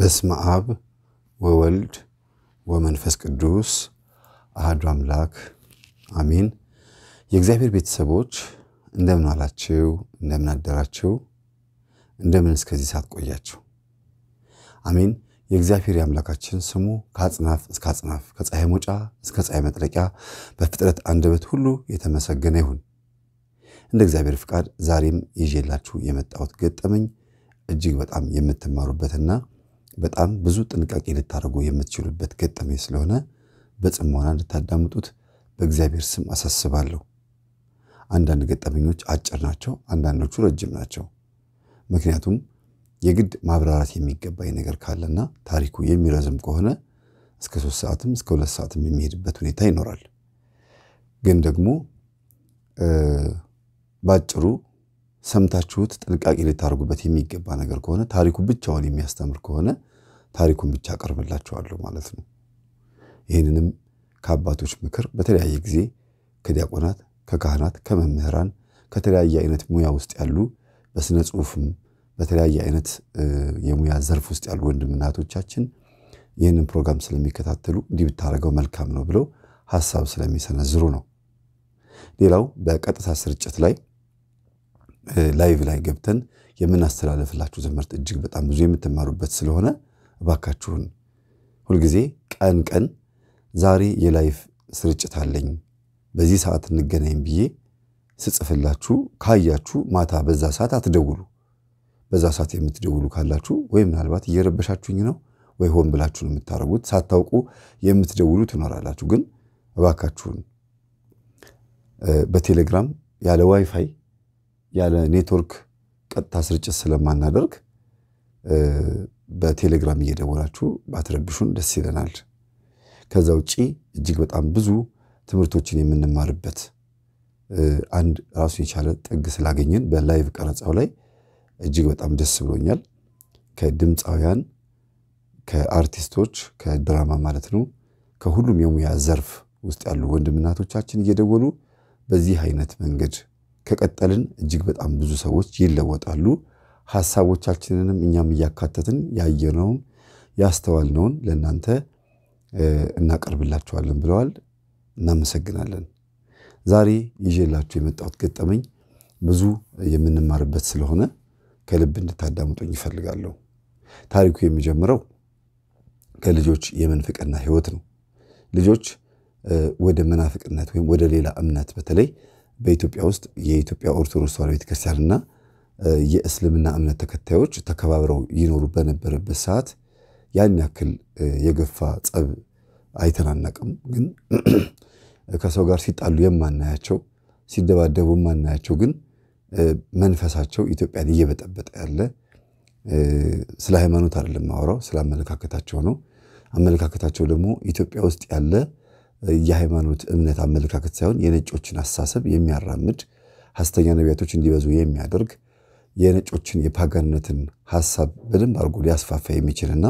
በስመ አብ ወወልድ ወመንፈስ ቅዱስ አህዱ አምላክ አሚን። የእግዚአብሔር ቤተሰቦች እንደምን አላችሁ? እንደምን አደራችሁ? እንደምን እስከዚህ ሰዓት ቆያችሁ? አሚን። የእግዚአብሔር የአምላካችን ስሙ ከአጽናፍ እስከ አጽናፍ ከፀሐይ መውጫ እስከ ፀሐይ መጥለቂያ በፍጥረት አንደበት ሁሉ የተመሰገነ ይሁን። እንደ እግዚአብሔር ፍቃድ ዛሬም ይዤላችሁ የመጣሁት ገጠመኝ እጅግ በጣም የምትማሩበትና በጣም ብዙ ጥንቃቄ ልታደርጉ የምትችሉበት ገጠመኝ ስለሆነ በጽሞና እንድታዳምጡት በእግዚአብሔር ስም አሳስባለሁ። አንዳንድ ገጠመኞች አጭር ናቸው፣ አንዳንዶቹ ረጅም ናቸው። ምክንያቱም የግድ ማብራራት የሚገባኝ ነገር ካለና ታሪኩ የሚረዝም ከሆነ እስከ ሶስት ሰዓትም እስከ ሁለት ሰዓትም የሚሄድበት ሁኔታ ይኖራል። ግን ደግሞ በአጭሩ ሰምታችሁት ጥንቃቄ ልታደርጉበት የሚገባ ነገር ከሆነ ታሪኩ ብቻውን የሚያስተምር ከሆነ ታሪኩን ብቻ አቀርብላችኋለሁ ማለት ነው። ይህንንም ከአባቶች ምክር በተለያየ ጊዜ ከዲያቆናት፣ ከካህናት፣ ከመምህራን ከተለያየ አይነት ሙያ ውስጥ ያሉ በስነ ጽሁፍም በተለያየ አይነት የሙያ ዘርፍ ውስጥ ያሉ ወንድምናቶቻችን ይህንን ፕሮግራም ስለሚከታተሉ እንዲህ ብታደርገው መልካም ነው ብለው ሀሳብ ስለሚሰነዝሩ ነው። ሌላው በቀጥታ ስርጭት ላይ ላይቭ ላይ ገብተን የምናስተላለፍላችሁ ትምህርት እጅግ በጣም ብዙ የምትማሩበት ስለሆነ እባካችሁን ሁልጊዜ ቀን ቀን ዛሬ የላይፍ ስርጭት አለኝ በዚህ ሰዓት እንገናኝ ብዬ ስጽፍላችሁ ካያችሁ ማታ በዛ ሰዓት አትደውሉ። በዛ ሰዓት የምትደውሉ ካላችሁ ወይ ምናልባት እየረበሻችሁኝ ነው ወይ ሆን ብላችሁ ነው የምታደርጉት፣ ሳታውቁ የምትደውሉ ትኖራላችሁ። ግን እባካችሁን በቴሌግራም ያለ ዋይፋይ ያለ ኔትወርክ ቀጥታ ስርጭት ስለማናደርግ በቴሌግራም እየደወላችሁ ባትረብሹን ደስ ይለናል። ከዛ ውጪ እጅግ በጣም ብዙ ትምህርቶችን የምንማርበት አንድ ራሱን የቻለ ጥግ ስላገኘን በላይቭ ቀረጻው ላይ እጅግ በጣም ደስ ብሎኛል። ከድምፃውያን፣ ከአርቲስቶች፣ ከድራማ ማለት ነው ከሁሉም የሙያ ዘርፍ ውስጥ ያሉ ወንድምናቶቻችን እየደወሉ በዚህ አይነት መንገድ ከቀጠልን እጅግ በጣም ብዙ ሰዎች ይለወጣሉ። ሀሳቦቻችንንም እኛም እያካተትን ያየነውን ያስተዋልነውን ለእናንተ እናቀርብላችኋለን ብለዋል። እናመሰግናለን። ዛሬ ይዤላችሁ የመጣሁት ገጠመኝ ብዙ የምንማርበት ስለሆነ ከልብ እንድታዳምጡኝ ይፈልጋለሁ። ታሪኩ የሚጀምረው ከልጆች የመንፍቅና ህይወት ነው። ልጆች ወደ መናፍቅነት ወይም ወደ ሌላ እምነት በተለይ በኢትዮጵያ ውስጥ የኢትዮጵያ ኦርቶዶክስ ተዋሕዶ ቤተክርስቲያንና የእስልምና እምነት ተከታዮች ተከባብረው ይኖሩ በነበረበት ሰዓት ያን ያክል የገፋ ጸብ አይተናነቅም። ግን ከሰው ጋር ሲጣሉ የማናያቸው ሲደባደቡ የማናያቸው ግን መንፈሳቸው ኢትዮጵያን እየበጠበጠ ያለ ስለ ሃይማኖት አይደለም ማወራው፣ ስለ አመለካከታቸው ነው። አመለካከታቸው ደግሞ ኢትዮጵያ ውስጥ ያለ የሃይማኖት እምነት አመለካከት ሳይሆን የነጮችን አስተሳሰብ የሚያራምድ ሐሰተኛ ነቢያቶች እንዲበዙ የሚያደርግ የነጮችን የፓጋንነትን ሀሳብ በደንብ አድርጎ ሊያስፋፋ የሚችልና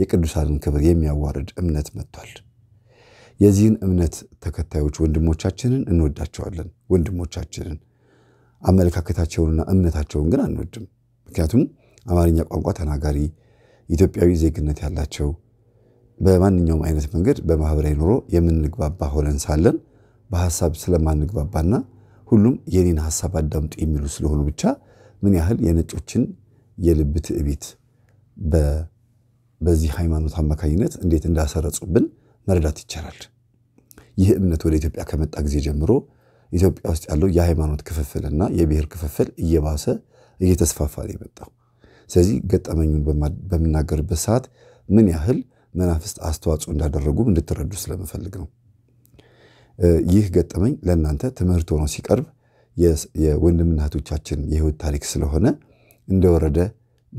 የቅዱሳንን ክብር የሚያዋርድ እምነት መጥቷል። የዚህን እምነት ተከታዮች ወንድሞቻችንን እንወዳቸዋለን። ወንድሞቻችንን አመለካከታቸውንና እምነታቸውን ግን አንወድም። ምክንያቱም አማርኛ ቋንቋ ተናጋሪ ኢትዮጵያዊ ዜግነት ያላቸው በማንኛውም አይነት መንገድ በማህበራዊ ኑሮ የምንግባባ ሆነን ሳለን በሀሳብ ስለማንግባባና ሁሉም የኔን ሀሳብ አዳምጡ የሚሉ ስለሆኑ ብቻ ምን ያህል የነጮችን የልብ ትዕቢት በዚህ ሃይማኖት አማካኝነት እንዴት እንዳሰረጹብን መረዳት ይቻላል። ይህ እምነት ወደ ኢትዮጵያ ከመጣ ጊዜ ጀምሮ ኢትዮጵያ ውስጥ ያለው የሃይማኖት ክፍፍልና የብሔር ክፍፍል እየባሰ እየተስፋፋ ነው የመጣው። ስለዚህ ገጠመኙን በምናገርበት ሰዓት ምን ያህል መናፍስት አስተዋጽኦ እንዳደረጉም እንድትረዱ ስለምፈልግ ነው። ይህ ገጠመኝ ለእናንተ ትምህርት ሆኖ ሲቀርብ የወንድምና እህቶቻችን የህይወት ታሪክ ስለሆነ እንደወረደ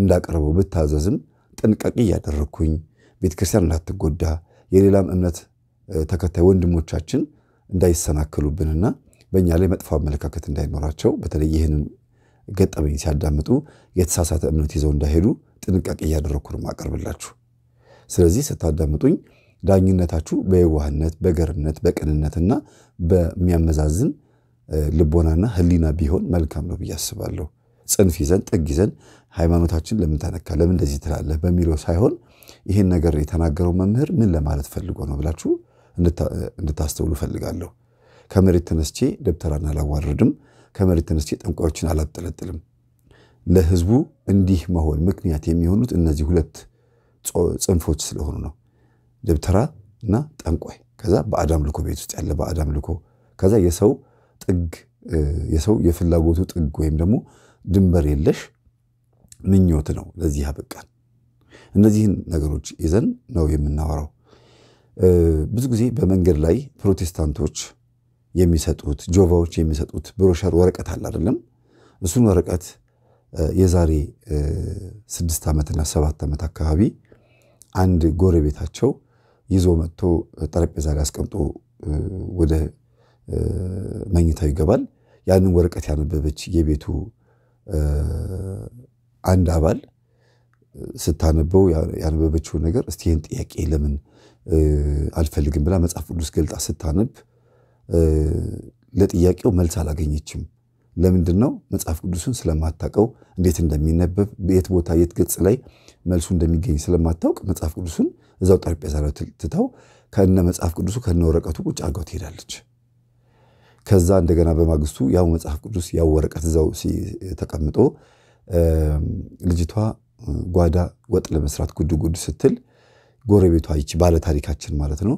እንዳቀርበው ብታዘዝም ጥንቃቄ እያደረግኩኝ ቤተክርስቲያን እንዳትጎዳ የሌላም እምነት ተከታይ ወንድሞቻችን እንዳይሰናከሉብንና በእኛ ላይ መጥፎ አመለካከት እንዳይኖራቸው በተለይ ይህንም ገጠመኝ ሲያዳምጡ የተሳሳተ እምነት ይዘው እንዳይሄዱ ጥንቃቄ እያደረግኩ ነው ማቀርብላችሁ። ስለዚህ ስታዳምጡኝ ዳኝነታችሁ በየዋህነት በገርነት በቅንነትና በሚያመዛዝን ልቦናና ህሊና ቢሆን መልካም ነው ብዬ አስባለሁ። ጽንፍ ይዘን ጥግ ይዘን ሃይማኖታችን ለምን ተነካ፣ ለምን እንደዚህ ትላለህ በሚለው ሳይሆን ይህን ነገር የተናገረው መምህር ምን ለማለት ፈልጎ ነው ብላችሁ እንድታስተውሉ ፈልጋለሁ። ከመሬት ተነስቼ ደብተራን አላዋርድም። ከመሬት ተነስቼ ጠንቋዮችን አላጠለጥልም። ለህዝቡ እንዲህ መሆን ምክንያት የሚሆኑት እነዚህ ሁለት ጽንፎች ስለሆኑ ነው። ደብተራ እና ጠንቋይ፣ ከዛ በአዳም ልኮ ቤት ውስጥ ያለ በአዳም ልኮ ከዛ የሰው ጥግ የሰው የፍላጎቱ ጥግ ወይም ደግሞ ድንበር የለሽ ምኞት ነው ለዚህ ያበቃን። እነዚህን ነገሮች ይዘን ነው የምናወራው። ብዙ ጊዜ በመንገድ ላይ ፕሮቴስታንቶች የሚሰጡት ጆቫዎች የሚሰጡት ብሮሸር ወረቀት አለ አይደለም? እሱን ወረቀት የዛሬ ስድስት ዓመትና ሰባት ዓመት አካባቢ አንድ ጎረቤታቸው ይዞ መጥቶ ጠረጴዛ ላይ አስቀምጦ ወደ መኝታው ይገባል። ያንን ወረቀት ያነበበች የቤቱ አንድ አባል ስታነበው ያነበበችውን ነገር እስቲ ይህን ጥያቄ ለምን አልፈልግም ብላ መጽሐፍ ቅዱስ ገልጣ ስታነብ ለጥያቄው መልስ አላገኘችም። ለምንድን ነው? መጽሐፍ ቅዱስን ስለማታቀው እንዴት እንደሚነበብ በየት ቦታ የት ገጽ ላይ መልሱ እንደሚገኝ ስለማታውቅ መጽሐፍ ቅዱሱን እዛው ጠረጴዛ ላይ ትተው ከነ መጽሐፍ ቅዱሱ ከነ ወረቀቱ ቁጭ አርጋው ትሄዳለች። ከዛ እንደገና በማግስቱ ያው መጽሐፍ ቅዱስ ያው ወረቀት እዛው ተቀምጦ ልጅቷ ጓዳ ወጥ ለመስራት ጉድ ጉድ ስትል ጎረቤቷ ይቺ ባለ ታሪካችን ማለት ነው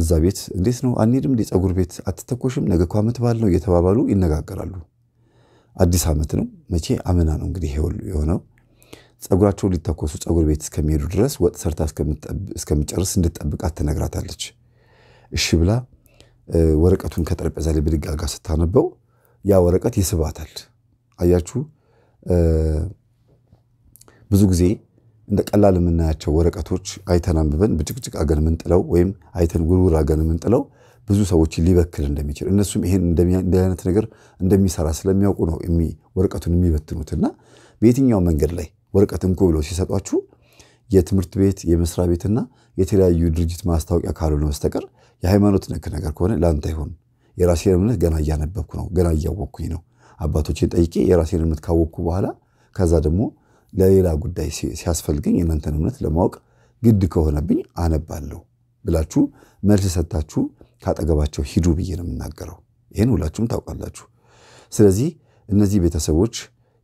እዛ ቤት እንዴት ነው አንሄድም እንዴ ጸጉር ቤት አትተኮሽም ነገ እኮ ዓመት በዓል ነው እየተባባሉ ይነጋገራሉ። አዲስ ዓመት ነው መቼ አመና ነው እንግዲህ የሆነው ጸጉራቸውን ሊተኮሱ ጸጉር ቤት እስከሚሄዱ ድረስ ወጥ ሰርታ እስከሚጨርስ እንድትጠብቃት ትነግራታለች። እሺ ብላ ወረቀቱን ከጠረጴዛ ላይ ብድግ አድርጋ ስታነበው ያ ወረቀት ይስባታል። አያችሁ፣ ብዙ ጊዜ እንደ ቀላል የምናያቸው ወረቀቶች አይተን አንብበን ብጭቅጭቅ አገን የምንጥለው ወይም አይተን ጉርጉር አገን የምንጥለው ብዙ ሰዎች ሊበክል እንደሚችል እነሱም ይሄን እንደ አይነት ነገር እንደሚሰራ ስለሚያውቁ ነው ወረቀቱን የሚበትኑትና በየትኛው መንገድ ላይ ወረቀት እንኮ ብለው ሲሰጧችሁ የትምህርት ቤት የመስሪያ ቤትና የተለያዩ ድርጅት ማስታወቂያ ካልሆነ በስተቀር የሃይማኖት ነክ ነገር ከሆነ ለአንተ አይሆን። የራሴን እምነት ገና እያነበብኩ ነው፣ ገና እያወቅኩኝ ነው። አባቶችን ጠይቄ የራሴን እምነት ካወቅኩ በኋላ ከዛ ደግሞ ለሌላ ጉዳይ ሲያስፈልገኝ የእናንተን እምነት ለማወቅ ግድ ከሆነብኝ አነባለሁ ብላችሁ መልስ ሰጥታችሁ ካጠገባቸው ሂዱ ብዬ ነው የምናገረው። ይህን ሁላችሁም ታውቃላችሁ። ስለዚህ እነዚህ ቤተሰቦች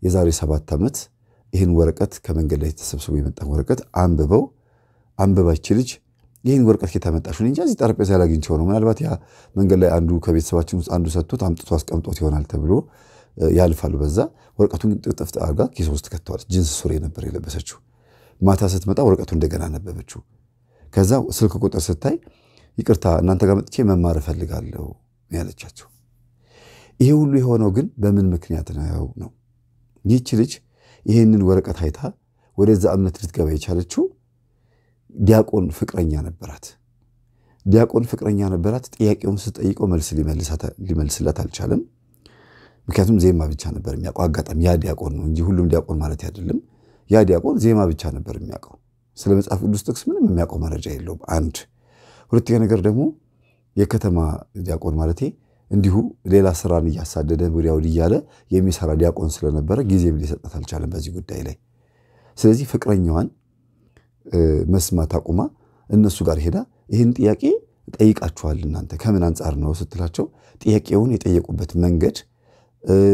የዛሬ ሰባት ዓመት ይህን ወረቀት ከመንገድ ላይ ተሰብስቦ የመጣን ወረቀት አንብበው አንብባች ልጅ ይህን ወረቀት ከታመጣሽን እንጂ እዚህ ጠረጴዛ ላይ አግኝቼው ነው፣ ምናልባት ያ መንገድ ላይ አንዱ ከቤተሰባችን ውስጥ አንዱ ሰጥቶት አምጥቶ አስቀምጦት ይሆናል ተብሎ ያልፋሉ። በዛ ወረቀቱን ጥፍጥፍ አርጋ ኪስ ውስጥ ከተዋለች። ጅንስ ሱሪ ነበር የለበሰችው። ማታ ስትመጣ ወረቀቱ እንደገና ነበበችው ከዛ ስልክ ቁጥር ስታይ ይቅርታ እናንተ ጋር መጥቼ መማር እፈልጋለሁ ያለቻቸው። ይሄ ሁሉ የሆነው ግን በምን ምክንያት ነው ነው ይህች ልጅ ይህንን ወረቀት አይታ ወደዛ እምነት ልትገባ የቻለችው ዲያቆን ፍቅረኛ ነበራት። ዲያቆን ፍቅረኛ ነበራት። ጥያቄውን ስትጠይቀው መልስ ሊመልስላት አልቻለም። ምክንያቱም ዜማ ብቻ ነበር የሚያውቀው። አጋጣሚ ያ ዲያቆን ነው እንጂ ሁሉም ዲያቆን ማለት አይደለም። ያ ዲያቆን ዜማ ብቻ ነበር የሚያውቀው። ስለ መጽሐፍ ቅዱስ ጥቅስ ምንም የሚያውቀው መረጃ የለውም። አንድ ሁለተኛ ነገር ደግሞ የከተማ ዲያቆን ማለቴ እንዲሁ ሌላ ስራን እያሳደደ ወዲያውድ እያለ የሚሰራ ዲያቆን ስለነበረ ጊዜም ሊሰጣት አልቻለም በዚህ ጉዳይ ላይ። ስለዚህ ፍቅረኛዋን መስማት አቁማ እነሱ ጋር ሄዳ ይህን ጥያቄ ጠይቃችኋል እናንተ ከምን አንጻር ነው ስትላቸው ጥያቄውን የጠየቁበት መንገድ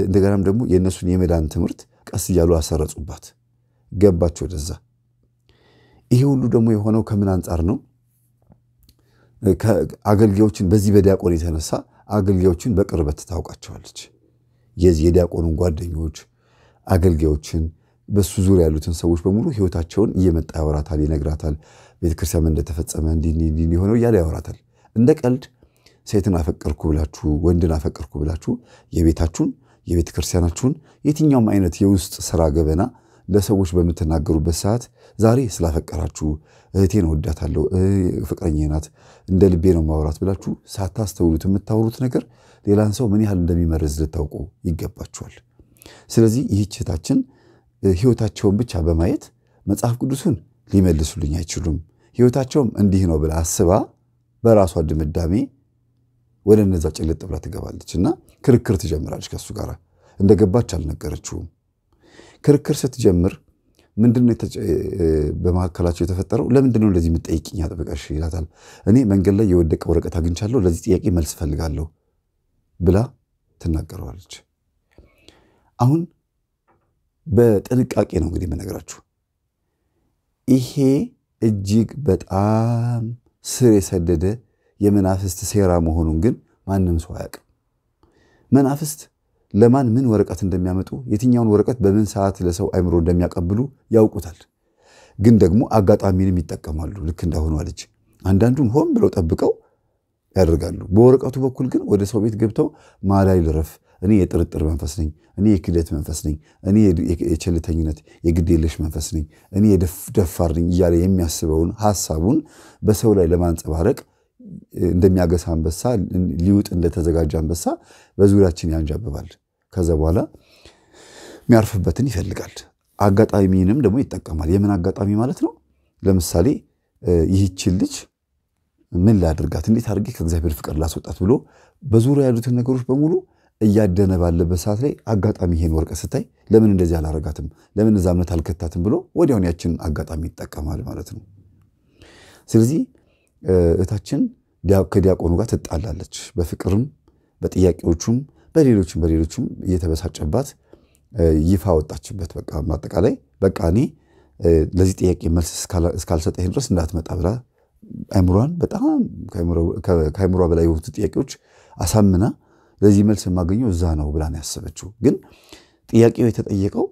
እንደገናም ደግሞ የእነሱን የመዳን ትምህርት ቀስ እያሉ አሰረጹባት። ገባች ወደዛ። ይሄ ሁሉ ደግሞ የሆነው ከምን አንጻር ነው? አገልጋዮችን በዚህ በዲያቆን የተነሳ አገልጋዮችን በቅርበት ታውቃቸዋለች። የዚህ የዲያቆኑን ጓደኞች አገልጋዮችን በሱ ዙሪያ ያሉትን ሰዎች በሙሉ ህይወታቸውን እየመጣ ያወራታል፣ ይነግራታል። ቤተክርስቲያን እንደተፈጸመ እንዲህ የሆነው እያለ ያወራታል። እንደ ቀልድ ሴትን አፈቀርኩ ብላችሁ ወንድን አፈቀርኩ ብላችሁ የቤታችሁን የቤተክርስቲያናችሁን የትኛውም አይነት የውስጥ ስራ ገበና ለሰዎች በምትናገሩበት ሰዓት ዛሬ ስላፈቀራችሁ እህቴን ወዳታለሁ፣ ፍቅረኛ ናት፣ እንደ ልቤ ነው ማውራት ብላችሁ ሳታስተውሉት የምታወሩት ነገር ሌላን ሰው ምን ያህል እንደሚመርዝ ልታውቁ ይገባችኋል። ስለዚህ ይህች እህታችን ህይወታቸውን ብቻ በማየት መጽሐፍ ቅዱስን ሊመልሱልኝ አይችሉም፣ ህይወታቸውም እንዲህ ነው ብላ አስባ በራሷ ድምዳሜ ወደ እነዛ ጭልጥ ብላ ትገባለች እና ክርክር ትጀምራለች። ከሱ ጋር እንደገባች አልነገረችውም። ክርክር ስትጀምር ምንድን ነው በመካከላቸው የተፈጠረው? ለምንድን ነው እንደዚህ የምጠይቅኝ አጥብቀሽ ይላታል። እኔ መንገድ ላይ የወደቀ ወረቀት አግኝቻለሁ፣ ለዚህ ጥያቄ መልስ ፈልጋለሁ ብላ ትናገረዋለች። አሁን በጥንቃቄ ነው እንግዲህ የምነግራችሁ። ይሄ እጅግ በጣም ስር የሰደደ የመናፍስት ሴራ መሆኑን ግን ማንም ሰው አያውቅም። መናፍስት ለማን ምን ወረቀት እንደሚያመጡ የትኛውን ወረቀት በምን ሰዓት ለሰው አይምሮ እንደሚያቀብሉ ያውቁታል። ግን ደግሞ አጋጣሚንም ይጠቀማሉ። ልክ እንዳሁኗ ልጅ አንዳንዱን ሆን ብለው ጠብቀው ያደርጋሉ። በወረቀቱ በኩል ግን ወደ ሰው ቤት ገብተው ማላይ ልረፍ፣ እኔ የጥርጥር መንፈስ ነኝ፣ እኔ የክደት መንፈስ ነኝ፣ እኔ የቸልተኝነት የግዴለሽ መንፈስ ነኝ፣ እኔ የደፋር ነኝ እያለ የሚያስበውን ሀሳቡን በሰው ላይ ለማንጸባረቅ እንደሚያገሳ አንበሳ ሊውጥ እንደተዘጋጀ አንበሳ በዙሪያችን ያንዣብባል። ከዛ በኋላ የሚያርፍበትን ይፈልጋል። አጋጣሚንም ደግሞ ይጠቀማል። የምን አጋጣሚ ማለት ነው? ለምሳሌ ይህችን ልጅ ምን ላድርጋት፣ እንዴት አድርጌ ከእግዚአብሔር ፍቅር ላስወጣት ብሎ በዙሪያ ያሉትን ነገሮች በሙሉ እያደነ ባለበት ሰዓት ላይ አጋጣሚ ይሄን ወርቀት ስታይ ለምን እንደዚህ አላረጋትም፣ ለምን እዛ እምነት አልከታትም ብሎ ወዲያውን ያችን አጋጣሚ ይጠቀማል ማለት ነው። ስለዚህ እህታችን ከዲያቆኑ ጋር ትጣላለች። በፍቅርም በጥያቄዎቹም በሌሎችም በሌሎችም እየተበሳጨባት ይፋ ወጣችበት። በቃ ማጠቃላይ በቃ እኔ ለዚህ ጥያቄ መልስ እስካልሰጠህ ድረስ እንዳትመጣ ብላ አይምሯን በጣም ከአይምሯ በላይ የሆኑት ጥያቄዎች አሳምና ለዚህ መልስ የማገኘው እዛ ነው ብላ ነው ያሰበችው። ግን ጥያቄው የተጠየቀው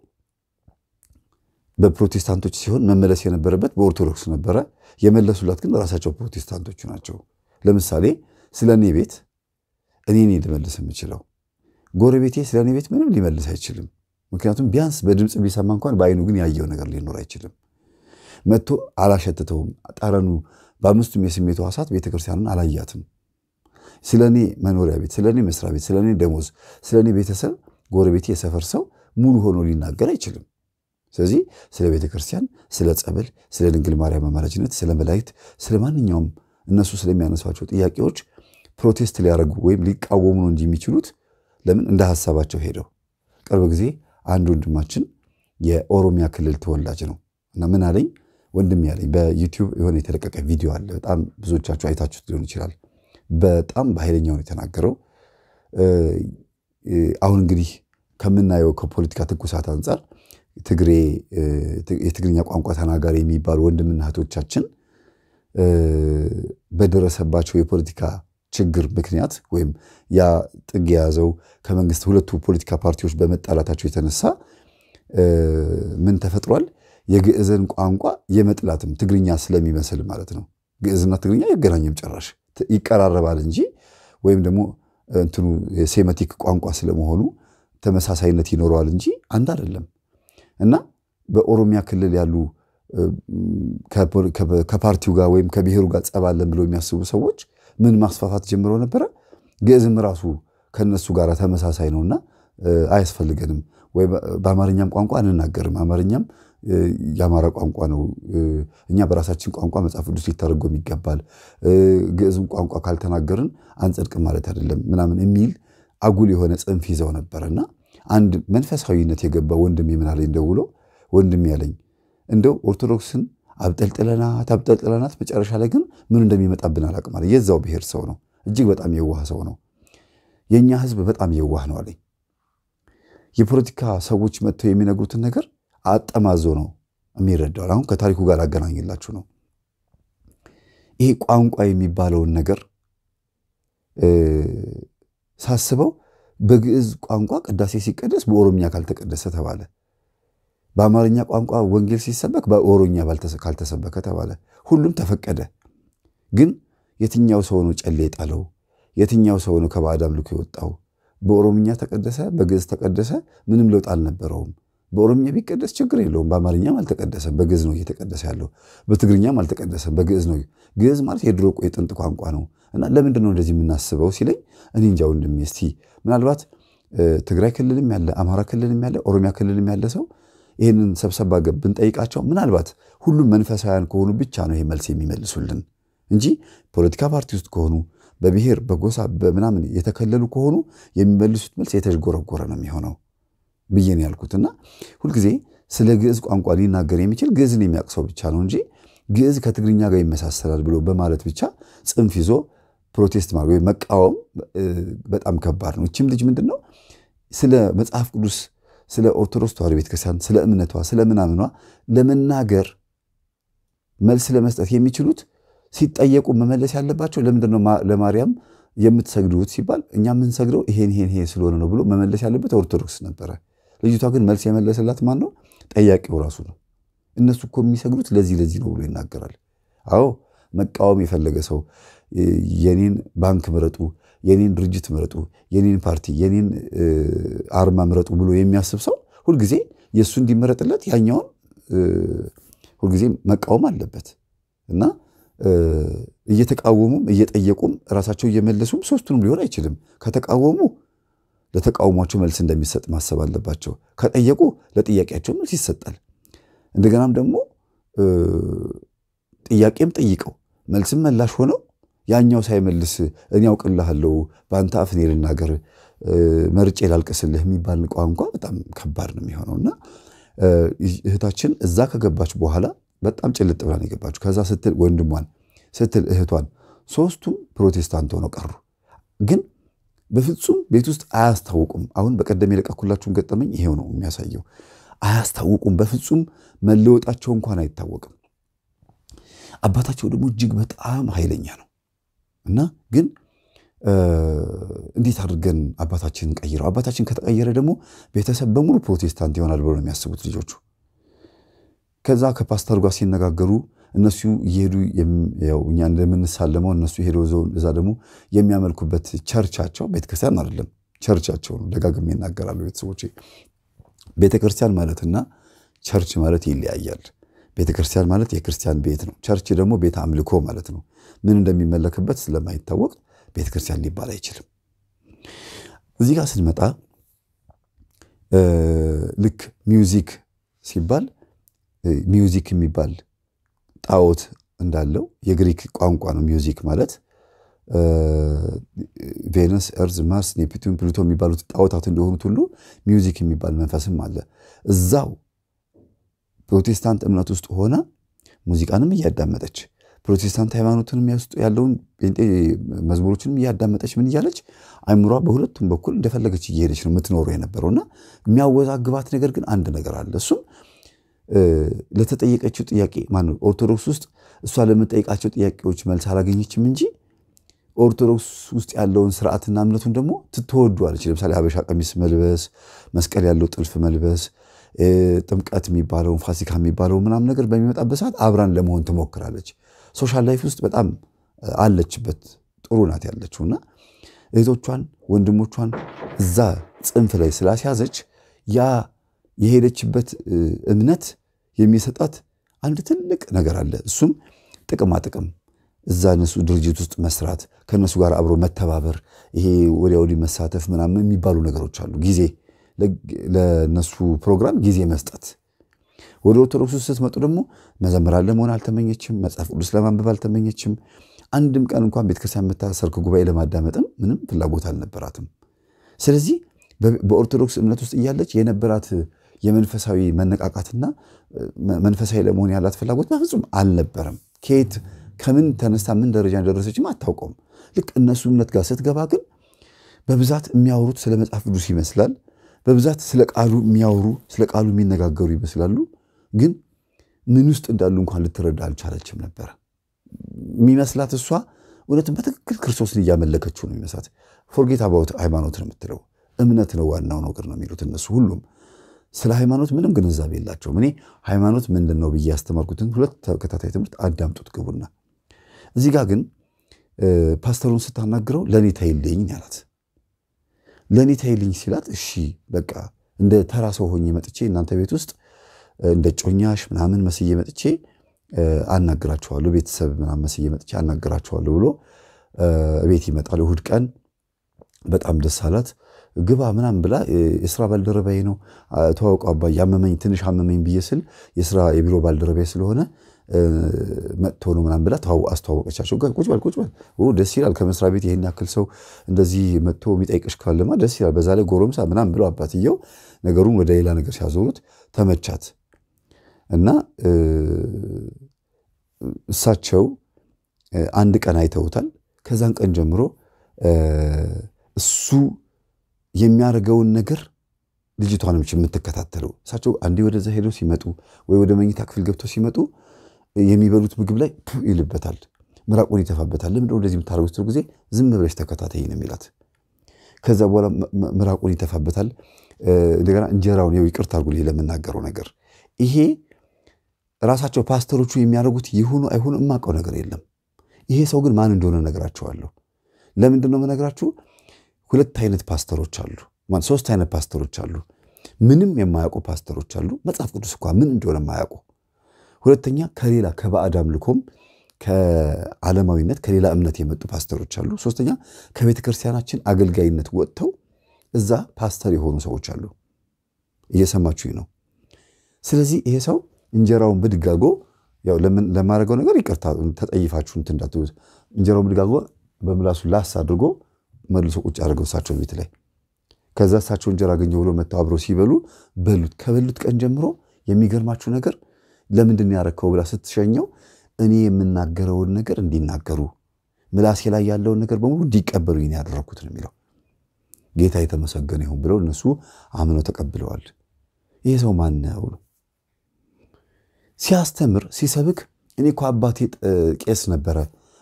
በፕሮቴስታንቶች ሲሆን መመለስ የነበረበት በኦርቶዶክስ ነበረ። የመለሱላት ግን ራሳቸው ፕሮቴስታንቶቹ ናቸው። ለምሳሌ ስለ እኔ ቤት እኔ ነኝ ልመልስ የምችለው። ጎረቤቴ ስለ እኔ ቤት ምንም ሊመልስ አይችልም። ምክንያቱም ቢያንስ በድምፅ ቢሰማ እንኳን በአይኑ ግን ያየው ነገር ሊኖር አይችልም። መጥቶ አላሸትተውም። ጠረኑ በአምስቱም የስሜቱ ሕዋሳት ቤተክርስቲያንን አላያትም። ስለ እኔ መኖሪያ ቤት፣ ስለ እኔ መስሪያ ቤት፣ ስለ እኔ ደሞዝ፣ ስለ እኔ ቤተሰብ ጎረቤቴ የሰፈር ሰው ሙሉ ሆኖ ሊናገር አይችልም። ስለዚህ ስለ ቤተክርስቲያን፣ ስለ ጸበል፣ ስለ ድንግል ማርያም አማላጅነት፣ ስለ መላእክት፣ ስለ ማንኛውም እነሱ ስለሚያነሷቸው ጥያቄዎች ፕሮቴስት ሊያደርጉ ወይም ሊቃወሙ ነው እንጂ የሚችሉት ለምን እንደ ሀሳባቸው ሄደው። ቅርብ ጊዜ አንድ ወንድማችን የኦሮሚያ ክልል ተወላጅ ነው እና ምን አለኝ ወንድም ያለኝ በዩቲዩብ የሆነ የተለቀቀ ቪዲዮ አለ። በጣም ብዙዎቻችሁ አይታችሁት ሊሆን ይችላል። በጣም በኃይለኛውን የተናገረው አሁን እንግዲህ ከምናየው ከፖለቲካ ትኩሳት አንጻር ትግሬ የትግርኛ ቋንቋ ተናጋሪ የሚባሉ ወንድምና እህቶቻችን በደረሰባቸው የፖለቲካ ችግር ምክንያት ወይም ያ ጥግ የያዘው ከመንግስት ሁለቱ ፖለቲካ ፓርቲዎች በመጣላታቸው የተነሳ ምን ተፈጥሯል? የግዕዝን ቋንቋ የመጥላትም ትግርኛ ስለሚመስል ማለት ነው። ግዕዝና ትግርኛ አይገናኝም ጭራሽ ይቀራረባል እንጂ ወይም ደግሞ እንትኑ የሴመቲክ ቋንቋ ስለመሆኑ ተመሳሳይነት ይኖረዋል እንጂ አንድ አይደለም እና በኦሮሚያ ክልል ያሉ ከፓርቲው ጋር ወይም ከብሔሩ ጋር ጸባለን ብለው የሚያስቡ ሰዎች ምን ማስፋፋት ጀምረው ነበረ። ግዕዝም ራሱ ከነሱ ጋር ተመሳሳይ ነውና አያስፈልገንም ወይ በአማርኛም ቋንቋ አንናገርም። አማርኛም የአማራ ቋንቋ ነው። እኛ በራሳችን ቋንቋ መጽሐፍ ቅዱስ ሊተረጎም ይገባል። ግዕዝም ቋንቋ ካልተናገርን አንጸድቅም ማለት አይደለም ምናምን የሚል አጉል የሆነ ጽንፍ ይዘው ነበርና አንድ መንፈሳዊነት የገባ ወንድም ምን ደውሎ ወንድም ያለኝ እንደው ኦርቶዶክስን አብጠልጥለናት አብጠልጥለናት መጨረሻ ላይ ግን ምን እንደሚመጣብን አላቅም አለ። የዛው ብሔር ሰው ነው። እጅግ በጣም የዋህ ሰው ነው። የእኛ ህዝብ በጣም የዋህ ነው አለኝ። የፖለቲካ ሰዎች መጥተው የሚነግሩትን ነገር አጠማዞ ነው የሚረዳው። አሁን ከታሪኩ ጋር አገናኝላችሁ ነው። ይሄ ቋንቋ የሚባለውን ነገር ሳስበው በግዕዝ ቋንቋ ቅዳሴ ሲቀደስ በኦሮምኛ ካልተቀደሰ ተባለ። በአማርኛ ቋንቋ ወንጌል ሲሰበክ በኦሮኛ ካልተሰበከ ተባለ። ሁሉም ተፈቀደ። ግን የትኛው ሰው ነው ጨሌ የጣለው? የትኛው ሰው ነው ከባዕድ አምልኮ የወጣው? በኦሮምኛ ተቀደሰ፣ በግዕዝ ተቀደሰ። ምንም ለውጥ አልነበረውም። በኦሮምኛ ቢቀደስ ችግር የለውም። በአማርኛም አልተቀደሰም፣ በግዕዝ ነው እየተቀደሰ ያለው። በትግርኛም አልተቀደሰም፣ በግዕዝ ነው። ግዕዝ ማለት የድሮ የጥንት ቋንቋ ነው እና ለምንድን ነው እንደዚህ የምናስበው ሲለኝ እኔ እንጃ ወንድሜ፣ እስቲ ምናልባት ትግራይ ክልልም ያለ አማራ ክልልም ያለ ኦሮሚያ ክልልም ያለ ሰው ይህንን ሰብሰባ ገብ ብንጠይቃቸው ምናልባት ሁሉም መንፈሳውያን ከሆኑ ብቻ ነው ይሄ መልስ የሚመልሱልን እንጂ ፖለቲካ ፓርቲ ውስጥ ከሆኑ በብሔር በጎሳ በምናምን የተከለሉ ከሆኑ የሚመልሱት መልስ የተዥጎረጎረ ነው የሚሆነው ብዬን ያልኩትና ሁልጊዜ ስለ ግዕዝ ቋንቋ ሊናገር የሚችል ግዕዝን የሚያቅሰው ብቻ ነው እንጂ ግዕዝ ከትግርኛ ጋር ይመሳሰላል ብሎ በማለት ብቻ ጽንፍ ይዞ ፕሮቴስት ማድረግ ወይም መቃወም በጣም ከባድ ነው። እችም ልጅ ምንድን ነው ስለ መጽሐፍ ቅዱስ ስለ ኦርቶዶክስ ተዋህዶ ቤተክርስቲያን ስለ እምነቷ ስለ ምናምኗ ለመናገር መልስ ለመስጠት የሚችሉት ሲጠየቁ መመለስ ያለባቸው ለምንድን ነው ለማርያም የምትሰግዱት ሲባል እኛ የምንሰግደው ይሄን ይሄን ይሄ ስለሆነ ነው ብሎ መመለስ ያለበት ኦርቶዶክስ ነበረ። ልጅቷ ግን መልስ የመለሰላት ማን ነው? ጠያቂው ራሱ ነው። እነሱ እኮ የሚሰግዱት ለዚህ ለዚህ ነው ብሎ ይናገራል። አዎ መቃወም የፈለገ ሰው የኔን ባንክ ምረጡ የኔን ድርጅት ምረጡ፣ የኔን ፓርቲ፣ የኔን አርማ ምረጡ ብሎ የሚያስብ ሰው ሁልጊዜ የእሱ እንዲመረጥለት ያኛውን ሁልጊዜ መቃወም አለበት እና እየተቃወሙም እየጠየቁም ራሳቸው እየመለሱም ሶስቱንም ሊሆን አይችልም። ከተቃወሙ ለተቃውሟቸው መልስ እንደሚሰጥ ማሰብ አለባቸው። ከጠየቁ ለጥያቄያቸው መልስ ይሰጣል። እንደገናም ደግሞ ጥያቄም ጠይቀው መልስም መላሽ ሆነው ያኛው ሳይመልስ እኔ አውቅልሃለሁ በአንተ አፍ እኔ ልናገር መርጬ ላልቀስልህ የሚባል ቋንቋ በጣም ከባድ ነው የሚሆነው እና እህታችን እዛ ከገባች በኋላ በጣም ጭልጥ ብላን የገባችሁ ከዛ ስትል ወንድሟን ስትል እህቷን ሶስቱም ፕሮቴስታንት ሆነው ቀሩ ግን በፍጹም ቤት ውስጥ አያስታውቁም አሁን በቀደም የለቀኩላችሁን ገጠመኝ ይሄው ነው የሚያሳየው አያስታውቁም በፍጹም መለወጣቸው እንኳን አይታወቅም አባታቸው ደግሞ እጅግ በጣም ኃይለኛ ነው እና ግን እንዴት አድርገን አባታችንን ቀይረው፣ አባታችን ከተቀየረ ደግሞ ቤተሰብ በሙሉ ፕሮቴስታንት ይሆናል ብሎ ነው የሚያስቡት ልጆቹ። ከዛ ከፓስተር ጋር ሲነጋገሩ እነሱ እየሄዱ እኛ እንደምንሳለመው እነሱ ሄዶ እዛ ደግሞ የሚያመልኩበት ቸርቻቸው ቤተክርስቲያን አይደለም ቸርቻቸው ነው። ደጋግም ይናገራሉ ቤተሰቦቼ። ቤተክርስቲያን ማለትና ቸርች ማለት ይለያያል። ቤተክርስቲያን ማለት የክርስቲያን ቤት ነው። ቸርች ደግሞ ቤተ አምልኮ ማለት ነው። ምን እንደሚመለክበት ስለማይታወቅ ቤተክርስቲያን ሊባል አይችልም። እዚህ ጋር ስንመጣ ልክ ሚውዚክ ሲባል ሚውዚክ የሚባል ጣዖት እንዳለው የግሪክ ቋንቋ ነው። ሚውዚክ ማለት ቬነስ፣ እርዝ፣ ማርስ፣ ኔፕቱን፣ ፕሉቶ የሚባሉት ጣዖታት እንደሆኑት ሁሉ ሚውዚክ የሚባል መንፈስም አለ። እዛው ፕሮቴስታንት እምነት ውስጥ ሆና ሙዚቃንም እያዳመጠች ፕሮቴስታንት ሃይማኖትን የሚያስጡ ያለውን ጴንጤ መዝሙሮችንም እያዳመጠች ምን እያለች አይምሯ በሁለቱም በኩል እንደፈለገች እየሄደች ነው የምትኖረው የነበረው እና የሚያወዛግባት ነገር ግን አንድ ነገር አለ። እሱም ለተጠየቀችው ጥያቄ ማ ኦርቶዶክስ ውስጥ እሷ ለምጠይቃቸው ጥያቄዎች መልስ አላገኘችም እንጂ ኦርቶዶክስ ውስጥ ያለውን ስርዓትና እምነቱን ደግሞ ትተወዷለች። ለምሳሌ ሀበሻ ቀሚስ መልበስ፣ መስቀል ያለው ጥልፍ መልበስ፣ ጥምቀት የሚባለውን ፋሲካ የሚባለው ምናምን ነገር በሚመጣበት ሰዓት አብራን ለመሆን ትሞክራለች። ሶሻል ላይፍ ውስጥ በጣም አለችበት ጥሩ ናት ያለችው እና እህቶቿን ወንድሞቿን እዛ ጽንፍ ላይ ስላስያዘች ያ የሄደችበት እምነት የሚሰጣት አንድ ትልቅ ነገር አለ። እሱም ጥቅማ ጥቅም እዛ እነሱ ድርጅት ውስጥ መስራት፣ ከእነሱ ጋር አብሮ መተባበር፣ ይሄ ወዲያ ወዲህ መሳተፍ ምናምን የሚባሉ ነገሮች አሉ። ጊዜ ለእነሱ ፕሮግራም ጊዜ መስጠት ወደ ውስጥ ስትመጡ ደግሞ መዘምራን ለመሆን አልተመኘችም። መጽሐፍ ቅዱስ ለማንበብ አልተመኘችም። አንድም ቀን እንኳን ቤተክርስቲያን የምታሰርክ ጉባኤ ለማዳመጥም ምንም ፍላጎት አልነበራትም። ስለዚህ በኦርቶዶክስ እምነት ውስጥ እያለች የነበራት የመንፈሳዊ መነቃቃትና መንፈሳዊ ለመሆን ያላት ፍላጎት በፍጹም አልነበረም። ከየት ከምን ተነስታ ምን ደረጃ እንደደረሰችም አታውቀውም። ልክ እነሱ እምነት ጋር ስትገባ ግን በብዛት የሚያወሩት ስለ መጽሐፍ ቅዱስ ይመስላል። በብዛት ስለ ቃሉ የሚያወሩ ስለ ቃሉ የሚነጋገሩ ይመስላሉ። ግን ምን ውስጥ እንዳሉ እንኳን ልትረዳ አልቻለችም ነበረ። የሚመስላት እሷ እውነትም በትክክል ክርስቶስን እያመለከችው ነው የሚመስላት። ፎርጌት አባውት ሃይማኖት ነው የምትለው። እምነት ነው ዋናው ነገር ነው የሚሉት እነሱ ሁሉም ስለ ሃይማኖት ምንም ግንዛቤ የላቸውም። እኔ ሃይማኖት ምንድን ነው ብዬ ያስተማርኩትን ሁለት ተከታታይ ትምህርት አዳምጡት ግቡና። እዚህ ጋር ግን ፓስተሩን ስታናግረው ለእኔ ታይልኝ ያላት። ለእኔ ታይልኝ ሲላት እሺ በቃ እንደ ተራ ሰው ሆኜ መጥቼ እናንተ ቤት ውስጥ እንደ ጮኛሽ ምናምን መስዬ መጥቼ አናግራችኋለሁ፣ ቤተሰብ ምናምን መስዬ መጥቼ አናግራችኋለሁ ብሎ ቤት ይመጣል። እሁድ ቀን በጣም ደስ አላት። ግባ ምናምን ብላ የስራ ባልደረባዬ ነው ተዋውቀ አባ ያመመኝ ትንሽ አመመኝ ብዬ ስል የስራ የቢሮ ባልደረባዬ ስለሆነ መጥቶ ነው ምናምን ብላ አስተዋወቀቻቸው። ቁጭ በል ቁጭ በል ደስ ይላል፣ ከመስሪያ ቤት ይህን ያክል ሰው እንደዚህ መጥቶ የሚጠይቅሽ ካለማ ደስ ይላል፣ በዛ ላይ ጎረምሳ ምናምን ብለው አባትየው ነገሩን ወደ ሌላ ነገር ሲያዞሩት ተመቻት። እና እሳቸው አንድ ቀን አይተውታል። ከዛን ቀን ጀምሮ እሱ የሚያደርገውን ነገር ልጅቷ ነች የምትከታተለው። እሳቸው አንዴ ወደዛ ሄደው ሲመጡ ወይ ወደ መኝታ ክፍል ገብተው ሲመጡ የሚበሉት ምግብ ላይ ፑ ይልበታል፣ ምራቁን ይተፋበታል። ለምንድነው እንደዚህ የምታደርጉት? ትሩ ጊዜ ዝም ብለሽ ተከታተይ ነው የሚላት። ከዛ በኋላ ምራቁን ይተፋበታል። እንደገና እንጀራውን ይቅርታ አድርጉልኝ ለምናገረው ነገር ይሄ ራሳቸው ፓስተሮቹ የሚያደርጉት ይሁኑ አይሁኑ የማውቀው ነገር የለም። ይሄ ሰው ግን ማን እንደሆነ እነግራችኋለሁ። ለምንድን ነው የምነግራችሁ? ሁለት አይነት ፓስተሮች አሉ። ሶስት አይነት ፓስተሮች አሉ። ምንም የማያውቁ ፓስተሮች አሉ። መጽሐፍ ቅዱስ እንኳ ምን እንደሆነ የማያውቁ። ሁለተኛ ከሌላ ከባዕድ አምልኮም ከዓለማዊነት ከሌላ እምነት የመጡ ፓስተሮች አሉ። ሶስተኛ ከቤተ ክርስቲያናችን አገልጋይነት ወጥተው እዛ ፓስተር የሆኑ ሰዎች አሉ። እየሰማችሁ ነው። ስለዚህ ይሄ ሰው እንጀራውን ብድጋጎ ለማድረገው ነገር ይቅርታ ተጠይፋችሁ እንትን እንዳትሉት። እንጀራውን ብድጋጎ በምላሱ ላስ አድርጎ መልሶ ቁጭ አድርገው እሳቸው ቤት ላይ ከዛ እሳቸው እንጀራ አገኘው ብሎ መጥተው አብረው ሲበሉ በሉት። ከበሉት ቀን ጀምሮ የሚገርማችሁ ነገር ለምንድን ያረከው ብላ ስትሸኘው እኔ የምናገረውን ነገር እንዲናገሩ ምላሴ ላይ ያለውን ነገር በሙሉ እንዲቀበሉ ይህን ያደረግኩት ነው የሚለው ጌታ የተመሰገነ ይሁን ብለው እነሱ አምነው ተቀብለዋል። ይሄ ሰው ማን ነው? ሲያስተምር ሲሰብክ እኔ እኮ አባቴ ቄስ ነበረ፣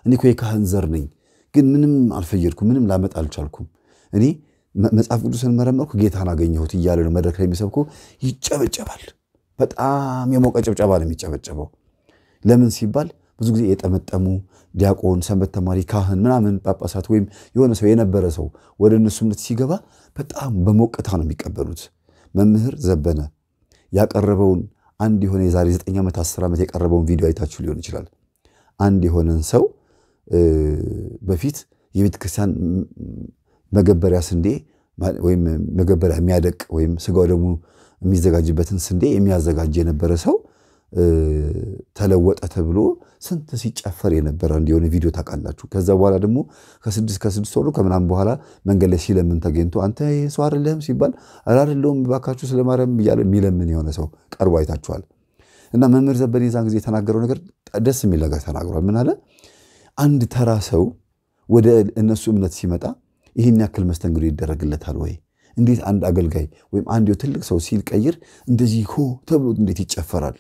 እኔ እኮ የካህን ዘር ነኝ፣ ግን ምንም አልፈየድኩም ምንም ላመጣ አልቻልኩም፣ እኔ መጽሐፍ ቅዱስን መረመርኩ፣ ጌታን አገኘሁት እያለ ነው መድረክ ላይ የሚሰብኩ። ይጨበጨባል። በጣም የሞቀ ጭብጨባ ነው የሚጨበጨበው። ለምን ሲባል ብዙ ጊዜ የጠመጠሙ ዲያቆን፣ ሰንበት ተማሪ፣ ካህን ምናምን ጳጳሳት ወይም የሆነ ሰው የነበረ ሰው ወደ እነሱ እምነት ሲገባ በጣም በሞቀታ ነው የሚቀበሉት። መምህር ዘበነ ያቀረበውን አንድ የሆነ የዛሬ 9 ዓመት 10 ዓመት የቀረበውን ቪዲዮ አይታችሁ ሊሆን ይችላል። አንድ የሆነን ሰው በፊት የቤተ ክርስቲያን መገበሪያ ስንዴ ወይም መገበሪያ የሚያደቅ ወይም ስጋው ደግሞ የሚዘጋጅበትን ስንዴ የሚያዘጋጅ የነበረ ሰው ተለወጠ ተብሎ ስንት ሲጨፈር የነበረ እንዲሆነ ቪዲዮ ታውቃላችሁ። ከዛ በኋላ ደግሞ ከስድስት ከስድስት ወሩ ከምናምን በኋላ መንገድ ላይ ሲለምን ተገኝቶ አንተ ሰው አይደለህም ሲባል አላደለውም እባካችሁ ስለማርያም እያለ የሚለምን የሆነ ሰው ቀርቦ አይታችኋል። እና መምህር ዘበን የዛን ጊዜ የተናገረው ነገር ደስ የሚል ነገር ተናግሯል። ምን አለ? አንድ ተራ ሰው ወደ እነሱ እምነት ሲመጣ ይህን ያክል መስተንግዶ ይደረግለታል ወይ? እንዴት አንድ አገልጋይ ወይም አንድ ትልቅ ሰው ሲል ቀይር እንደዚህ ሆ ተብሎ እንዴት ይጨፈራል?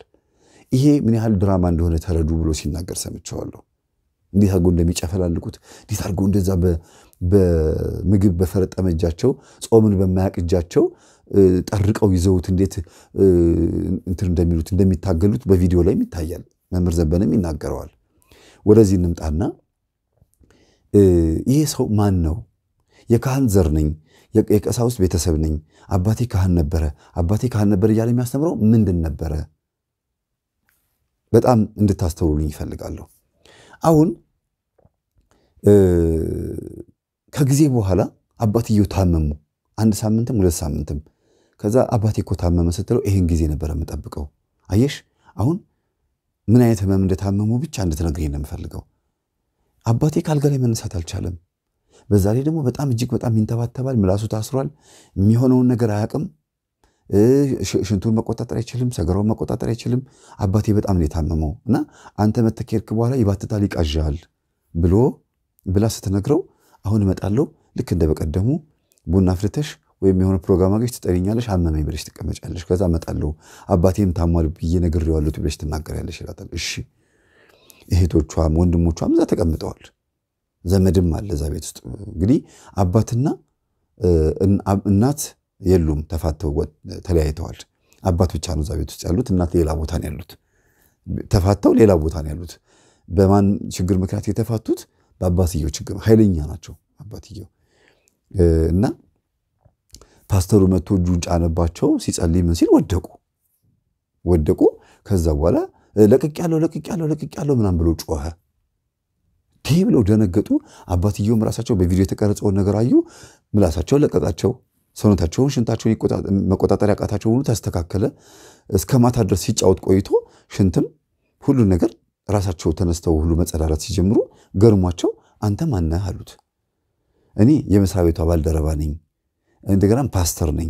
ይሄ ምን ያህል ድራማ እንደሆነ ተረዱ ብሎ ሲናገር ሰምቸዋለሁ። እንዴት አድርጎ እንደሚጨፈላልቁት እንዴት አድርጎ እንደዛ በምግብ በፈረጠመ እጃቸው ጾምን በማያቅ እጃቸው ጠርቀው ይዘውት እንዴት እንትን እንደሚሉት እንደሚታገሉት በቪዲዮ ላይም ይታያል። መምህር ዘበንም ይናገረዋል። ወደዚህ እንምጣና ይሄ ሰው ማን ነው? የካህን ዘር ነኝ፣ የቀሳውስት ቤተሰብ ነኝ፣ አባቴ ካህን ነበረ፣ አባቴ ካህን ነበረ እያለ የሚያስተምረው ምንድን ነበረ? በጣም እንድታስተውሉኝ ይፈልጋለሁ። አሁን ከጊዜ በኋላ አባትየው ታመሙ። አንድ ሳምንትም ሁለት ሳምንትም ከዛ አባቴ እኮ ታመመ ስትለው ይህን ጊዜ ነበር የምጠብቀው። አየሽ አሁን ምን አይነት ህመም እንደታመሙ ብቻ እንድትነግረኝ ነው የምፈልገው። አባቴ ከአልጋ ላይ መነሳት አልቻለም። በዛ ላይ ደግሞ በጣም እጅግ በጣም ይንተባተባል። ምላሱ ታስሯል። የሚሆነውን ነገር አያውቅም። ሽንቱን መቆጣጠር አይችልም፣ ሰገራውን መቆጣጠር አይችልም። አባቴ በጣም ነው የታመመው እና አንተ መተህ በኋላ ይባትታል፣ ይቃዣል ብሎ ብላ ስትነግረው አሁን እመጣለሁ ልክ እንደ በቀደሙ ቡና ፍልተሽ ወይም የሆነ ፕሮግራም አገሽ ትጠሪኛለሽ፣ አመመኝ ብለሽ ትቀመጫለሽ። ከዛ እመጣለሁ አባቴም ታሟል ብዬ ያሉት ብለሽ ትናገሪያለሽ ይላታል። እሺ እህቶቿም ወንድሞቿም እዛ ተቀምጠዋል። ዘመድም አለ እዛ ቤት ውስጥ እንግዲህ አባትና እናት የሉም፣ ተፋተው ተለያይተዋል። አባት ብቻ ነው እዛ ቤት ውስጥ ያሉት፣ እናት ሌላ ቦታ ነው ያሉት። ተፋተው ሌላ ቦታ ነው ያሉት። በማን ችግር ምክንያት የተፋቱት? በአባትየው ችግር። ኃይለኛ ናቸው አባትየው እና ፓስተሩ መጥቶ እጁን ጫነባቸው። ሲጸልይ ምን ሲል ወደቁ ወደቁ። ከዛ በኋላ ለቅቅ ያለው ለቅቅ ያለው ለቅቅ ያለው ምናም ብሎ ጮኸ። ይህ ብለው ደነገጡ። አባትየውም ራሳቸው በቪዲዮ የተቀረጸውን ነገር አዩ። ምላሳቸው ለቀቃቸው። ሰውነታቸውን ሽንታቸውን መቆጣጠር ያቃታቸው ሁሉ ተስተካከለ። እስከ ማታ ድረስ ሲጫወት ቆይቶ ሽንትም ሁሉ ነገር ራሳቸው ተነስተው ሁሉ መጸዳዳት ሲጀምሩ ገርሟቸው አንተ ማነህ አሉት። እኔ የመስሪያ ቤቷ ባልደረባ ነኝ፣ እንደገናም ፓስተር ነኝ።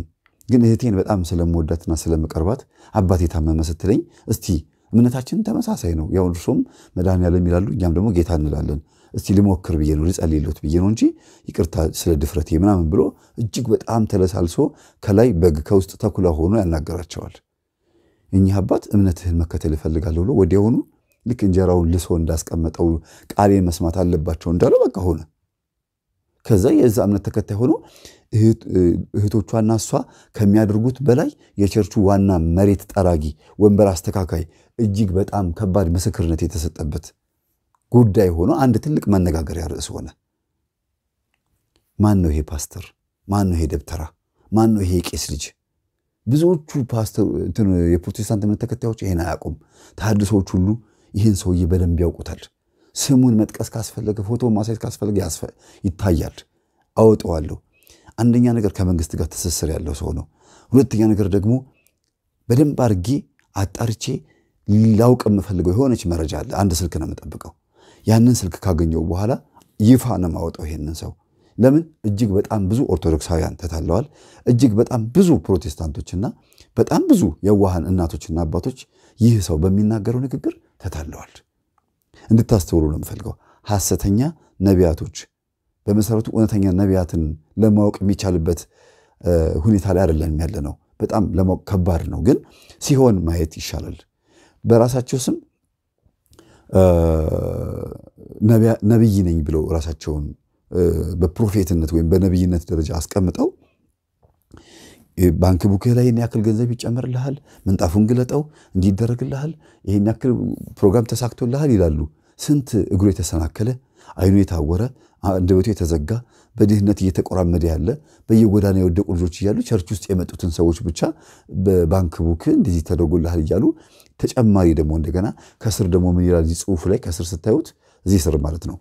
ግን እህቴን በጣም ስለምወዳትና ስለምቀርባት አባቴ ታመመ ስትለኝ እስቲ እምነታችን ተመሳሳይ ነው፣ ያው እርሶም መድኃኔዓለም ይላሉ፣ እኛም ደግሞ ጌታ እንላለን። እስቲ ልሞክር ብዬ ነው ልጸልይሎት ብዬ ነው እንጂ ይቅርታ ስለ ድፍረቴ ምናምን ብሎ እጅግ በጣም ተለሳልሶ ከላይ በግ ከውስጥ ተኩላ ሆኖ ያናገራቸዋል። እኚህ አባት እምነትህን መከተል እፈልጋለሁ ብሎ ወዲያውኑ ልክ እንጀራውን ልሶ እንዳስቀመጠው ቃሌን መስማት አለባቸው እንዳለው በቃ ሆነ። ከዛ የዛ እምነት ተከታይ ሆኖ እህቶቿና እሷ ከሚያደርጉት በላይ የቸርቹ ዋና መሬት ጠራጊ፣ ወንበር አስተካካይ፣ እጅግ በጣም ከባድ ምስክርነት የተሰጠበት ጉዳይ ሆኖ አንድ ትልቅ መነጋገሪያ ርዕስ ሆነ። ማን ነው ይሄ ፓስተር? ማን ነው ይሄ ደብተራ? ማን ነው ይሄ የቄስ ልጅ? ብዙዎቹ የፕሮቴስታንት እምነት ተከታዮች ይሄን አያውቁም። ተሐድሶዎች ሁሉ ይህን ሰውዬ በደንብ ያውቁታል። ስሙን መጥቀስ ካስፈለገ፣ ፎቶ ማሳየት ካስፈለገ ይታያል። አወጠዋለሁ። አንደኛ ነገር ከመንግስት ጋር ትስስር ያለው ሰው ነው። ሁለተኛ ነገር ደግሞ በደንብ አድርጌ አጣርቼ ላውቅ የምፈልገው የሆነች መረጃ አለ። አንድ ስልክ ነው የምጠብቀው። ያንን ስልክ ካገኘው በኋላ ይፋ ነው ማወጣው ይሄንን ሰው። ለምን እጅግ በጣም ብዙ ኦርቶዶክሳውያን ተታለዋል። እጅግ በጣም ብዙ ፕሮቴስታንቶችና በጣም ብዙ የዋሃን እናቶችና አባቶች ይህ ሰው በሚናገረው ንግግር ተታለዋል። እንድታስተውሉ ነው የምፈልገው። ሐሰተኛ ነቢያቶች በመሰረቱ እውነተኛ ነቢያትን ለማወቅ የሚቻልበት ሁኔታ ላይ አይደለም ያለ ነው። በጣም ለማወቅ ከባድ ነው፣ ግን ሲሆን ማየት ይሻላል። በራሳቸው ስም ነቢይ ነኝ ብለው ራሳቸውን በፕሮፌትነት ወይም በነቢይነት ደረጃ አስቀምጠው ባንክ ቡክህ ላይ ይህን ያክል ገንዘብ ይጨመርልሃል፣ ምንጣፉን ግለጠው፣ እንዲደረግልሃል፣ ይህን ያክል ፕሮግራም ተሳክቶልሃል ይላሉ። ስንት እግሩ የተሰናከለ አይኑ የታወረ አንደበቱ የተዘጋ በድህነት እየተቆራመደ ያለ በየጎዳና የወደቁ ልጆች እያሉ ቸርች ውስጥ የመጡትን ሰዎች ብቻ በባንክ ቡክ እንደዚህ ተደርጎልሃል እያሉ ተጨማሪ ደግሞ እንደገና ከስር ደግሞ ምን ይላል? እዚህ ጽሁፍ ላይ ከስር ስታዩት እዚህ ስር ማለት ነው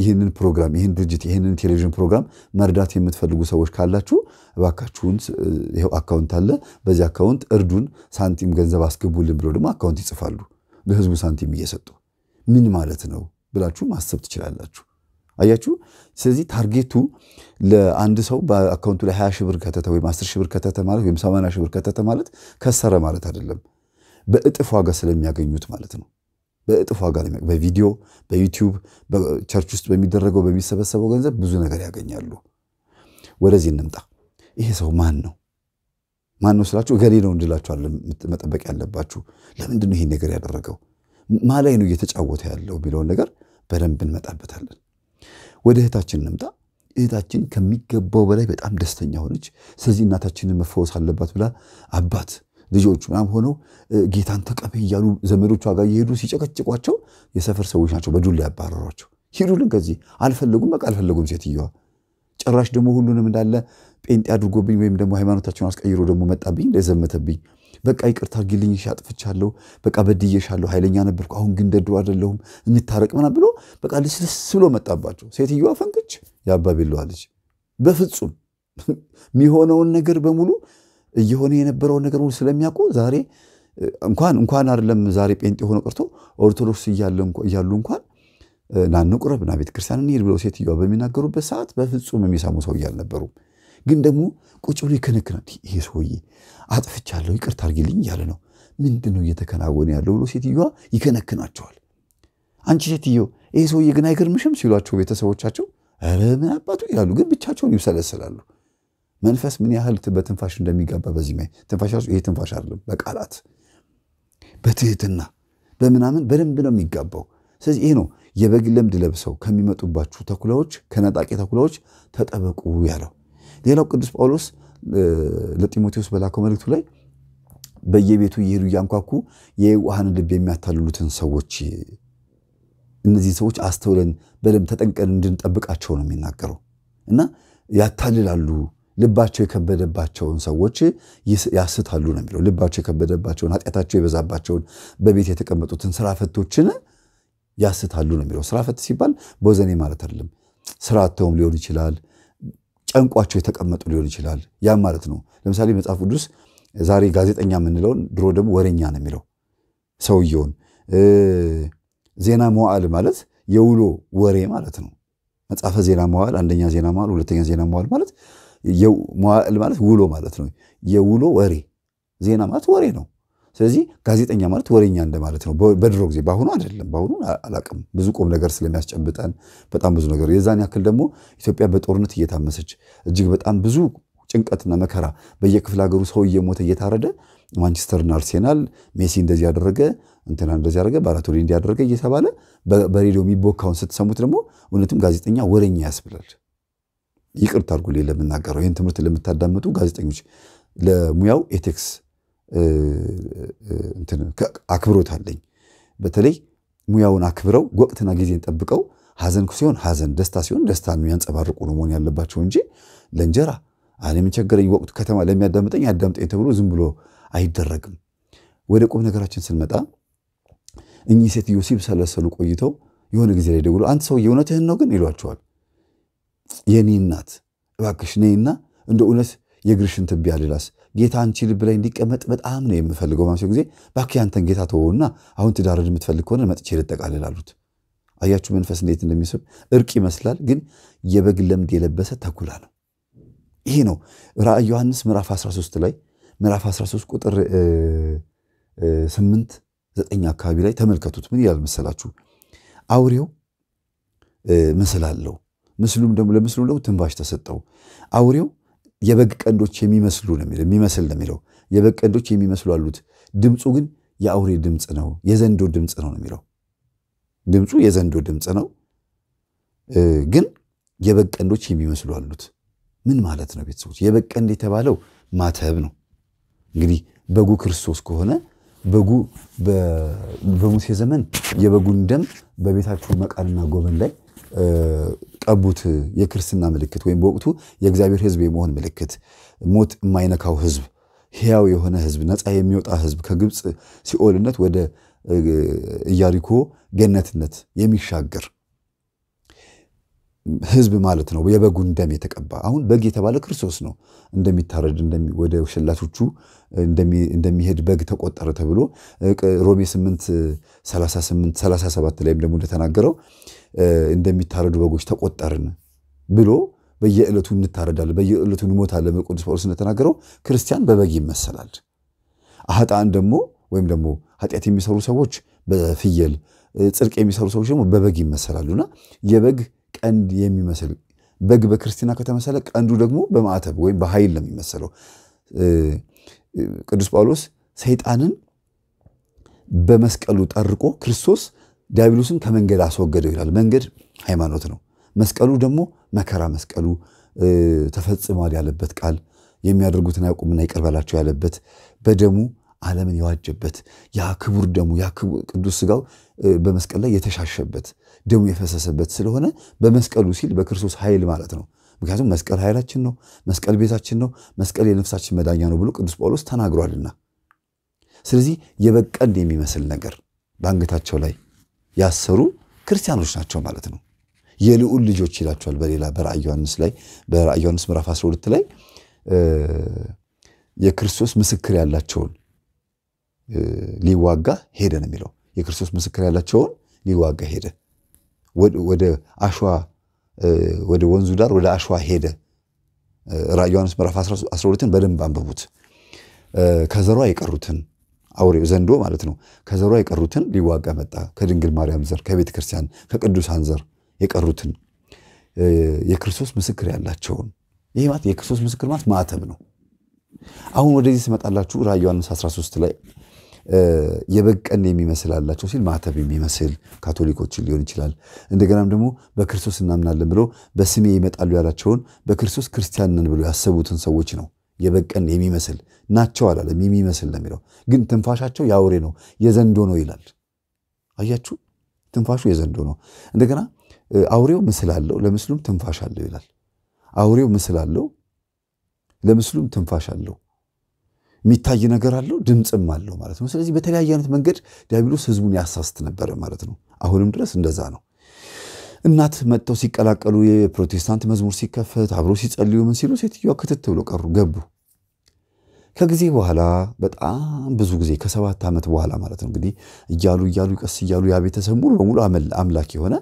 ይህንን ፕሮግራም ይህን ድርጅት ይህንን ቴሌቪዥን ፕሮግራም መርዳት የምትፈልጉ ሰዎች ካላችሁ እባካችሁን ይኸው አካውንት አለ፣ በዚህ አካውንት እርዱን፣ ሳንቲም ገንዘብ አስገቡልን ብለው ደግሞ አካውንት ይጽፋሉ። ለህዝቡ ሳንቲም እየሰጡ ምን ማለት ነው ብላችሁ ማሰብ ትችላላችሁ። አያችሁ። ስለዚህ ታርጌቱ ለአንድ ሰው በአካውንቱ ላይ 20 ሺህ ብር ከተተ ወይም 10 ሺህ ብር ከተተ ማለት ወይም 80 ሺህ ብር ከተተ ማለት ከሰረ ማለት አይደለም። በእጥፍ ዋጋ ስለሚያገኙት ማለት ነው። በእጥፍ ዋጋ በቪዲዮ በዩቲዩብ በቸርች ውስጥ በሚደረገው በሚሰበሰበው ገንዘብ ብዙ ነገር ያገኛሉ። ወደዚህ እንምጣ። ይሄ ሰው ማን ነው? ማን ነው ስላችሁ እገሌ ነው እንድላችሁ መጠበቅ ያለባችሁ። ለምንድን ነው ይሄ ነገር ያደረገው? ማ ላይ ነው እየተጫወተ ያለው የሚለውን ነገር በደንብ እንመጣበታለን። ወደ እህታችን እንምጣ። እህታችን ከሚገባው በላይ በጣም ደስተኛ ሆነች። ስለዚህ እናታችንን መፈወስ አለባት ብላ አባት ልጆች ምናምን ሆነው ጌታን ተቀበይ እያሉ ዘመዶቿ ጋር እየሄዱ ሲጨቀጭቋቸው የሰፈር ሰዎች ናቸው በዱላ ያባረሯቸው። ሂዱልን ከዚህ አልፈለጉም፣ በቃ አልፈለጉም ሴትዮዋ። ጭራሽ ደግሞ ሁሉንም እንዳለ ጴንጤ አድርጎብኝ ወይም ደግሞ ሃይማኖታቸውን አስቀይሮ ደግሞ መጣብኝ፣ እንደዘመተብኝ በቃ ይቅርታ አድርጊልኝ፣ አጥፍቻለሁ፣ በቃ በድየሻለሁ፣ ኃይለኛ ነበርኩ፣ አሁን ግን ደድሮ አይደለሁም፣ እንታረቅ ምናምን ብሎ በቃ ልስልስ ብሎ መጣባቸው። ሴትዮዋ ፈንቅች የአባቤለዋ ልጅ በፍጹም የሚሆነውን ነገር በሙሉ እየሆነ የነበረውን ነገር ሁሉ ስለሚያውቁ ዛሬ እንኳን እንኳን አይደለም ዛሬ ጴንጤ ሆኖ ቀርቶ ኦርቶዶክስ እያሉ እንኳን ናኑ ቁረብ ና ቤተ ክርስቲያን እንሂድ ብለው ሴትዮዋ በሚናገሩበት ሰዓት በፍጹም የሚሰሙ ሰው እያልነበሩ ግን ደግሞ ቁጭ ብሎ ይከነክናል። ይሄ ሰውዬ አጥፍቻለሁ ይቅርታ አድርጊልኝ እያለ ነው። ምንድን ነው እየተከናወነ ያለው ብሎ ሴትዮዋ ይከነክናቸዋል። አንቺ ሴትዮ ይሄ ሰውዬ ግን አይገርምሽም ሲሏቸው ቤተሰቦቻቸው ኧረ ምን አባቱ ይላሉ። ግን ብቻቸውን ይብሰለስላሉ። መንፈስ ምን ያህል በትንፋሽ እንደሚጋባ በዚህ ትንፋሽ ይሄ ትንፋሽ አይደለም፣ በቃላት በትህትና በምናምን በደንብ ነው የሚጋባው። ስለዚህ ይሄ ነው የበግ ለምድ ለብሰው ከሚመጡባችሁ ተኩላዎች ከነጣቂ ተኩላዎች ተጠበቁ ያለው። ሌላው ቅዱስ ጳውሎስ ለጢሞቴዎስ በላከው መልእክቱ ላይ በየቤቱ እየሄዱ እያንኳኩ የዋህን ልብ የሚያታልሉትን ሰዎች እነዚህ ሰዎች አስተውለን በደንብ ተጠንቀን እንድንጠብቃቸው ነው የሚናገረው እና ያታልላሉ ልባቸው የከበደባቸውን ሰዎች ያስታሉ ነው የሚለው። ልባቸው የከበደባቸውን ኃጢአታቸው የበዛባቸውን በቤት የተቀመጡትን ስራፈቶችን ያስታሉ ነው የሚለው። ስራፈት ሲባል በወዘኔ ማለት አይደለም። ስራ ሊሆን ይችላል፣ ጨንቋቸው የተቀመጡ ሊሆን ይችላል። ያም ማለት ነው። ለምሳሌ መጽሐፍ ቅዱስ ዛሬ ጋዜጠኛ የምንለውን ድሮ ደግሞ ወሬኛ ነው የሚለው ሰውየውን። ዜና መዋዕል ማለት የውሎ ወሬ ማለት ነው። መጽሐፈ ዜና መዋዕል፣ አንደኛ ዜና መዋዕል፣ ሁለተኛ ዜና መዋዕል ማለት መዋዕል ማለት ውሎ ማለት ነው። የውሎ ወሬ ዜና ማለት ወሬ ነው። ስለዚህ ጋዜጠኛ ማለት ወሬኛ እንደማለት ነው በድሮ ጊዜ። በአሁኑ አይደለም። በአሁኑ አላቅም ብዙ ቁም ነገር ስለሚያስጨብጠን በጣም ብዙ ነገር የዛን ያክል ደግሞ ኢትዮጵያ በጦርነት እየታመሰች እጅግ በጣም ብዙ ጭንቀትና መከራ በየክፍለ ሀገሩ ሰው እየሞተ እየታረደ ማንቸስተርና አርሴናል ሜሲ እንደዚህ ያደረገ እንትና እንደዚህ ያደረገ ባራቶሊ እንዲያደረገ እየተባለ በሬዲዮ የሚቦካውን ስትሰሙት ደግሞ እውነትም ጋዜጠኛ ወሬኛ ያስብላል። ይቅርታ አድርጉልኝ ለምናገረው ይህን ትምህርት ለምታዳምጡ ጋዜጠኞች ለሙያው ኤቴክስ አክብሮት አለኝ። በተለይ ሙያውን አክብረው ወቅትና ጊዜን ጠብቀው ሀዘን ሲሆን ሀዘን፣ ደስታ ሲሆን ደስታ የሚያንጸባርቁ ነው መሆን ያለባቸው እንጂ ለእንጀራ አን የሚቸገረኝ ወቅቱ ከተማ ለሚያዳምጠኝ ያዳምጠኝ ተብሎ ዝም ብሎ አይደረግም። ወደ ቁም ነገራችን ስንመጣ እኚህ ሴትዮ ሲብሰለሰሉ ቆይተው የሆነ ጊዜ ላይ ደውሎ አንተ ሰውዬ እውነትህን ነው ግን ይሏቸዋል። የኔ እናት እባክሽ ነይና እንደ እውነት የእግርሽን ትቢያ ልላስ ጌታ አንቺ ልብ ላይ እንዲቀመጥ በጣም ነው የምፈልገው። ማምሸው ጊዜ እባክህ ያንተን ጌታ ተወውና አሁን ትዳርን የምትፈልግ ከሆነ መጥቼ ልጠቃልል አሉት። አያችሁ መንፈስ እንዴት እንደሚስብ እርቅ ይመስላል፣ ግን የበግ ለምድ የለበሰ ተኩላ ነው። ይሄ ነው ራእይ ዮሐንስ ምዕራፍ 13 ላይ ምዕራፍ 13 ቁጥር 8 9 አካባቢ ላይ ተመልከቱት። ምን ይላል መሰላችሁ? አውሬው ምስል አለው ምስሉም ደግሞ ለምስሉ ደግሞ ትንባሽ ተሰጠው። አውሬው የበግ ቀንዶች የሚመስሉ ነው የሚመስል ነው የሚለው የበግ ቀንዶች የሚመስሉ አሉት። ድምፁ ግን የአውሬ ድምፅ ነው፣ የዘንዶ ድምፅ ነው የሚለው ድምፁ የዘንዶ ድምፅ ነው፣ ግን የበግ ቀንዶች የሚመስሉ አሉት። ምን ማለት ነው ቤተሰቦች? የበግ ቀንድ የተባለው ማተብ ነው። እንግዲህ በጉ ክርስቶስ ከሆነ በጉ በሙሴ ዘመን የበጉን ደም በቤታችሁ መቃንና ጎበን ላይ ቀቡት የክርስትና ምልክት ወይም በወቅቱ የእግዚአብሔር ህዝብ የመሆን ምልክት ሞት የማይነካው ህዝብ ህያው የሆነ ህዝብ ነፃ የሚወጣ ህዝብ ከግብፅ ሲኦልነት ወደ ኢያሪኮ ገነትነት የሚሻገር ህዝብ ማለት ነው። የበጉን ደም የተቀባ አሁን በግ የተባለ ክርስቶስ ነው። እንደሚታረድ ወደ ሸላቾቹ እንደሚሄድ በግ ተቆጠረ ተብሎ ሮሜ 8 38 37 ላይም ደግሞ እንደተናገረው እንደሚታረዱ በጎች ተቆጠርን ብሎ በየዕለቱ እንታረዳለን፣ በየዕለቱ እንሞታለን ብሎ ቅዱስ ጳውሎስ እንደተናገረው ክርስቲያን በበግ ይመሰላል። አህጣን ደግሞ ወይም ደግሞ ኃጢአት የሚሰሩ ሰዎች በፍየል ጽድቅ የሚሰሩ ሰዎች ደግሞ በበግ ይመሰላሉና የበግ ቀንድ የሚመስል በግ በክርስትና ከተመሰለ ቀንዱ ደግሞ በማዕተብ ወይም በኃይል ነው የሚመሰለው። ቅዱስ ጳውሎስ ሰይጣንን በመስቀሉ ጠርቆ ክርስቶስ ዲያብሎስን ከመንገድ አስወገደው ይላል። መንገድ ሃይማኖት ነው። መስቀሉ ደግሞ መከራ መስቀሉ ተፈጽሟል ያለበት ቃል የሚያደርጉትን አያውቁምና ይቀርበላቸው ያለበት በደሙ ዓለምን የዋጀበት ያ ክቡር ደሙ ያ ቅዱስ ስጋው በመስቀል ላይ የተሻሸበት ደሙ የፈሰሰበት ስለሆነ በመስቀሉ ሲል በክርስቶስ ኃይል ማለት ነው። ምክንያቱም መስቀል ኃይላችን ነው፣ መስቀል ቤታችን ነው፣ መስቀል የነፍሳችን መዳኛ ነው ብሎ ቅዱስ ጳውሎስ ተናግሯልና። ስለዚህ የበቀል የሚመስል ነገር በአንገታቸው ላይ ያሰሩ ክርስቲያኖች ናቸው ማለት ነው። የልዑል ልጆች ይላቸዋል። በሌላ በራእየ ዮሐንስ ላይ በራእየ ዮሐንስ ምዕራፍ 12 ላይ የክርስቶስ ምስክር ያላቸውን ሊዋጋ ሄደ ነው የሚለው። የክርስቶስ ምስክር ያላቸውን ሊዋጋ ሄደ፣ ወደ አሸዋ ወደ ወንዙ ዳር ወደ አሸዋ ሄደ። ራእየ ዮሐንስ ምዕራፍ 12ን በደንብ አንብቡት። ከዘሯ የቀሩትን አውሬው ዘንዶ ማለት ነው። ከዘሯ የቀሩትን ሊዋጋ መጣ። ከድንግል ማርያም ዘር፣ ከቤተ ክርስቲያን፣ ከቅዱሳን ዘር የቀሩትን የክርስቶስ ምስክር ያላቸውን ይህ ማለት የክርስቶስ ምስክር ማለት ማዕተብ ነው። አሁን ወደዚህ ስመጣላችሁ ራዕየ ዮሐንስ 13 ላይ የበቀን የሚመስል አላቸው ሲል ማዕተብ የሚመስል ካቶሊኮችን ሊሆን ይችላል። እንደገናም ደግሞ በክርስቶስ እናምናለን ብለው በስሜ ይመጣሉ ያላቸውን በክርስቶስ ክርስቲያን ነን ብለው ያሰቡትን ሰዎች ነው የበቀን የሚመስል ናቸው አላለም። የሚመስል ነው የሚለው ግን ትንፋሻቸው የአውሬ ነው የዘንዶ ነው ይላል። አያችሁ፣ ትንፋሹ የዘንዶ ነው። እንደገና አውሬው ምስል አለው ለምስሉም ትንፋሽ አለው ይላል። አውሬው ምስል አለው ለምስሉም ትንፋሽ አለው። የሚታይ ነገር አለው ድምፅም አለው ማለት ነው። ስለዚህ በተለያየ አይነት መንገድ ዲያብሎስ ህዝቡን ያሳስት ነበረ ማለት ነው። አሁንም ድረስ እንደዛ ነው። እናት መጥተው ሲቀላቀሉ የፕሮቴስታንት መዝሙር ሲከፈት አብሮ ሲጸልዩ ምን ሲሉ ሴትዮዋ ክትት ብሎ ቀሩ ገቡ። ከጊዜ በኋላ በጣም ብዙ ጊዜ ከሰባት ዓመት በኋላ ማለት ነው እንግዲህ እያሉ እያሉ ቀስ እያሉ ያ ቤተሰብ ሙሉ በሙሉ አምላክ የሆነ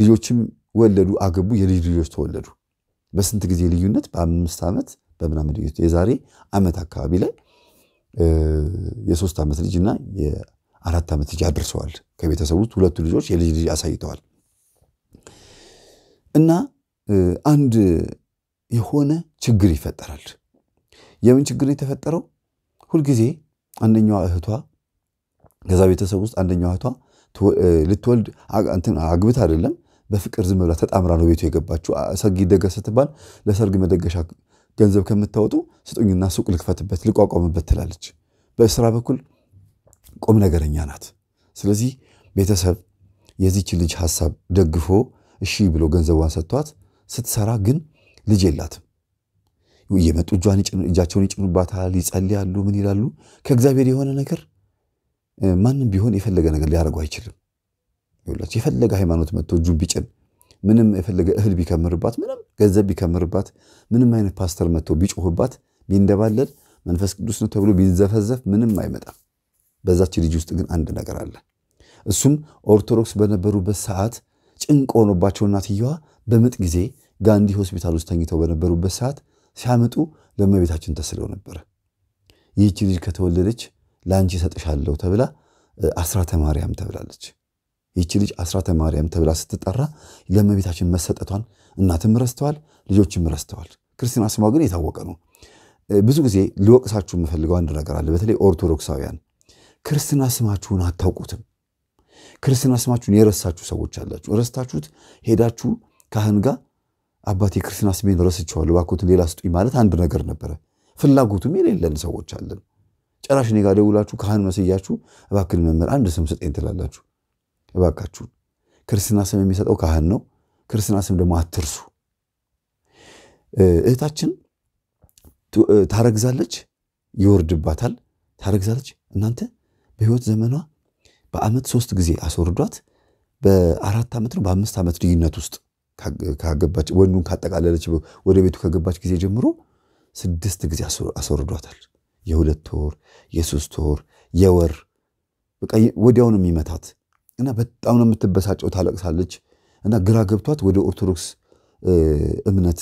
ልጆችም ወለዱ፣ አገቡ፣ የልጅ ልጆች ተወለዱ። በስንት ጊዜ ልዩነት? በአምስት ዓመት በምናምን ልዩነት የዛሬ ዓመት አካባቢ ላይ የሶስት ዓመት ልጅ እና የአራት ዓመት ልጅ አድርሰዋል። ከቤተሰብ ውስጥ ሁለቱ ልጆች የልጅ ልጅ አሳይተዋል። እና አንድ የሆነ ችግር ይፈጠራል። የምን ችግር የተፈጠረው? ሁልጊዜ አንደኛዋ እህቷ ከዛ ቤተሰብ ውስጥ አንደኛዋ እህቷ ልትወልድ አግብት አይደለም በፍቅር ዝም ብላ ተጣምራ ነው ቤቱ የገባችው። ሰርግ ይደገስ ስትባል ለሰርግ መደገሻ ገንዘብ ከምታወጡ ስጡኝና ሱቅ ልክፈትበት ልቋቋምበት ትላለች። በስራ በኩል ቁም ነገረኛ ናት። ስለዚህ ቤተሰብ የዚች ልጅ ሀሳብ ደግፎ እሺ ብሎ ገንዘቧን ሰጥቷት ስትሰራ ግን ልጅ የላትም። እየመጡ እጃቸውን ይጭኑባታል፣ ይጸልያሉ፣ ምን ይላሉ። ከእግዚአብሔር የሆነ ነገር ማንም ቢሆን የፈለገ ነገር ሊያደርጉ አይችልም። የፈለገ ሃይማኖት መጥቶ እጁን ቢጭን ምንም የፈለገ እህል ቢከምርባት፣ ምንም ገንዘብ ቢከምርባት፣ ምንም አይነት ፓስተር መጥቶ ቢጮህባት፣ ቢንደባለል፣ መንፈስ ቅዱስ ነው ተብሎ ቢዘፈዘፍ ምንም አይመጣም። በዛች ልጅ ውስጥ ግን አንድ ነገር አለ። እሱም ኦርቶዶክስ በነበሩበት ሰዓት ጭንቅ ሆኖባቸው እናትየዋ በምጥ ጊዜ ጋንዲ ሆስፒታል ውስጥ ተኝተው በነበሩበት ሰዓት ሲያመጡ ለመቤታችን ተስለው ነበረ። ይህች ልጅ ከተወለደች ለአንቺ ሰጥሻለሁ ተብላ አስራተ ማርያም ተብላለች። ይህች ልጅ አስራተ ማርያም ተብላ ስትጠራ ለመቤታችን መሰጠቷን እናትም ረስተዋል፣ ልጆችም ረስተዋል። ክርስቲና ስሟ ግን የታወቀ ነው። ብዙ ጊዜ ሊወቅሳችሁ የምፈልገው አንድ ነገር አለ። በተለይ ኦርቶዶክሳውያን ክርስትና ስማችሁን አታውቁትም። ክርስትና ስማችሁን የረሳችሁ ሰዎች አላችሁ። ረስታችሁት ሄዳችሁ ካህን ጋር አባቴ የክርስትና ስሜን ረስቸዋለሁ እባክዎትን ሌላ ስጡኝ ማለት አንድ ነገር ነበረ። ፍላጎቱም የሌለን ሰዎች አለን። ጭራሽ እኔ ጋር ደውላችሁ ካህን መስያችሁ እባክን መምህር አንድ ስም ስጠኝ ትላላችሁ። እባካችሁ ክርስትና ስም የሚሰጠው ካህን ነው። ክርስትና ስም ደግሞ አትርሱ። እህታችን ታረግዛለች፣ ይወርድባታል። ታረግዛለች። እናንተ በህይወት ዘመኗ በአመት ሶስት ጊዜ አስወርዷት በአራት ዓመት ነው በአምስት ዓመት ልዩነት ውስጥ ካገባች ወንዱን ካጠቃለለች ወደ ቤቱ ከገባች ጊዜ ጀምሮ ስድስት ጊዜ አስወርዷታል። የሁለት ወር፣ የሶስት ወር፣ የወር በቃ ወዲያውኑ የሚመታት እና በጣም ነው የምትበሳጨው፣ ታለቅሳለች እና ግራ ገብቷት ወደ ኦርቶዶክስ እምነት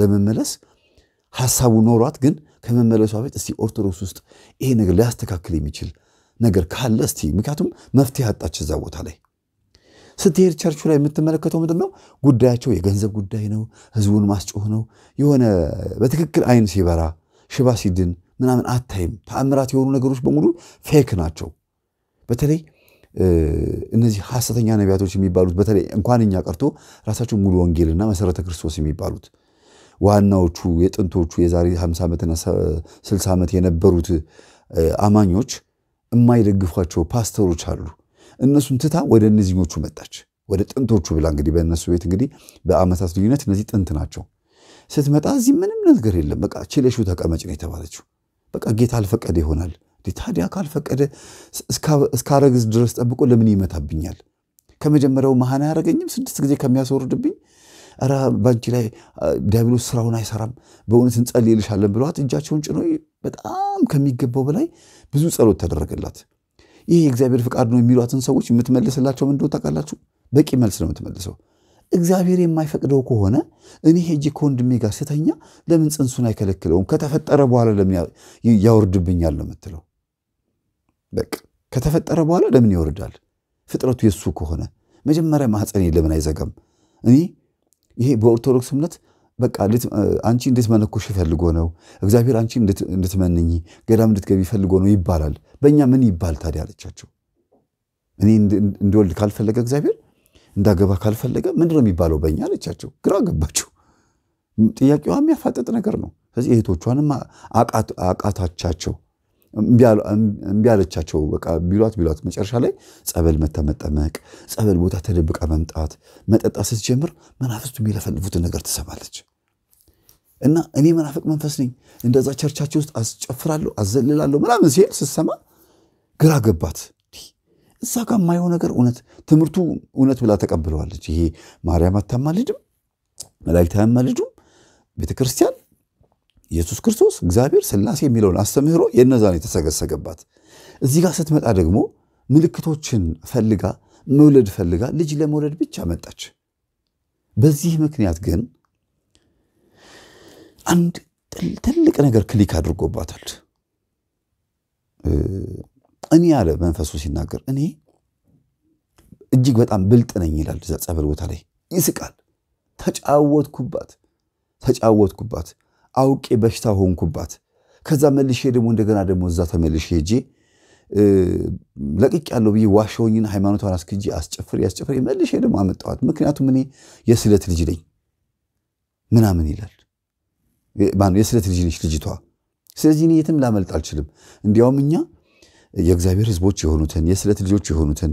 ለመመለስ ሀሳቡ ኖሯት ግን ከመመለሷ በፊት እስቲ ኦርቶዶክስ ውስጥ ይሄ ነገር ሊያስተካክል የሚችል ነገር ካለ እስቲ ምክንያቱም መፍትሄ ያጣች እዛ ቦታ ላይ ስትሄድ ቸርቹ ላይ የምትመለከተው ምንድን ነው? ጉዳያቸው የገንዘብ ጉዳይ ነው፣ ህዝቡን ማስጮህ ነው። የሆነ በትክክል አይን ሲበራ ሽባ ሲድን ምናምን አታይም። ተአምራት የሆኑ ነገሮች በሙሉ ፌክ ናቸው። በተለይ እነዚህ ሐሰተኛ ነቢያቶች የሚባሉት በተለይ እንኳን እኛ ቀርቶ ራሳቸው ሙሉ ወንጌልና መሰረተ ክርስቶስ የሚባሉት ዋናዎቹ የጥንቶቹ የዛሬ 50 ዓመትና 60 ዓመት የነበሩት አማኞች የማይደግፏቸው ፓስተሮች አሉ። እነሱን ትታ ወደ እነዚህኞቹ መጣች፣ ወደ ጥንቶቹ ብላ እንግዲህ በእነሱ ቤት እንግዲህ በአመታት ልዩነት እነዚህ ጥንት ናቸው። ስትመጣ እዚህ ምንም ነገር የለም። በቃ ችለሹ ተቀመጭ ነው የተባለችው። በቃ ጌታ አልፈቀደ ይሆናል። ታዲያ ካልፈቀደ እስካረግዝ ድረስ ጠብቆ ለምን ይመታብኛል? ከመጀመሪያው መሃን አያደረገኝም? ስድስት ጊዜ ከሚያስወርድብኝ ኧረ በአንቺ ላይ ዲያብሎስ ስራውን አይሰራም፣ በእውነት እንጸልይልሻለን ብለዋት እጃቸውን ጭኖ በጣም ከሚገባው በላይ ብዙ ጸሎት ተደረገላት። ይህ የእግዚአብሔር ፍቃድ ነው የሚሏትን ሰዎች የምትመልስላቸው ምን እንደሆነ ታውቃላችሁ? በቂ መልስ ነው የምትመልሰው። እግዚአብሔር የማይፈቅደው ከሆነ እኔ ሄጄ ከወንድሜ ጋር ስተኛ ለምን ጽንሱን አይከለክለውም? ከተፈጠረ በኋላ ለምን ያወርድብኛል ነው የምትለው። በቃ ከተፈጠረ በኋላ ለምን ይወርዳል? ፍጥረቱ የሱ ከሆነ መጀመሪያ ማኅፀኔ ለምን አይዘጋም? እኔ ይሄ በኦርቶዶክስ እምነት በቃ አንቺ መነኮሽ ፈልጎ ነው እግዚአብሔር አንቺ እንድትመንኝ ገዳም እንድትገቢ ፈልጎ ነው ይባላል። በእኛ ምን ይባል ታዲያ አለቻቸው። እኔ እንድወልድ ካልፈለገ እግዚአብሔር እንዳገባ ካልፈለገ ምንድን ነው የሚባለው በእኛ አለቻቸው። ግራ ገባቸው። ጥያቄዋ የሚያፋጠጥ ነገር ነው። ስለዚህ እህቶቿንም አቃታቻቸው። እምቢ አለቻቸው። በቃ ቢሏት ቢሏት መጨረሻ ላይ ጸበል መታ መጠመቅ፣ ጸበል ቦታ ተደብቃ መምጣት፣ መጠጣ ስትጀምር መናፍስቱ የሚለፈልፉትን ነገር ትሰማለች። እና እኔ መናፍቅ መንፈስ ነኝ እንደዛ ቸርቻቸው ውስጥ አስጨፍራለሁ፣ አዘልላለሁ ምናምን ሲል ስትሰማ ግራ ገባት። እዛ ጋር የማየው ነገር እውነት ትምህርቱ እውነት ብላ ተቀብለዋለች። ይሄ ማርያም አታማልድም፣ መላእክት አያማልዱም፣ ቤተክርስቲያን ኢየሱስ ክርስቶስ እግዚአብሔር ስላሴ የሚለውን አስተምህሮ የነዛን የተሰገሰገባት። እዚህ ጋር ስትመጣ ደግሞ ምልክቶችን ፈልጋ መውለድ ፈልጋ ልጅ ለመውለድ ብቻ መጣች። በዚህ ምክንያት ግን አንድ ትልቅ ነገር ክሊክ አድርጎባታል። እኔ አለ መንፈሱ ሲናገር እኔ እጅግ በጣም ብልጥ ነኝ ይላል። እዛ ጸበል ቦታ ላይ ይስቃል። ተጫወትኩባት ተጫወትኩባት አውቄ በሽታ ሆንኩባት። ከዛ መልሼ ደግሞ እንደገና ደግሞ እዛ ተመልሼ ሄጄ ለቅቅ ያለው ብዬ ዋሸውኝን ሃይማኖቷን አስክጄ አስጨፍሬ አስጨፍሬ መልሼ ደግሞ አመጣዋት። ምክንያቱም እኔ የስለት ልጅ ነኝ ምናምን ይላል። የስለት ልጅ ነች ልጅቷ። ስለዚህ እኔ የትም ላመልጥ አልችልም። እንዲያውም እኛ የእግዚአብሔር ህዝቦች የሆኑትን የስለት ልጆች የሆኑትን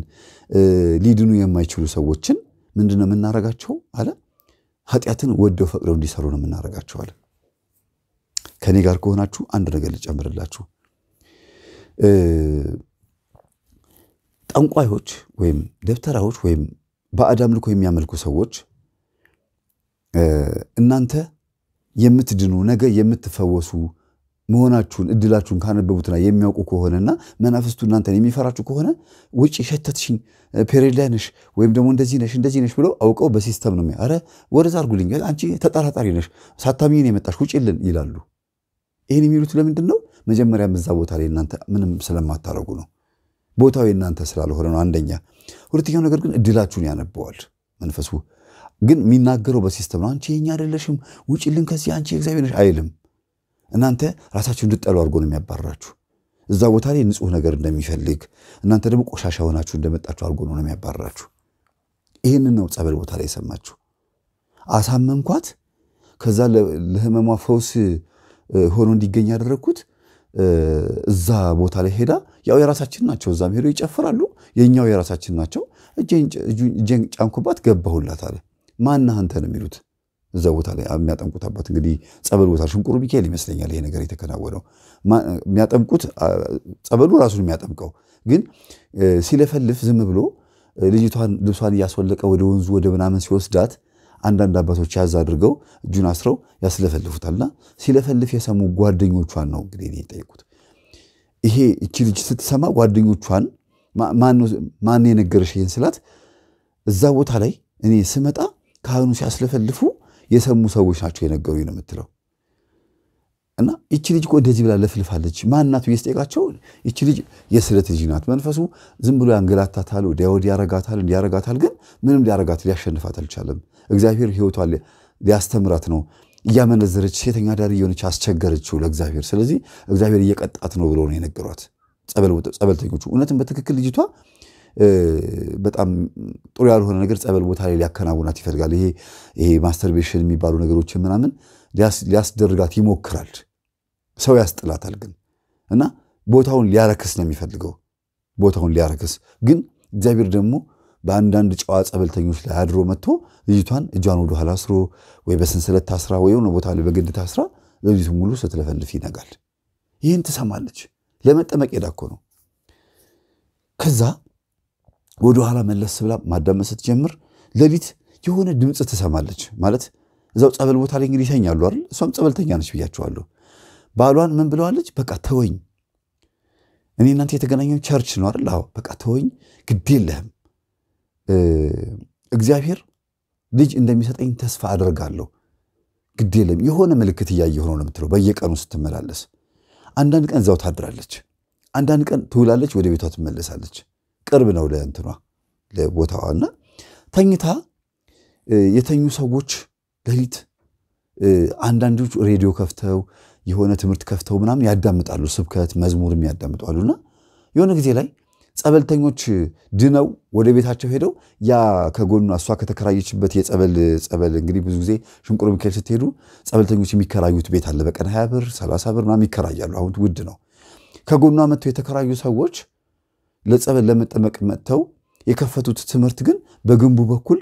ሊድኑ የማይችሉ ሰዎችን ምንድነው የምናረጋቸው አለ ኃጢአትን ወደው ፈቅደው እንዲሰሩ ነው የምናረጋቸው አለ። ከኔ ጋር ከሆናችሁ አንድ ነገር ልጨምርላችሁ። ጠንቋዮች ወይም ደብተራዎች ወይም ባዕድ አምልኮ የሚያመልኩ ሰዎች እናንተ የምትድኑ ነገ የምትፈወሱ መሆናችሁን እድላችሁን ካነበቡትና የሚያውቁ ከሆነና መናፍስቱ እናንተን የሚፈራችሁ ከሆነ ውጭ ሸተትሽኝ፣ ፔሬድ ላይ ነሽ፣ ወይም ደግሞ እንደዚህ ነሽ፣ እንደዚህ ነሽ ብለው አውቀው በሲስተም ነው። ኧረ ወደዛ አድርጉልኝ፣ አንቺ ተጠራጣሪ ነሽ፣ ሳታሚን የመጣሽ ውጭልን ይላሉ። ይህን የሚሉት ለምንድን ነው? መጀመሪያም እዛ ቦታ ላይ እናንተ ምንም ስለማታደርጉ ነው። ቦታው የእናንተ ስላልሆነ ነው። አንደኛ። ሁለተኛው ነገር ግን እድላችሁን ያነበዋል መንፈሱ። ግን የሚናገረው በሲስተም ነው። አንቺ የኛ አይደለሽም፣ ውጭልን ከዚህ አንቺ እግዚአብሔር ነሽ አይልም። እናንተ ራሳችሁ እንድጠሉ አድርጎ ነው የሚያባራችሁ እዛ ቦታ ላይ ንጹህ ነገር እንደሚፈልግ እናንተ ደግሞ ቆሻሻ ሆናችሁ እንደመጣችሁ አድርጎ ነው የሚያባራችሁ። ይህንን ነው ጸበል ቦታ ላይ የሰማችሁ። አሳመምኳት። ከዛ ለህመሟ ፈውስ ሆኖ እንዲገኝ ያደረግኩት እዛ ቦታ ላይ ሄዳ ያው የራሳችን ናቸው፣ እዛም ሄዶ ይጨፍራሉ። የኛው የራሳችን ናቸው። እጄን ጫንኩባት ገባሁላት አለ። ማናህ አንተ ነው የሚሉት እዛ ቦታ ላይ የሚያጠምቁት አባት እንግዲህ ጸበል ቦታ ሽንቁሩ ሚካኤል ይመስለኛል ይሄ ነገር የተከናወነው። የሚያጠምቁት ጸበሉ ራሱን የሚያጠምቀው ግን ሲለፈልፍ ዝም ብሎ ልጅቷን ልብሷን እያስወለቀ ወደ ወንዙ ወደ ምናምን ሲወስዳት አንዳንድ አባቶች ያዝ አድርገው እጁን አስረው ያስለፈልፉታልና ሲለፈልፍ የሰሙ ጓደኞቿን ነው እንግዲህ የጠየቁት። ይሄ እቺ ልጅ ስትሰማ ጓደኞቿን ማን የነገረሽ ይህን ስላት፣ እዛ ቦታ ላይ እኔ ስመጣ ካህኑ ሲያስለፈልፉ የሰሙ ሰዎች ናቸው የነገሩ ነው የምትለው። እና ይቺ ልጅ እንደዚህ ብላ ለፍልፋለች። ማናት ብዬ ስጠይቃቸው ይቺ ልጅ የስለት ልጅ ናት። መንፈሱ ዝም ብሎ ያንገላታታል፣ ወዲያ ወዲህ ያረጋታል፣ እንዲያረጋታል። ግን ምንም ሊያረጋት ሊያሸንፋት አልቻለም። እግዚአብሔር ሕይወቷን ሊያስተምራት ነው። እያመነዘረች ሴተኛ አዳሪ እየሆነች አስቸገረችው ለእግዚአብሔር። ስለዚህ እግዚአብሔር እየቀጣት ነው ብሎ ነው የነገሯት ጸበልተኞቹ። እውነትም በትክክል ልጅቷ በጣም ጥሩ ያልሆነ ነገር ጸበል ቦታ ላይ ሊያከናውናት ይፈልጋል። ይሄ ይሄ ማስተርቤሽን የሚባሉ ነገሮችን ምናምን ሊያስደርጋት ይሞክራል። ሰው ያስጥላታል ግን እና ቦታውን ሊያረክስ ነው የሚፈልገው ቦታውን ሊያረክስ ግን እግዚአብሔር ደግሞ በአንዳንድ ጨዋ ጸበልተኞች ላይ አድሮ መጥቶ ልጅቷን እጇን ወደ ኋላ አስሮ ወይ በሰንሰለት ታስራ ወይ የሆነ ቦታ ላይ በግድ ታስራ ሌሊቱን ሙሉ ስትለፈልፍ ይነጋል። ይህን ትሰማለች። ለመጠመቅ ሄዳ እኮ ነው። ከዛ ወደ ኋላ መለስ ብላ ማዳመጥ ስትጀምር ሌሊት የሆነ ድምፅ ትሰማለች። ማለት እዛው ጸበል ቦታ ላይ እንግዲህ ይተኛሉ አይደል? እሷም ጸበልተኛ ነች ብያቸዋለሁ። ባሏን ምን ብለዋለች? በቃ ተወኝ፣ እኔ እናንተ የተገናኘው ቸርች ነው አይደል? አዎ፣ በቃ ተወኝ፣ ግድ የለህም እግዚአብሔር ልጅ እንደሚሰጠኝ ተስፋ አደርጋለሁ። ግድ የለም የሆነ ምልክት እያየሁ ነው የምትለው በየቀኑ ስትመላለስ። አንዳንድ ቀን እዛው ታድራለች፣ አንዳንድ ቀን ትውላለች፣ ወደ ቤቷ ትመለሳለች። ቅርብ ነው ለእንትኗ ለቦታዋ እና ተኝታ የተኙ ሰዎች ሌሊት አንዳንዶች ሬዲዮ ከፍተው የሆነ ትምህርት ከፍተው ምናምን ያዳምጣሉ። ስብከት መዝሙርም እና የሆነ ጊዜ ላይ ጸበልተኞች ድነው ወደ ቤታቸው ሄደው ያ ከጎኗ እሷ ከተከራየችበት የጸበል ጸበል እንግዲህ ብዙ ጊዜ ሽንቁር ሚካኤል ስትሄዱ ጸበልተኞች የሚከራዩት ቤት አለ። በቀን 20 ብር 30 ብር ምናምን ይከራያሉ። አሁን ውድ ነው። ከጎኗ መጥተው የተከራዩ ሰዎች ለጸበል ለመጠመቅ መጥተው የከፈቱት ትምህርት ግን በግንቡ በኩል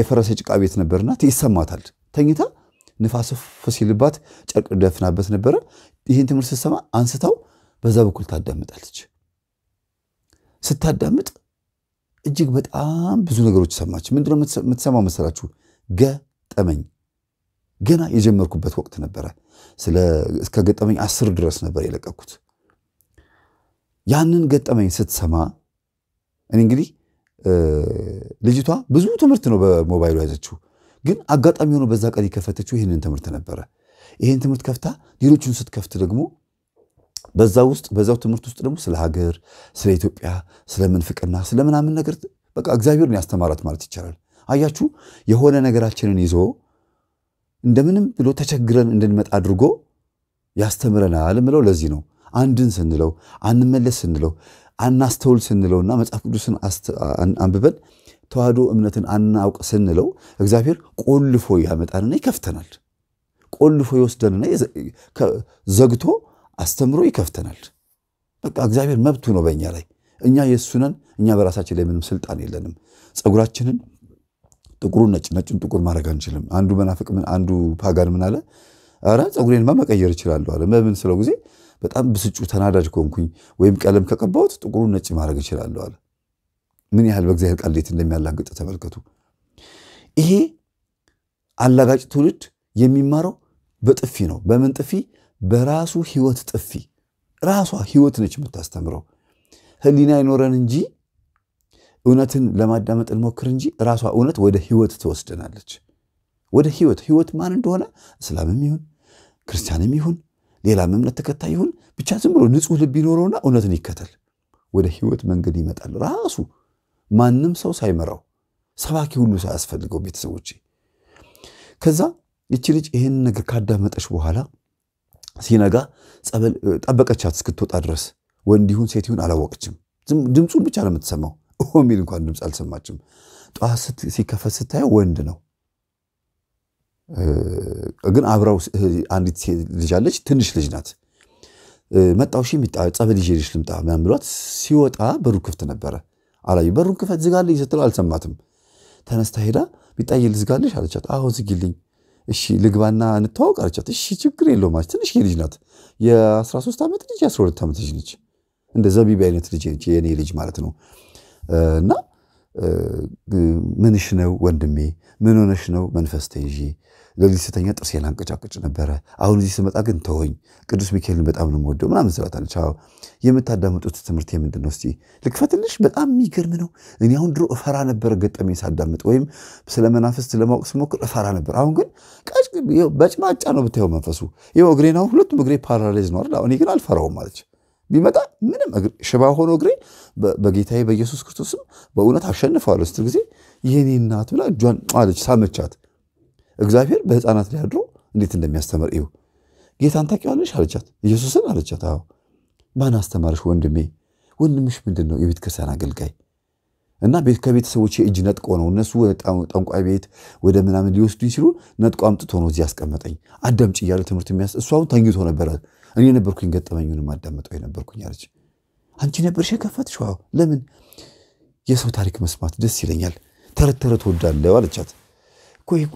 የፈረሰ ጭቃ ቤት ነበርና ይሰማታል። ተኝታ ንፋስ ፍሲልባት ጨርቅ ደፍናበት ነበረ። ይህን ትምህርት ስትሰማ አንስታው በዛ በኩል ታዳምጣለች። ስታዳምጥ እጅግ በጣም ብዙ ነገሮች ሰማች። ምንድነው የምትሰማው መሰላችሁ? ገጠመኝ። ገና የጀመርኩበት ወቅት ነበረ። እስከ ገጠመኝ አስር ድረስ ነበር የለቀኩት። ያንን ገጠመኝ ስትሰማ እኔ እንግዲህ ልጅቷ ብዙ ትምህርት ነው በሞባይሉ ያዘችው፣ ግን አጋጣሚ ሆኖ በዛ ቀን የከፈተችው ይህንን ትምህርት ነበረ። ይህን ትምህርት ከፍታ ሌሎቹን ስትከፍት ደግሞ በዛ ውስጥ በዛው ትምህርት ውስጥ ደግሞ ስለ ሀገር፣ ስለ ኢትዮጵያ፣ ስለ ምንፍቅና፣ ስለ ምናምን ነገር በቃ እግዚአብሔርን ያስተማራት ማለት ይቻላል። አያችሁ፣ የሆነ ነገራችንን ይዞ እንደምንም ብሎ ተቸግረን እንድንመጣ አድርጎ ያስተምረናል ምለው ለዚህ ነው። አንድን ስንለው አንመለስ ስንለው አናስተውል ስንለውና መጽሐፍ ቅዱስን አንብበን ተዋህዶ እምነትን አናውቅ ስንለው እግዚአብሔር ቆልፎ ያመጣንና ይከፍተናል። ቆልፎ ይወስደንና ዘግቶ አስተምሮ ይከፍተናል። በቃ እግዚአብሔር መብቱ ነው በእኛ ላይ። እኛ የእሱነን እኛ በራሳችን ላይ ምንም ስልጣን የለንም። ፀጉራችንን ጥቁሩን ነጭ፣ ነጩን ጥቁር ማድረግ አንችልም። አንዱ መናፍቅ አንዱ ፓጋን ምን አለ? ኧረ ፀጉሬንማ መቀየር እችላለሁ አለ። በምን ስለው ጊዜ በጣም ብስጩ ተናዳጅ ከሆንኩኝ ወይም ቀለም ከቀባሁት ጥቁሩን ነጭ ማድረግ እችላለሁ አለ። ምን ያህል በእግዚአብሔር ቃል እንዴት እንደሚያላግጥ ተመልከቱ። ይሄ አላጋጭ ትውልድ የሚማረው በጥፊ ነው። በምን ጥፊ? በራሱ ህይወት ጥፊ ራሷ ህይወት ነች የምታስተምረው። ህሊና ይኖረን እንጂ እውነትን ለማዳመጥ እንሞክር እንጂ ራሷ እውነት ወደ ህይወት ትወስደናለች። ወደ ህይወት ህይወት ማን እንደሆነ እስላምም ይሁን ክርስቲያንም ይሁን ሌላም እምነት ተከታይ ይሁን ብቻ ዝም ብሎ ንጹህ ልብ ይኖረውና እውነትን ይከተል። ወደ ህይወት መንገድ ይመጣል ራሱ ማንም ሰው ሳይመራው ሰባኪ ሁሉ ሳያስፈልገው ቤተሰቦች ከዛ ይቺ ልጅ ይህን ነገር ካዳመጠች በኋላ ሲነጋ ጠበቀቻት እስክትወጣ ድረስ። ወንዲሁን ሴቲሁን አላወቀችም። ድምፁን ብቻ ነው የምትሰማው። የሚል እንኳን ድምፅ አልሰማችም። ጠዋት ሲከፈት ስታየው ወንድ ነው። ግን አብራው አንዲት ልጅ አለች፣ ትንሽ ልጅ ናት። መጣው ሺ ጸበል ይዤ ልጅ ልምጣ ምናምን ብሏት ሲወጣ በሩ ክፍት ነበረ። አላዩ በሩን ክፈት ዝጋልኝ ስትለው አልሰማትም። ተነስታ ሄዳ ሚጣዬ ልዝጋልሽ አለቻት። አሁን ዝጊልኝ እሺ ልግባና እንተዋወቅ አለቻት። እሺ ችግር የለውም አለች። ትንሽ ልጅ ናት። የ13 ዓመት ልጅ የ12 ዓመት ልጅ ነች። እንደ ዘቢብ አይነት ልጅ ነች፣ የእኔ ልጅ ማለት ነው። እና ምንሽ ነው ወንድሜ፣ ምን ሆነሽ ነው መንፈስ ተይዤ ለሊት ስተኛ ጥርሴን አንቀጫቅጭ ነበረ። አሁን እዚህ ስመጣ ግን ተወኝ፣ ቅዱስ ሚካኤልን በጣም ነው የምወደው ምናምን ትላታለች። አዎ የምታዳምጡት ትምህርት የምንድን ነው? እስቲ ልክፈትልሽ። በጣም የሚገርም ነው። እኔ አሁን ድሮ እፈራ ነበረ ገጠመኝ ሳዳምጥ ወይም ስለ መናፍስት ለማወቅ ስሞክር እፈራ ነበር። አሁን ግን በጭማጫ ነው ብታየው መንፈሱ። ይኸው እግሬን አሁን ሁለቱም እግሬ ፓራላይዝ ነው አይደል? እኔ ግን አልፈራውም አለች። ቢመጣ ምንም ሽባ ሆኖ እግሬ በጌታዬ በኢየሱስ ክርስቶስም በእውነት አሸንፈዋለሁ ስትል ጊዜ የኔ እናት ብላ እጇን አለች ሳመቻት። እግዚአብሔር በህፃናት ላይ አድሮ እንዴት እንደሚያስተምር እዩ። ጌታን ታውቂዋለሽ አለቻት። ኢየሱስን አለቻት። አዎ። ማን አስተማርሽ? ወንድሜ። ወንድምሽ ምንድን ነው? የቤተ ክርስቲያን አገልጋይ እና ከቤተሰቦች እጅ ነጥቆ ነው እነሱ ጠንቋይ ቤት ወደ ምናምን ሊወስዱኝ ሲሉ ነጥቆ አምጥቶ ነው እዚህ ያስቀመጠኝ። አዳምጭ እያለ ትምህርት የሚያስ እሱ አሁን ተኝቶ ነበረ። እኔ የነበርኩኝ ገጠመኝንም አዳመጠው የነበርኩኝ አለች። አንቺ ነበርሽ የከፈትሽው? ለምን? የሰው ታሪክ መስማት ደስ ይለኛል። ተረት ተረት ወዳለው አለቻት።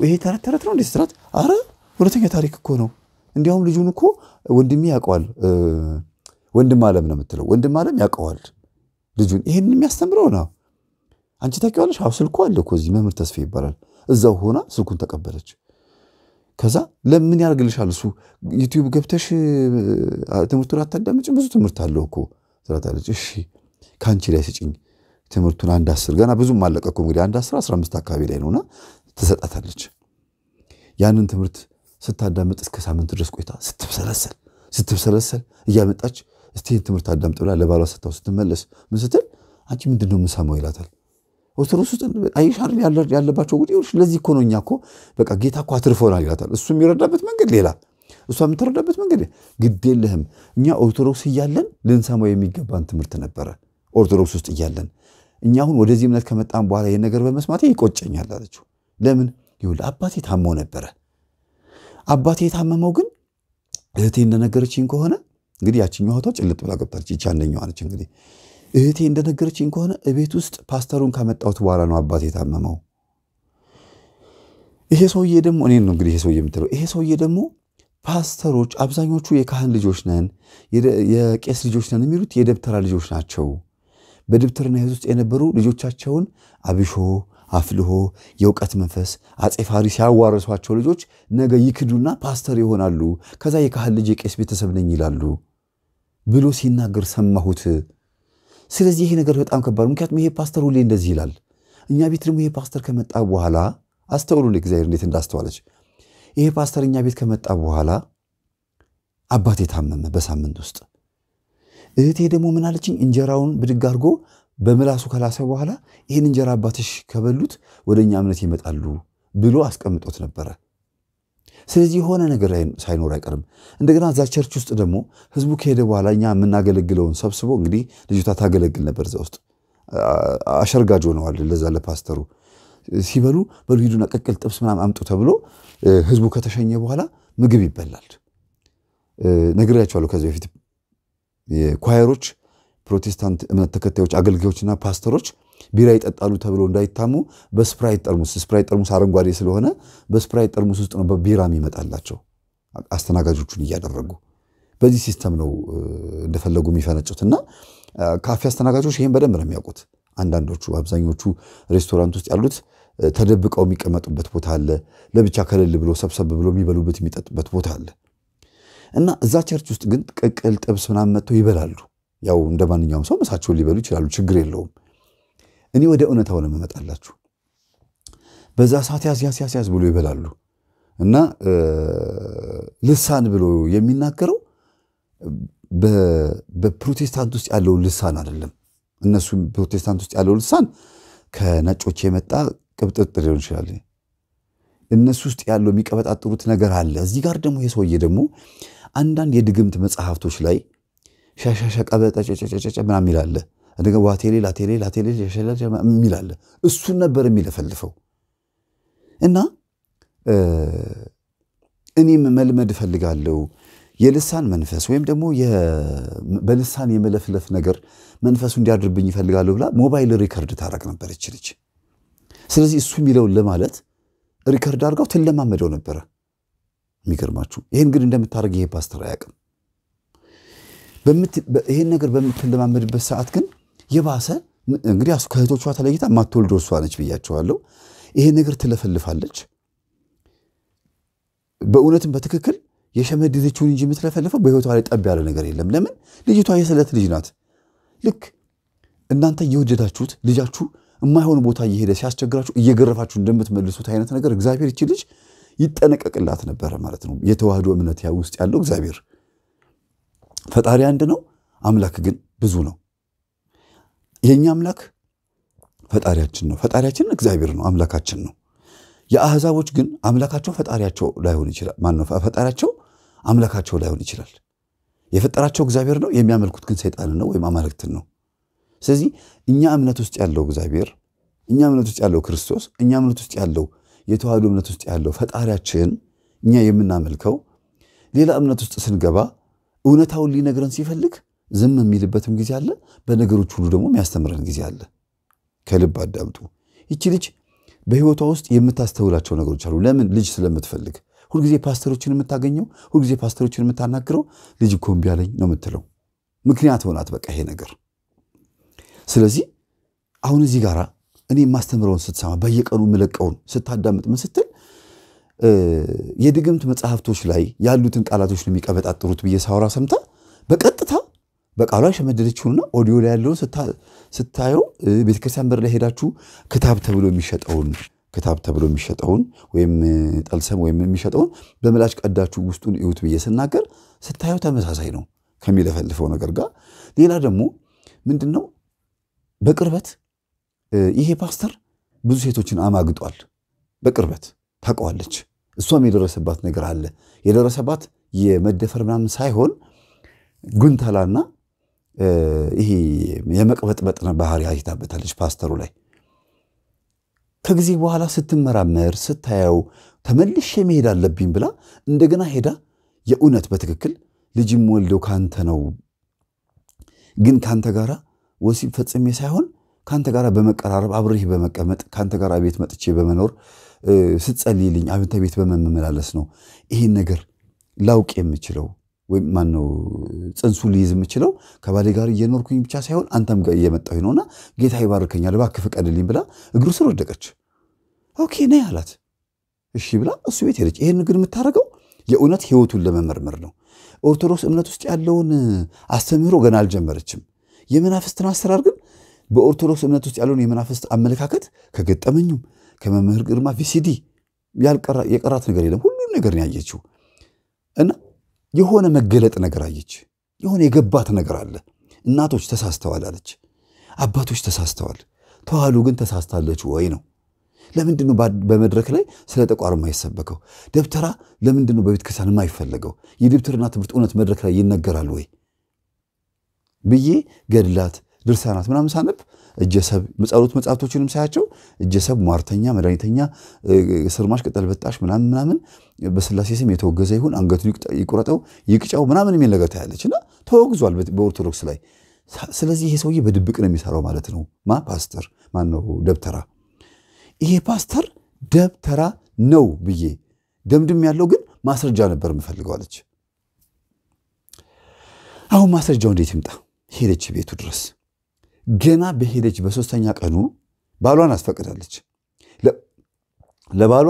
ይሄ ተረት ተረት ነው እንዴ ስትላት፣ አረ እውነተኛ ታሪክ እኮ ነው። እንዲያውም ልጁን እኮ ወንድሜ ያውቀዋል፣ ወንድም አለም ነው የምትለው። ወንድም አለም ያውቀዋል ልጁን። ይሄን የሚያስተምረው ነው። አንቺ ታውቂዋለሽ? አዎ ስልኩ አለ እኮ እዚህ። መምህር ተስፋ ይባላል። እዛው ሆና ስልኩን ተቀበለች። ከዛ ለምን ያደርግልሻል እሱ ዩቲዩብ ገብተሽ ትምህርቱን አታዳምጭ? ብዙ ትምህርት አለው እኮ ትላታለች። እሺ ከአንቺ ላይ ስጭኝ ትምህርቱን አንድ አስር ገና ብዙም አለቀ እኮ እንግዲህ አንድ አስር አስራ አምስት አካባቢ ላይ ነውና ትሰጣታለች። ያንን ትምህርት ስታዳምጥ እስከ ሳምንት ድረስ ቆይታ ስትብሰለሰል ስትብሰለሰል እያመጣች እስቲ ትምህርት አዳምጥ ብላ ለባሏ ስታው ስትመለስ ምን ስትል አንቺ ምንድን ነው የምሰማው ይላታል። ኦርቶዶክስ ውስጥ አይሽ ያለባቸው ጉዳይ ለዚህ እኮ ነው እኛ እኮ በቃ ጌታ እኮ አትርፎናል ይላታል። እሱ የሚረዳበት መንገድ ሌላ፣ እሷ የምትረዳበት መንገድ ግድ የለህም። እኛ ኦርቶዶክስ እያለን ልንሰማው የሚገባን ትምህርት ነበረ ኦርቶዶክስ ውስጥ እያለን። እኛ አሁን ወደዚህ እምነት ከመጣን በኋላ ይህን ነገር በመስማቴ ይቆጨኛል አለችው። ለምን ይውል አባቴ ታመው ነበረ። አባቴ የታመመው ግን እህቴ እንደነገረችኝ ከሆነ እንግዲህ ያችኛዋ እህቷ ጭልጥ ብላ ገብታለች። ይቺ አንደኛዋ ነች። እንግዲህ እህቴ እንደነገረችኝ ከሆነ እቤት ውስጥ ፓስተሩን ካመጣውት በኋላ ነው አባቴ የታመመው። ይሄ ሰውዬ ደግሞ እኔ ነው እንግዲህ ይሄ ሰውዬ የምትለው ይሄ ሰውዬ ደግሞ ፓስተሮች አብዛኞቹ የካህን ልጆች ነን፣ የቄስ ልጆች ነን የሚሉት የደብተራ ልጆች ናቸው። በደብተርና ሕይወት ውስጥ የነበሩ ልጆቻቸውን አብሾ አፍልሆ የእውቀት መንፈስ አጼ ፋሪስ ያዋረሷቸው ልጆች ነገ ይክዱና ፓስተር ይሆናሉ። ከዛ የካህን ልጅ የቄስ ቤተሰብ ነኝ ይላሉ ብሎ ሲናገር ሰማሁት። ስለዚህ ይሄ ነገር በጣም ከባድ፣ ምክንያቱም ይሄ ፓስተር ሁሌ እንደዚህ ይላል። እኛ ቤት ደግሞ ይሄ ፓስተር ከመጣ በኋላ አስተውሉ፣ እግዚአብሔር እንዴት እንዳስተዋለች። ይሄ ፓስተር እኛ ቤት ከመጣ በኋላ አባቴ ታመመ በሳምንት ውስጥ። እህቴ ደግሞ ምናለችኝ፣ እንጀራውን ብድግ አድርጎ በምላሱ ከላሰ በኋላ ይህን እንጀራ አባትሽ ከበሉት ወደ እኛ እምነት ይመጣሉ ብሎ አስቀምጦት ነበረ። ስለዚህ የሆነ ነገር ሳይኖር አይቀርም። እንደገና እዛ ቸርች ውስጥ ደግሞ ህዝቡ ከሄደ በኋላ እኛ የምናገለግለውን ሰብስቦ እንግዲህ ልጅቷ ታገለግል ነበር። እዛ ውስጥ አሸርጋጅ ሆነዋል። ለዛ ለፓስተሩ ሲበሉ በሉ ሂዱና ቅቅል ጥብስ ምናምን አምጡ ተብሎ ህዝቡ ከተሸኘ በኋላ ምግብ ይበላል። ነግሬያቸዋለሁ ከዚህ በፊት ኳየሮች ፕሮቴስታንት እምነት ተከታዮች አገልጋዮችና ፓስተሮች ቢራ ይጠጣሉ ተብሎ እንዳይታሙ በስፕራይት ጠርሙስ ስፕራይት ጠርሙስ አረንጓዴ ስለሆነ በስፕራይት ጠርሙስ ውስጥ ነው በቢራም የሚመጣላቸው አስተናጋጆቹን እያደረጉ በዚህ ሲስተም ነው እንደፈለጉ የሚፈነጩት እና ካፌ አስተናጋጆች ይህን በደንብ ነው የሚያውቁት። አንዳንዶቹ አብዛኞቹ ሬስቶራንት ውስጥ ያሉት ተደብቀው የሚቀመጡበት ቦታ አለ። ለብቻ ከልል ብሎ ሰብሰብ ብሎ የሚበሉበት የሚጠጡበት ቦታ አለ እና እዛ ቸርች ውስጥ ግን ቅቅል ጥብስ ምናምን መጥተው ይበላሉ። ያው እንደ ማንኛውም ሰው ምሳቸውን ሊበሉ ይችላሉ፣ ችግር የለውም። እኔ ወደ እውነታው ነው በዛ ሰዓት ያዝ ያዝ ያዝ ያዝ ብሎ ይበላሉ እና ልሳን ብሎ የሚናገረው በፕሮቴስታንት ውስጥ ያለውን ልሳን አይደለም። እነሱ ፕሮቴስታንት ውስጥ ያለው ልሳን ከነጮች የመጣ ቅብጥጥ ሊሆን ይችላል። እነሱ ውስጥ ያለው የሚቀበጣጥሩት ነገር አለ። እዚህ ጋር ደግሞ የሰውዬ ደግሞ አንዳንድ የድግምት መጽሐፍቶች ላይ ሻሻሻ ቀበጠ ጨጨጨጨ ምናምን ይላል። ዋቴሌ ላቴሌ ላቴሌ ሸሸለሸ የሚላለ እሱን ነበር የሚለፈልፈው እና እኔም መልመድ እፈልጋለሁ። የልሳን መንፈስ ወይም ደግሞ በልሳን የመለፍለፍ ነገር መንፈሱ እንዲያድርብኝ ይፈልጋለሁ ብላ ሞባይል ሪከርድ ታደረግ ነበር ይች ልጅ። ስለዚህ እሱ የሚለውን ለማለት ሪከርድ አድርጋው ትለማመደው ነበረ። የሚገርማችሁ ይህን ግን እንደምታደርግ ይሄ ፓስተር አያውቅም። ይሄን ነገር በምትለማመድበት ሰዓት ግን የባሰ እንግዲህ ከእህቶቿ ተለይታ ማትወልደው እሷ ነች ብያቸዋለሁ። ይሄ ነገር ትለፈልፋለች። በእውነትም በትክክል የሸመደደችውን እንጂ የምትለፈልፈው በህይወቷ ላይ ጠብ ያለ ነገር የለም። ለምን? ልጅቷ የስለት ልጅ ናት። ልክ እናንተ እየወደዳችሁት ልጃችሁ የማይሆን ቦታ እየሄደ ሲያስቸግራችሁ እየገረፋችሁ እንደምትመልሱት አይነት ነገር እግዚአብሔር ይቺ ልጅ ይጠነቀቅላት ነበረ ማለት ነው። የተዋህዶ እምነት ውስጥ ያለው እግዚአብሔር ፈጣሪ አንድ ነው፣ አምላክ ግን ብዙ ነው። የእኛ አምላክ ፈጣሪያችን ነው። ፈጣሪያችን እግዚአብሔር ነው፣ አምላካችን ነው። የአህዛቦች ግን አምላካቸው ፈጣሪያቸው ላይሆን ይችላል። ማነው ፈጣሪያቸው አምላካቸው ላይሆን ይችላል። የፈጠራቸው እግዚአብሔር ነው፣ የሚያመልኩት ግን ሰይጣን ነው ወይም አማልክትን ነው። ስለዚህ እኛ እምነት ውስጥ ያለው እግዚአብሔር፣ እኛ እምነት ውስጥ ያለው ክርስቶስ፣ እኛ እምነት ውስጥ ያለው የተዋህዶ እምነት ውስጥ ያለው ፈጣሪያችን እኛ የምናመልከው ሌላ እምነት ውስጥ ስንገባ እውነታውን ሊነግረን ሲፈልግ ዝም የሚልበትም ጊዜ አለ። በነገሮች ሁሉ ደግሞ የሚያስተምረን ጊዜ አለ። ከልብ አዳምጡ። ይቺ ልጅ በህይወቷ ውስጥ የምታስተውላቸው ነገሮች አሉ። ለምን ልጅ ስለምትፈልግ ሁልጊዜ ፓስተሮችን የምታገኘው ሁልጊዜ ፓስተሮችን የምታናግረው ልጅ እኮ እምቢ አለኝ ነው የምትለው። ምክንያት ሆናት በቃ ይሄ ነገር። ስለዚህ አሁን እዚህ ጋር እኔ የማስተምረውን ስትሰማ በየቀኑ የምለቀውን ስታዳምጥ ምን ስትል የድግምት መጽሐፍቶች ላይ ያሉትን ቃላቶች ነው የሚቀበጣጥሩት ብዬ ሳወራ ሰምታ በቀጥታ በቃሏ የሸመደደችውና ኦዲዮ ላይ ያለውን ስታየው ቤተክርስቲያን በር ላይ ሄዳችሁ ክታብ ተብሎ የሚሸጠውን ክታብ ተብሎ የሚሸጠውን ወይም ጠልሰም ወይም የሚሸጠውን በምላጭ ቀዳችሁ ውስጡን እዩት ብዬ ስናገር ስታየው ተመሳሳይ ነው ከሚለፈልፈው ነገር ጋር። ሌላ ደግሞ ምንድን ነው በቅርበት ይሄ ፓስተር ብዙ ሴቶችን አማግጧል በቅርበት ታውቀዋለች። እሷም የደረሰባት ነገር አለ። የደረሰባት የመደፈር ምናምን ሳይሆን ጉንተላና ይሄ የመቅበጥበጥ ባህሪ አይታበታለች ፓስተሩ ላይ። ከጊዜ በኋላ ስትመራመር ስታየው ተመልሼ መሄድ አለብኝ ብላ እንደገና ሄዳ የእውነት በትክክል ልጅም ወልደው ካንተ ነው፣ ግን ካንተ ጋራ ወሲብ ፈጽሜ ሳይሆን ካንተ ጋር በመቀራረብ አብሬህ በመቀመጥ ካንተ ጋር ቤት መጥቼ በመኖር ስትጸልይልኝ አብንተ ቤት በመመላለስ ነው ይህን ነገር ላውቅ የምችለው ወይም ማን ጽንሱ ሊይዝ የምችለው ከባሌ ጋር እየኖርኩኝ ብቻ ሳይሆን አንተም ጋር እየመጣሁኝ ነውና ጌታ ይባርከኛል፣ እባክህ ፍቀድልኝ ብላ እግሩ ስር ወደቀች። ኦኬ ነይ አላት። እሺ ብላ እሱ ቤት ሄደች። ይህን ግን የምታደርገው የእውነት ህይወቱን ለመመርመር ነው። ኦርቶዶክስ እምነት ውስጥ ያለውን አስተምህሮ ገና አልጀመረችም። የመናፍስትን አሰራር ግን በኦርቶዶክስ እምነት ውስጥ ያለውን የመናፍስት አመለካከት ከገጠመኙም ከመምህር ግርማ ቪሲዲ የቀራት ነገር የለም። ሁሉም ነገር ያየችው እና የሆነ መገለጥ ነገር አየች። የሆነ የገባት ነገር አለ። እናቶች ተሳስተዋል አለች። አባቶች ተሳስተዋል። ተዋሉ ግን ተሳስታለች ወይ ነው። ለምንድን ነው በመድረክ ላይ ስለ ጠቋር የማይሰበከው? ደብተራ ለምንድን ነው በቤተ የማይፈለገው? የደብተርና ትምህርት እውነት መድረክ ላይ ይነገራል ወይ ብዬ ገድላት፣ ድርሳናት ምናምን ሳነብ እጀሰብ የጸሎት መጽሐፍቶችንም ሳያቸው እጀሰብ ሟርተኛ፣ መድኃኒተኛ፣ ስርማሽ፣ ቅጠል በጣሽ ምናምን ምናምን በስላሴ ስም የተወገዘ ይሁን አንገቱ ይቁረጠው ይቅጫው ምናምን የሚል ነገር ታያለች እና ተወግዟል በኦርቶዶክስ ላይ። ስለዚህ ይሄ ሰውዬ በድብቅ ነው የሚሰራው ማለት ነው። ማ ፓስተር ማን ነው? ደብተራ። ይሄ ፓስተር ደብተራ ነው ብዬ ደምድም ያለው ግን ማስረጃ ነበር የምፈልገዋለች። አሁን ማስረጃው እንዴት ይምጣ? ሄደች ቤቱ ድረስ ገና በሄደች በሶስተኛ ቀኑ ባሏን አስፈቅዳለች። ለባሏ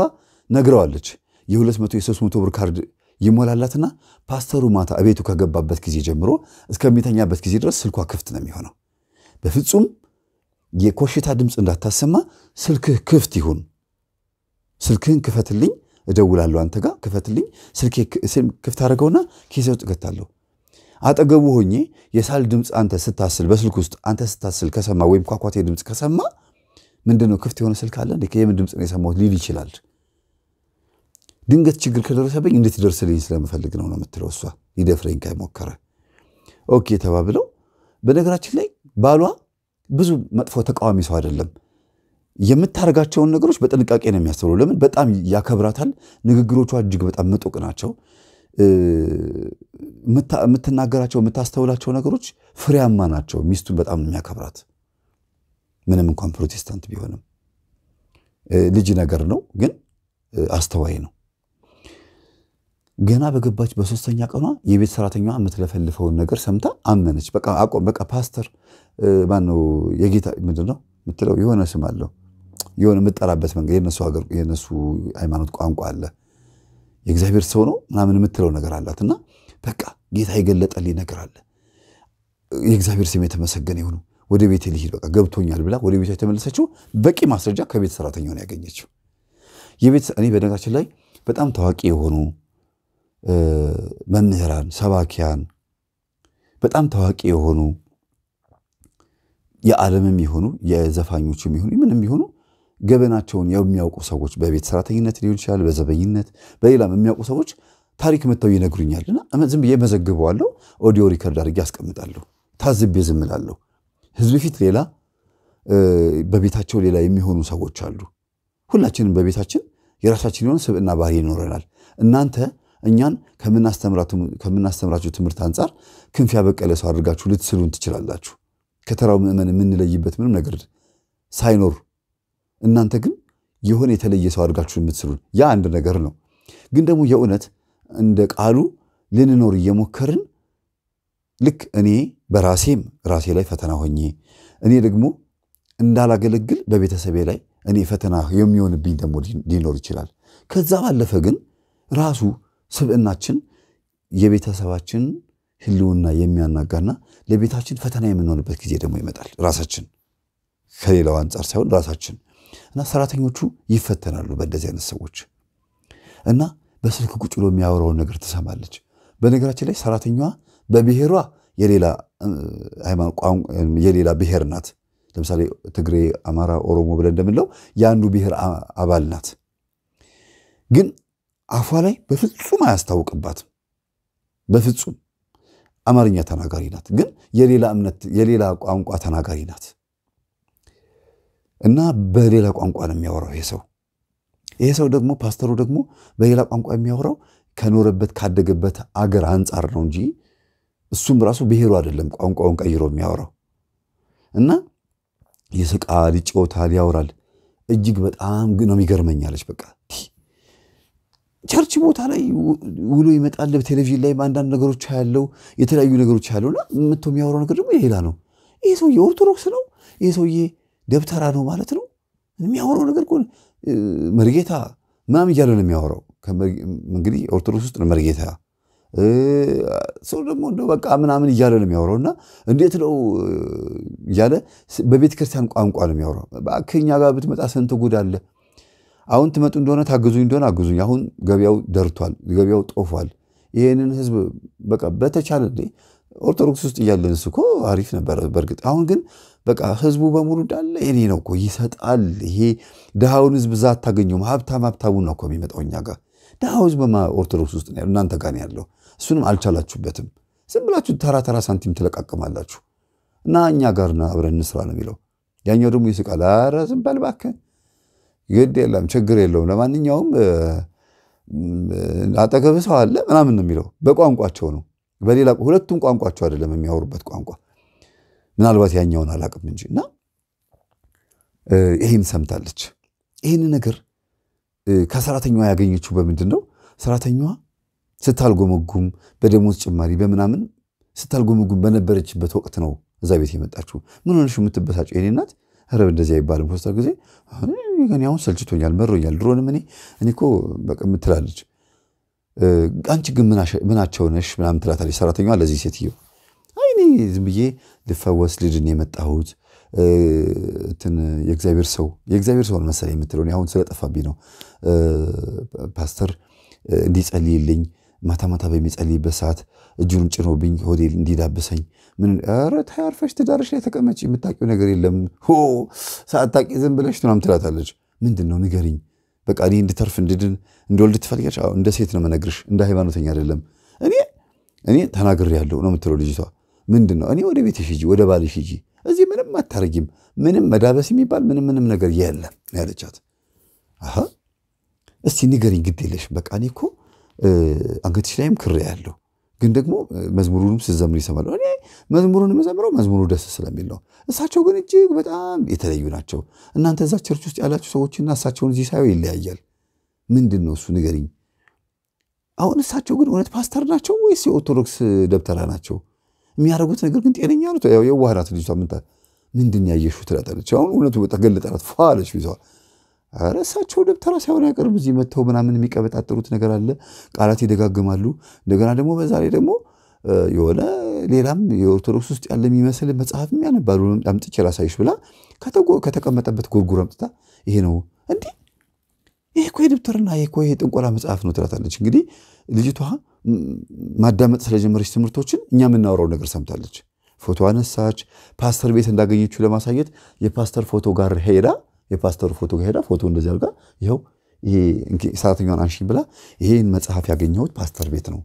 ነግረዋለች። የ መቶ የሶስት መቶ ብር ካርድ ይሞላላትና ፓስተሩ ማታ እቤቱ ከገባበት ጊዜ ጀምሮ እስከሚተኛበት ጊዜ ድረስ ስልኳ ክፍት ነው የሚሆነው። በፍጹም የኮሽታ ድምፅ እንዳታሰማ ስልክህ ክፍት ይሁን። ስልክህን ክፈትልኝ፣ እደውላለሁ። አንተ ጋር ክፈትልኝ። ስልክ ክፍት አድርገውና ኪሴ ውስጥ እከታለሁ። አጠገቡ ሆኜ የሳል ድምፅ አንተ ስታስል በስልክ ውስጥ አንተ ስታስል ከሰማ ወይም ኳኳቴ ድምፅ ከሰማ ምንድነው ክፍት የሆነ ስልክ አለ የምን ድምፅ ነው የሰማሁት ሊል ይችላል። ድንገት ችግር ከደረሰብኝ እንድትደርስልኝ ስለምፈልግ ነው ነው የምትለው እሷ ሊደፍረኝ ከሞከረ ኦኬ ተባብለው። በነገራችን ላይ ባሏ ብዙ መጥፎ ተቃዋሚ ሰው አይደለም። የምታደርጋቸውን ነገሮች በጥንቃቄ ነው የሚያስተውለው። ለምን በጣም ያከብራታል። ንግግሮቿ እጅግ በጣም ምጡቅ ናቸው። የምትናገራቸው የምታስተውላቸው ነገሮች ፍሬያማ ናቸው። ሚስቱን በጣም ነው የሚያከብራት፣ ምንም እንኳን ፕሮቴስታንት ቢሆንም ልጅ ነገር ነው፣ ግን አስተዋይ ነው። ገና በገባች በሶስተኛ ቀኗ የቤት ሰራተኛዋ የምትለፈልፈውን ነገር ሰምታ አመነች። በቃ አቆም በቃ ፓስተር ማነው የጌታ ምንድን ነው የምትለው የሆነ ስም አለው የሆነ የምጠራበት መንገድ የነሱ ሃይማኖት ቋንቋ አለ የእግዚአብሔር ሰው ነው ምናምን የምትለው ነገር አላት እና በቃ ጌታ የገለጠልኝ ነገር አለ። የእግዚአብሔር ስም የተመሰገነ ይሁኑ። ወደ ቤት ልሂድ በቃ ገብቶኛል ብላ ወደ ቤቷ የተመለሰችው በቂ ማስረጃ ከቤት ሰራተኛ ነው ያገኘችው። የቤት እኔ በነገራችን ላይ በጣም ታዋቂ የሆኑ መምህራን፣ ሰባኪያን፣ በጣም ታዋቂ የሆኑ የዓለምም የሆኑ የዘፋኞችም የሆኑ ምንም የሆኑ ገበናቸውን የሚያውቁ ሰዎች በቤት ሰራተኝነት ሊሆን ይችላል፣ በዘበኝነት በሌላም የሚያውቁ ሰዎች ታሪክ መጥተው ይነግሩኛል እና ዝም ብዬ መዘግበዋለሁ። ኦዲዮ ሪከርድ አድርጌ አስቀምጣለሁ። ታዝቤ ዝም እላለሁ። ህዝብ ፊት ሌላ፣ በቤታቸው ሌላ የሚሆኑ ሰዎች አሉ። ሁላችንም በቤታችን የራሳችን የሆነ ስብዕና ባህሪ ይኖረናል። እናንተ እኛን ከምናስተምራችሁ ትምህርት አንጻር ክንፍ ያበቀለ ሰው አድርጋችሁ ልትስሉን ትችላላችሁ። ከተራው ምዕመን የምንለይበት ምንም ነገር ሳይኖር እናንተ ግን የሆነ የተለየ ሰው አድርጋችሁ የምትስሉን ያ አንድ ነገር ነው። ግን ደግሞ የእውነት እንደ ቃሉ ልንኖር እየሞከርን ልክ እኔ በራሴም ራሴ ላይ ፈተና ሆኜ እኔ ደግሞ እንዳላገለግል በቤተሰቤ ላይ እኔ ፈተና የሚሆንብኝ ደግሞ ሊኖር ይችላል። ከዛ ባለፈ ግን ራሱ ስብዕናችን የቤተሰባችን ህልውና የሚያናጋና ለቤታችን ፈተና የምንሆንበት ጊዜ ደግሞ ይመጣል። ራሳችን ከሌላው አንጻር ሳይሆን ራሳችን እና ሰራተኞቹ ይፈተናሉ በእንደዚህ አይነት ሰዎች እና በስልክ ቁጭ ብሎ የሚያወራውን ነገር ትሰማለች። በነገራችን ላይ ሰራተኛዋ በብሔሯ የሌላ ብሔር ናት። ለምሳሌ ትግሬ፣ አማራ፣ ኦሮሞ ብለን እንደምንለው የአንዱ ብሔር አባል ናት። ግን አፏ ላይ በፍጹም አያስታውቅባትም። በፍጹም አማርኛ ተናጋሪ ናት፣ ግን የሌላ እምነት የሌላ ቋንቋ ተናጋሪ ናት። እና በሌላ ቋንቋ ነው የሚያወራው ይሄ ሰው። ይሄ ሰው ደግሞ ፓስተሩ ደግሞ በሌላ ቋንቋ የሚያወራው ከኖረበት ካደገበት አገር አንጻር ነው እንጂ እሱም ራሱ ብሔሩ አይደለም ቋንቋውን ቀይሮ የሚያወራው እና ይስቃል፣ ይጫወታል፣ ያወራል። እጅግ በጣም ነው ይገርመኛለች። በቃ ቸርች ቦታ ላይ ውሎ ይመጣል። በቴሌቪዥን ላይ አንዳንድ ነገሮች ያለው የተለያዩ ነገሮች ያለው እና መቶ የሚያወራው ነገር ደግሞ ሌላ ነው። ይሄ ሰውዬ ኦርቶዶክስ ነው። ይሄ ሰውዬ ደብተራ ነው ማለት ነው። የሚያወራው ነገር እኮ መርጌታ ምናምን እያለ ነው የሚያወራው። እንግዲህ ኦርቶዶክስ ውስጥ ነው መርጌታ ሰው ደግሞ እንደው በቃ ምናምን እያለ ነው የሚያወራው እና እንዴት ነው እያለ በቤተ ክርስቲያን ቋንቋ ነው የሚያወራው። ከኛ ጋር ብትመጣ ስንት ጉድ አለ። አሁን ትመጡ እንደሆነ ታግዙኝ እንደሆነ አግዙኝ። አሁን ገበያው ደርቷል፣ ገበያው ጦፏል። ይህንን ህዝብ በቃ በተቻለ ኦርቶዶክስ ውስጥ እያለን እኮ አሪፍ ነበረ በእርግጥ አሁን ግን በቃ ህዝቡ በሙሉ እንዳለ የኔ ነው እኮ ይሰጣል። ይሄ ድሃውን ህዝብ እዛ አታገኘውም። ሀብታም ሀብታሙ ነው እኮ የሚመጣው እኛ ጋር። ድሃው ህዝብ ኦርቶዶክስ ውስጥ እናንተ ጋር ያለው እሱንም አልቻላችሁበትም። ዝም ብላችሁ ተራ ተራ ሳንቲም ትለቃቅማላችሁ እና እኛ ጋር አብረን እንስራ ነው የሚለው። ያኛው ደግሞ ይስቃል። ኧረ ዝም በል እባክህ፣ ግድ የለም ችግር የለውም። ለማንኛውም አጠገብህ ሰው አለ ምናምን ነው የሚለው። በቋንቋቸው ነው፣ በሌላ ሁለቱም ቋንቋቸው አይደለም የሚያወሩበት ቋንቋ ምናልባት ያኛውን አላቅም እንጂ እና ይህን ሰምታለች። ይህን ነገር ከሰራተኛዋ ያገኘችው በምንድን ነው? ሰራተኛዋ ስታልጎመጉም በደሞዝ ጭማሪ በምናምን ስታልጎመጉም በነበረችበት ወቅት ነው እዛ ቤት የመጣችሁ። ምን ሆነሽ የምትበሳጭ የኔ እናት? ረብ እንደዚህ አይባልም። ሶስታ ጊዜ አሁን ሰልችቶኛል፣ መሮኛል። ድሮንም እኔ እኔ እኮ በቃ የምትላለች። አንቺ ግን ምናቸው ነሽ ምናምን ትላታለች ሰራተኛዋ ለዚህ ሴትየው እኔ ዝም ብዬ ልፈወስ ልድን የመጣሁት እንትን የእግዚአብሔር ሰው የእግዚአብሔር ሰው መሰለኝ የምትለው አሁን ስለጠፋብኝ ነው። ፓስተር እንዲጸልይልኝ ማታ ማታ በሚጸልይበት ሰዓት እጁንም ጭኖብኝ ሆዴል እንዲዳብሰኝ ምን ኧረ ተይ አርፈሽ ትዳርሽ ላይ ተቀመጭ፣ የምታውቂው ነገር የለም ሆ ሳታውቂ ዝም ብለሽ ምናምን ትላታለች። ምንድን ነው ንገሪኝ፣ በቃ እኔ እንድተርፍ እንድድን እንደወልድ ትፈልጋለች። እንደ ሴት ነው መነግርሽ፣ እንደ ሃይማኖተኛ አይደለም። እኔ እኔ ተናግሬያለሁ ነው የምትለው ልጅቷ። ምንድን ነው? እኔ ወደ ቤትሽ ሂጂ፣ ወደ ባልሽ ሂጂ፣ እዚህ ምንም አታረጊም፣ ምንም መዳበስ የሚባል ምንም ምንም ነገር የለም ያለቻት። አሀ እስቲ ንገሪኝ፣ ግድ በቃ እኔ እኮ አንገትሽ ላይም ክር ያለው ግን ደግሞ መዝሙሩንም ስዘምር ይሰማለሁ። እኔ መዝሙሩን የምዘምረው መዝሙሩ ደስ ስለሚል ነው። እሳቸው ግን እጅግ በጣም የተለዩ ናቸው። እናንተ እዛ ቸርች ውስጥ ያላችሁ ሰዎችና እሳቸውን እዚህ ሳየው ይለያያል። ምንድን ነው እሱ ንገሪኝ። አሁን እሳቸው ግን እውነት ፓስተር ናቸው ወይስ የኦርቶዶክስ ደብተራ ናቸው? የሚያደርጉት ነገር ግን ጤነኛ ነው። ያው የዋህ ናት ልጅቷ። ምን ምንድን ያየሽው ትላለች። አሁን እውነቱ በጣም ገለጠላት። ፏለች ይዘዋል። ኧረ እሳቸው ደብተራ ሳይሆን አይቀርም እዚህ መጥተው ምናምን የሚቀበጣጥሩት ነገር አለ። ቃላት ይደጋግማሉ። እንደገና ደግሞ በዛ ላይ ደግሞ የሆነ ሌላም የኦርቶዶክስ ውስጥ ያለ የሚመስል መጽሐፍ የሚያነባሉ አምጥቼ ላሳይሽ ብላ ከተቀመጠበት ጎርጉር አምጥታ ይሄ ነው እንዲህ ይሄ እኮ የደብተርና ይሄ እኮ የጥንቆላ መጽሐፍ ነው ትላታለች። እንግዲህ ልጅቷ ማዳመጥ ስለጀመረች ትምህርቶችን እኛ የምናወራው ነገር ሰምታለች። ፎቶ አነሳች። ፓስተር ቤት እንዳገኘችው ለማሳየት የፓስተር ፎቶ ጋር ሄዳ የፓስተር ፎቶ ጋር ሄዳ ፎቶ እንደዚህ አድርጋ ይኸው ሰራተኛን አንሺ ብላ ይሄን መጽሐፍ ያገኘሁት ፓስተር ቤት ነው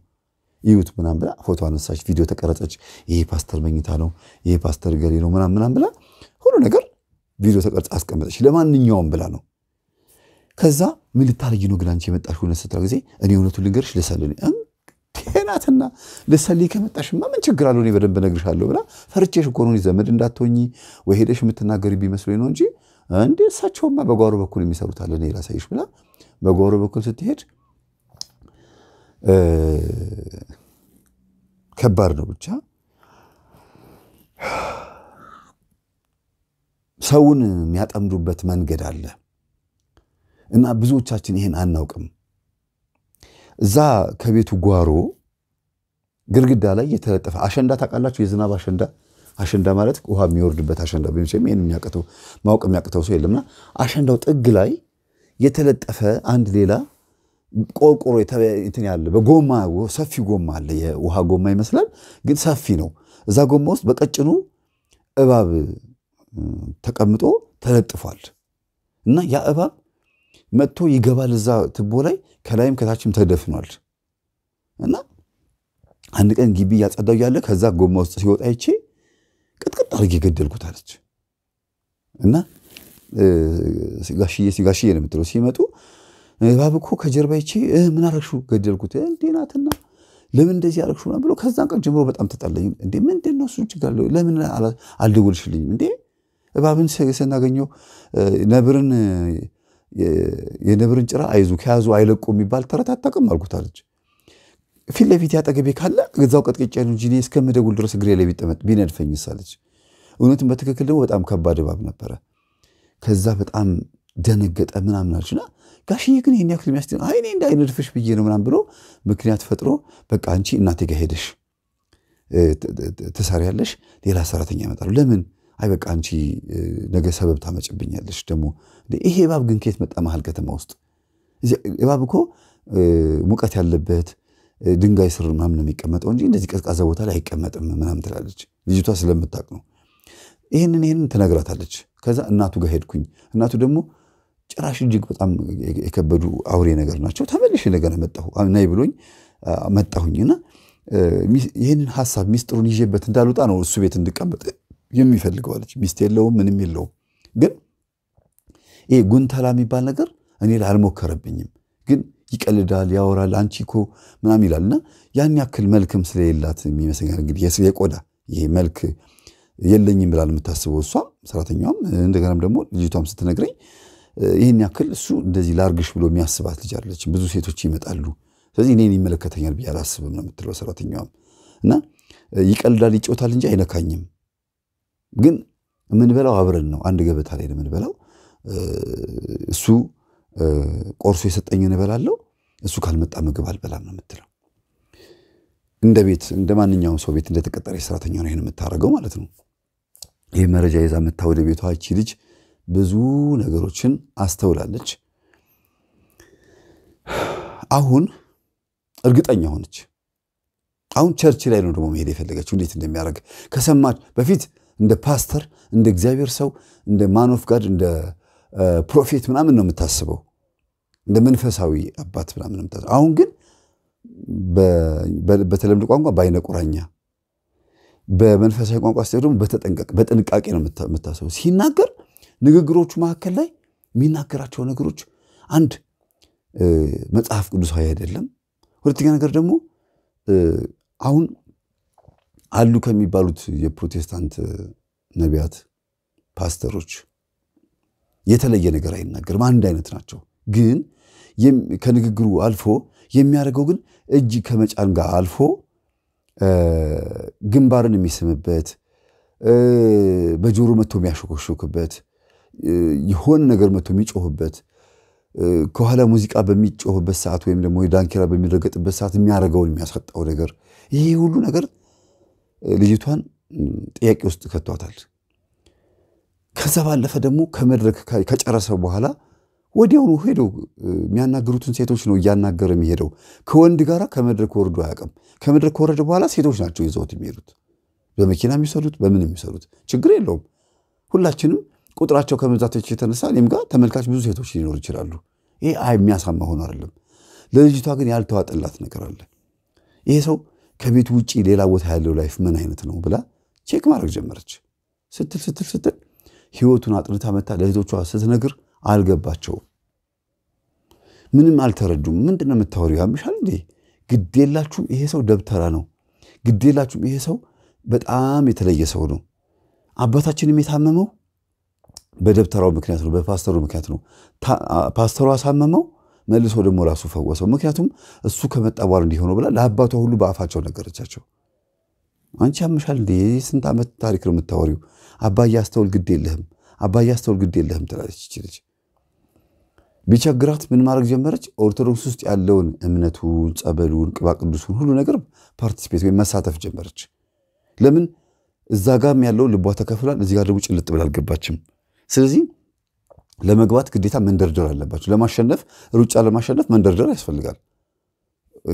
ይዩት ምናም ብላ ፎቶ አነሳች፣ ቪዲዮ ተቀረጸች። ይሄ ፓስተር መኝታ ነው፣ ይሄ ፓስተር ገሌ ነው ምናም ምናም ብላ ሁሉ ነገር ቪዲዮ ተቀርጽ አስቀመጠች። ለማንኛውም ብላ ነው። ከዛ ምን ልታረጊ ነው ግን አንቺ የመጣሽ ሁነት ስትራ ጊዜ እኔ እውነቱን ልንገርሽ ልሰልን ሄናትና ከመጣሽ ከመጣሽማ ምን ችግር አለው እኔ በደንብ እነግርሻለሁ ብላ ፈርቼሽ እኮ ነው ዘመድ እንዳትሆኚ ወይ ሄደሽ የምትናገሪ ቢመስለኝ ነው እንጂ እንዴ እሳቸውማ በጓሮ በኩል የሚሰሩት አለ እኔ ላሳይሽ ብላ በጓሮ በኩል ስትሄድ ከባድ ነው ብቻ ሰውን የሚያጠምዱበት መንገድ አለ እና ብዙዎቻችን ይሄን አናውቅም። እዛ ከቤቱ ጓሮ ግድግዳ ላይ የተለጠፈ አሸንዳ ታውቃላችሁ? የዝናብ አሸንዳ አሸንዳ ማለት ውሃ የሚወርድበት አሸንዳ ቢሆን ይህን የሚያቅተው ማወቅ የሚያቅተው ሰው የለምና አሸንዳው ጥግ ላይ የተለጠፈ አንድ ሌላ ቆርቆሮ እንትን ያለ በጎማ ሰፊ ጎማ አለ። የውሃ ጎማ ይመስላል፣ ግን ሰፊ ነው። እዛ ጎማ ውስጥ በቀጭኑ እባብ ተቀምጦ ተለጥፏል እና ያ እባብ መጥቶ ይገባል እዛ ትቦ ላይ ከላይም ከታችም ተደፍኗል እና አንድ ቀን ግቢ እያጸዳው እያለ ከዛ ጎማ ውስጥ ሲወጣ ይቼ ቅጥቅጥ አድርጌ ገደልኩት አለች እና ጋሽዬ ጋሽዬ ነው የምትለው ሲመጡ እባብ እኮ ከጀርባ ይቼ ምን አረግሹ ገደልኩት እንዴናትና ለምን እንደዚህ አረግሹ ነው ብሎ ከዛን ቀን ጀምሮ በጣም ተጣለኝ እንዴ ምንድን ነው እሱን ችግር አለው ለምን አልደወልሽልኝም እንዴ እባብን ስናገኘው ነብርን የነብርን ጭራ አይዙ ከያዙ አይለቁ የሚባል ተረት አታውቅም አልኩት አለች ፊት ለፊት ያጠገቤ ካለ እዛው ቀጥቅጬ ነው እንጂ እስከምደውል ድረስ እግሬ ላይ ቢጠመጥ ቢነድፈኝ ሳለች እውነትም በትክክል ደግሞ በጣም ከባድ እባብ ነበረ። ከዛ በጣም ደነገጠ ምናምን አለች እና ጋሽዬ ግን ይህን ያክል የሚያስ አይኔ እኔ እንዳይነድፍሽ ብዬ ነው ምናምን ብሎ ምክንያት ፈጥሮ በቃ አንቺ እናቴ ጋ ሄደሽ ትሰሪያለሽ፣ ሌላ ሰራተኛ ያመጣሉ። ለምን አይ በቃ አንቺ ነገ ሰበብ ታመጭብኛለሽ። ደግሞ ይሄ እባብ ግን ከየት መጣ? መሀል ከተማ ውስጥ እባብ እኮ ሙቀት ያለበት ድንጋይ ስር ምናምን ነው የሚቀመጠው እንጂ እንደዚህ ቀዝቃዛ ቦታ ላይ አይቀመጥም ምናምን ትላለች። ልጅቷ ስለምታቅ ነው። ይህንን ይህንን ትነግራታለች። ከዛ እናቱ ጋር ሄድኩኝ። እናቱ ደግሞ ጭራሽ እጅግ በጣም የከበዱ አውሬ ነገር ናቸው። ተመልሽ እንደገና መጣሁ። ናይ ብሎኝ መጣሁኝ እና ይህንን ሀሳብ ሚስጥሩን ይዤበት እንዳልወጣ ነው እሱ ቤት እንድቀመጥ የሚፈልገዋለች። ሚስት የለውም ምንም የለውም። ግን ይሄ ጉንተላ የሚባል ነገር እኔ ላይ አልሞከረብኝም ግን ይቀልዳል፣ ያወራል፣ አንቺ እኮ ምናምን ይላል እና ያን ያክል መልክም ስለሌላት የሚመስለኛል እንግዲህ የቆዳ ይሄ መልክ የለኝም ብላል የምታስበው እሷ ሰራተኛዋም፣ እንደገናም ደግሞ ልጅቷም ስትነግረኝ ይህን ያክል እሱ እንደዚህ ላርግሽ ብሎ የሚያስባት ልጅ ብዙ ሴቶች ይመጣሉ፣ ስለዚህ እኔን ይመለከተኛል ብዬ አላስብም ነው የምትለው ሰራተኛዋም። እና ይቀልዳል፣ ይጮታል እንጂ አይነካኝም። ግን የምንበላው አብረን ነው፣ አንድ ገበታ ላይ የምንበላው እሱ ቆርሶ የሰጠኝን እበላለሁ፣ እሱ ካልመጣ ምግብ አልበላም ነው የምትለው። እንደ ቤት እንደ ማንኛውም ሰው ቤት እንደተቀጠረ የሰራተኛ ነው ይህን የምታደርገው ማለት ነው። ይህ መረጃ ይዛ መታ ወደ ቤቷ እቺ ልጅ ብዙ ነገሮችን አስተውላለች። አሁን እርግጠኛ ሆነች። አሁን ቸርች ላይ ነው ደግሞ መሄድ የፈለገችው እንዴት እንደሚያደርግ ከሰማች በፊት እንደ ፓስተር እንደ እግዚአብሔር ሰው እንደ ማን ኦፍ ጋድ እንደ ፕሮፌት ምናምን ነው የምታስበው እንደ መንፈሳዊ አባት ምናምን ነው የምታስበው። አሁን ግን በተለምዶ ቋንቋ በአይነ ቁራኛ፣ በመንፈሳዊ ቋንቋ ስ ደግሞ በተጠንቀቅ በጥንቃቄ ነው የምታስበው። ሲናገር ንግግሮቹ መካከል ላይ የሚናገራቸው ነገሮች አንድ መጽሐፍ ቅዱሳዊ አይደለም። ሁለተኛ ነገር ደግሞ አሁን አሉ ከሚባሉት የፕሮቴስታንት ነቢያት ፓስተሮች የተለየ ነገር አይናገርም። አንድ አይነት ናቸው። ግን ከንግግሩ አልፎ የሚያደርገው ግን እጅ ከመጫን ጋር አልፎ ግንባርን የሚስምበት በጆሮ መቶ የሚያሾከሾክበት የሆን ነገር መቶ የሚጮህበት ከኋላ ሙዚቃ በሚጮህበት ሰዓት ወይም ደግሞ ዳንኪራ በሚረገጥበት ሰዓት የሚያደርገውን የሚያስቀጣው ነገር ይህ ሁሉ ነገር ልጅቷን ጥያቄ ውስጥ ከቷታል። ከዛ ባለፈ ደግሞ ከመድረክ ከጨረሰ በኋላ ወዲያውኑ ሄዶ የሚያናግሩትን ሴቶች ነው እያናገረ የሚሄደው። ከወንድ ጋር ከመድረክ ወርዶ አያውቅም። ከመድረክ ከወረደ በኋላ ሴቶች ናቸው ይዘውት የሚሄዱት፣ በመኪና የሚሰዱት፣ በምን የሚሰዱት። ችግር የለውም። ሁላችንም ቁጥራቸው ከመብዛቶች የተነሳ እኔም ጋር ተመልካች ብዙ ሴቶች ሊኖሩ ይችላሉ። ይሄ የሚያሳማ ሆኖ አይደለም። ለልጅቷ ግን ያልተዋጠላት ነገር አለ። ይሄ ሰው ከቤት ውጭ ሌላ ቦታ ያለው ላይፍ ምን አይነት ነው ብላ ቼክ ማድረግ ጀመረች። ስትል ስትል ስትል ህይወቱን አጥንታ መታ ለእህቶቿ ስትነግር አልገባቸውም። ምንም አልተረዱም። ምንድን ነው የምታወሪው? ያምሻል እንዴ? ግዴላችሁም፣ ይሄ ሰው ደብተራ ነው። ግዴላችሁም፣ ይሄ ሰው በጣም የተለየ ሰው ነው። አባታችንም የታመመው በደብተራው ምክንያት ነው፣ በፓስተሩ ምክንያት ነው። ፓስተሩ አሳመመው፣ መልሶ ደግሞ ራሱ ፈወሰው። ምክንያቱም እሱ ከመጣ በኋላ እንዲሆነው ብላ ለአባቷ ሁሉ በአፋቸው ነገረቻቸው። አንቺ ያምሻል እንዴ? ስንት ዓመት ታሪክ ነው የምታወሪው? አባዬ አስተውል ግድ የለህም፣ አባዬ አስተውል ግድ የለህም ትላለች ይች ልጅ። ቢቸግራት ምን ማድረግ ጀመረች? ኦርቶዶክስ ውስጥ ያለውን እምነቱን፣ ጸበሉን፣ ቅባ ቅዱሱን ሁሉ ነገር ፓርቲስፔት ወይም መሳተፍ ጀመረች። ለምን እዛ ጋም ያለው ልቧ ተከፍሏል፣ እዚህ ጋር ደግሞ ጭልጥ ብላ አልገባችም። ስለዚህ ለመግባት ግዴታ መንደርደር አለባቸው። ለማሸነፍ ሩጫ ለማሸነፍ መንደርደር ያስፈልጋል።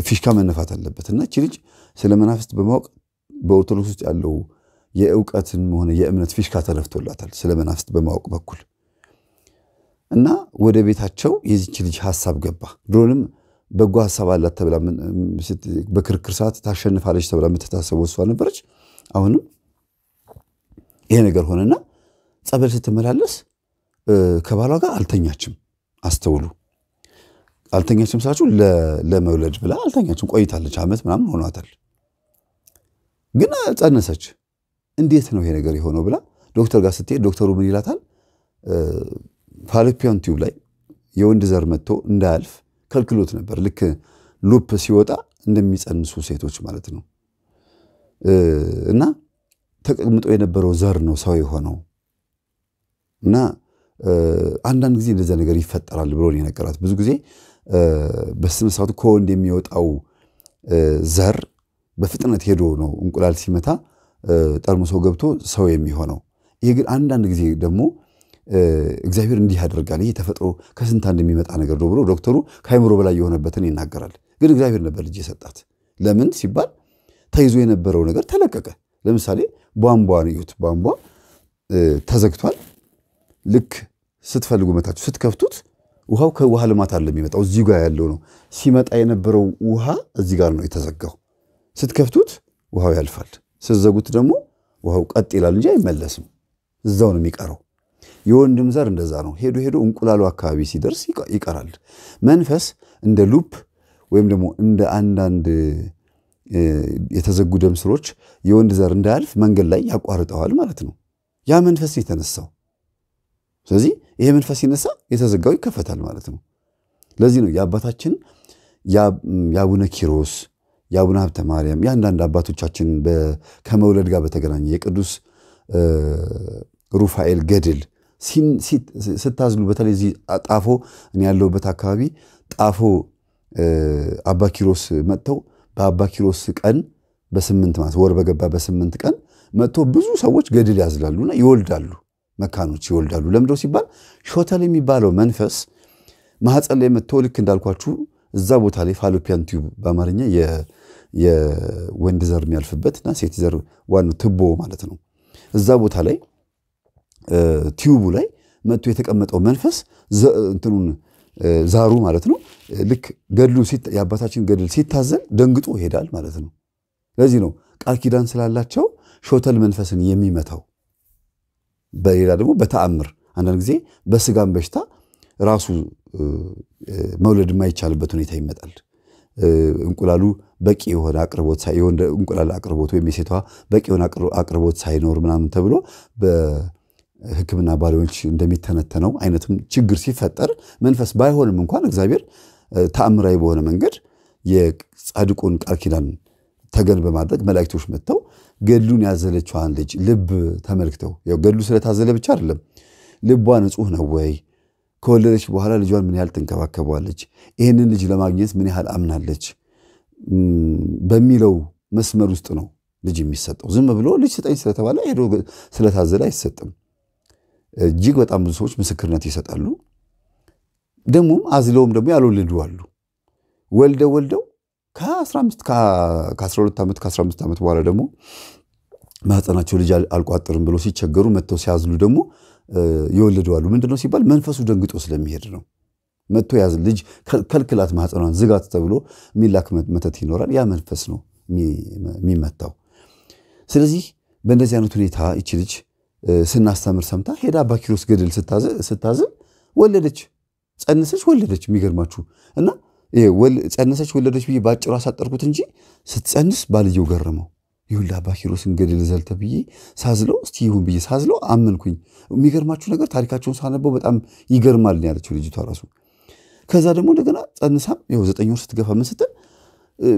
ፊሽካ መነፋት አለበት እና እቺ ልጅ ስለ መናፍስት በማወቅ በኦርቶዶክስ ውስጥ ያለው የእውቀትን ሆነ የእምነት ፊሽካ ተለፍቶላታል ስለ መናፍስት በማወቅ በኩል እና ወደ ቤታቸው የዚች ልጅ ሀሳብ ገባ። ድሮንም በጎ ሀሳብ አላት ተብላ በክርክር ሰዓት ታሸንፋለች ተብላ የምትታሰበው እሷ ነበረች። አሁንም ይሄ ነገር ሆነና ጸበል ስትመላለስ ከባሏ ጋር አልተኛችም። አስተውሉ፣ አልተኛችም ስላችሁ ለመውለድ ብላ አልተኛችም። ቆይታለች፣ ዓመት ምናምን ሆኗታል። ግን ጸነሰች። እንዴት ነው ይሄ ነገር የሆነው ብላ ዶክተር ጋር ስትሄድ ዶክተሩ ምን ይላታል? ፋሎፒያን ቲዩብ ላይ የወንድ ዘር መጥቶ እንዳያልፍ ከልክሎት ነበር። ልክ ሉፕ ሲወጣ እንደሚጸንሱ ሴቶች ማለት ነው። እና ተቀምጦ የነበረው ዘር ነው ሰው የሆነው እና አንዳንድ ጊዜ እንደዚያ ነገር ይፈጠራል ብሎ የነገራት ብዙ ጊዜ በስነስርዓቱ ከወንድ የሚወጣው ዘር በፍጥነት ሄዶ ነው እንቁላል ሲመታ ጠርሙሶ ገብቶ ሰው የሚሆነው። ይህ ግን አንዳንድ ጊዜ ደግሞ እግዚአብሔር እንዲህ ያደርጋል፣ ይህ ተፈጥሮ ከስንት አንድ የሚመጣ ነገር ነው ብሎ ዶክተሩ ከአይምሮ በላይ የሆነበትን ይናገራል። ግን እግዚአብሔር ነበር ልጅ የሰጣት። ለምን ሲባል ተይዞ የነበረው ነገር ተለቀቀ። ለምሳሌ ቧንቧ እዩት። ቧንቧ ተዘግቷል። ልክ ስትፈልጉ መታችሁ ስትከፍቱት ውሃው ከውሃ ልማት አለ የሚመጣው እዚህ ጋር ያለው ነው። ሲመጣ የነበረው ውሃ እዚህ ጋር ነው የተዘጋው። ስትከፍቱት ውሃው ያልፋል። ስዘጉት ደግሞ ውሃው ቀጥ ይላል እንጂ አይመለስም፣ እዛው ነው የሚቀረው። የወንድም ዘር እንደዛ ነው። ሄዶ ሄዶ እንቁላሉ አካባቢ ሲደርስ ይቀራል። መንፈስ እንደ ሉፕ ወይም ደግሞ እንደ አንዳንድ የተዘጉ ደም ስሮች የወንድ ዘር እንዳያልፍ መንገድ ላይ ያቋርጠዋል ማለት ነው። ያ መንፈስ የተነሳው። ስለዚህ ይሄ መንፈስ ሲነሳ የተዘጋው ይከፈታል ማለት ነው። ለዚህ ነው የአባታችን የአቡነ ኪሮስ የአቡነ ሀብተ ማርያም የአንዳንድ አባቶቻችን ከመውለድ ጋር በተገናኘ የቅዱስ ሩፋኤል ገድል ስታዝሉ በተለይ እዚህ ጣፎ እኔ ያለሁበት አካባቢ ጣፎ አባ ኪሮስ መጥተው በአባ ኪሮስ ቀን በስምንት ማለት ወር በገባ በስምንት ቀን መጥቶ ብዙ ሰዎች ገድል ያዝላሉና ይወልዳሉ። መካኖች ይወልዳሉ። ለምንድነው ሲባል ሾተል የሚባለው መንፈስ ማህፀን ላይ መጥቶ ልክ እንዳልኳችሁ እዛ ቦታ ላይ ፋሎፒያን ቲዩብ በአማርኛ የወንድ ዘር እና ሴት ዘር ዋናው ትቦ ማለት ነው። እዛ ቦታ ላይ ቲዩቡ ላይ መጥቶ የተቀመጠው መንፈስ እንትኑን ዛሩ ማለት ነው። ልክ ገድሉ የአባታችን ገድል ሲታዘን ደንግጦ ይሄዳል ማለት ነው። ለዚህ ነው ቃል ኪዳን ስላላቸው ሾተል መንፈስን የሚመታው። በሌላ ደግሞ በተአምር አንዳንድ ጊዜ በስጋም በሽታ ራሱ መውለድ የማይቻልበት ሁኔታ ይመጣል። እንቁላሉ በቂ የሆነ አቅርቦት የወንድ እንቁላል አቅርቦት ወይም የሴቷ በቂ የሆነ አቅርቦት ሳይኖር ምናምን ተብሎ በሕክምና ባለሙያዎች እንደሚተነተነው አይነትም ችግር ሲፈጠር መንፈስ ባይሆንም እንኳን እግዚአብሔር ተአምራዊ በሆነ መንገድ የጻድቁን ቃል ኪዳን ተገን በማድረግ መላእክቶች መጥተው ገድሉን ያዘለችዋን ልጅ ልብ ተመልክተው ያው ገድሉ ስለታዘለ ብቻ አይደለም ልቧ ንጹህ ነው ወይ ከወለደች በኋላ ልጇን ምን ያህል ትንከባከበዋለች? ይህንን ልጅ ለማግኘት ምን ያህል አምናለች? በሚለው መስመር ውስጥ ነው ልጅ የሚሰጠው። ዝም ብሎ ልጅ ስጠኝ ስለተባለ ሄዶ ስለታዘለ አይሰጥም። እጅግ በጣም ብዙ ሰዎች ምስክርነት ይሰጣሉ። ደግሞም አዝለውም ደግሞ ያልወለዱ አሉ። ወልደው ወልደው ከ12 ዓመት ከ15 ዓመት በኋላ ደግሞ ማህፀናቸው ልጅ አልቋጥርም ብለው ሲቸገሩ መጥተው ሲያዝሉ ደግሞ ይወልደዋሉ። ምንድነው ሲባል መንፈሱ ደንግጦ ስለሚሄድ ነው። መጥቶ ያዝ ልጅ ከልክላት ማህፀኗን ዝጋት ተብሎ የሚላክ መተት ይኖራል። ያ መንፈስ ነው የሚመታው። ስለዚህ በእንደዚህ አይነት ሁኔታ ይቺ ልጅ ስናስተምር ሰምታ ሄዳ አባኪሮስ ገድል ስታዝብ ወለደች፣ ጸንሰች ወለደች። የሚገርማችሁ እና ጸንሰች ወለደች ብዬ በአጭሩ አሳጠርኩት እንጂ ስትጸንስ ባልየው ገረመው። ይሁላ አባኪሮስን ገድል ዘልተ ብዬ ሳዝለው እስቲ ይሁን ብዬ ሳዝለው አመንኩኝ። የሚገርማችሁ ነገር ታሪካቸውን ሳነበው በጣም ይገርማል ያለችው ልጅቷ ራሱ ከዛ ደግሞ እንደገና ጸንሳም ው ዘጠኝ ወር ስትገፋ ምን ስትል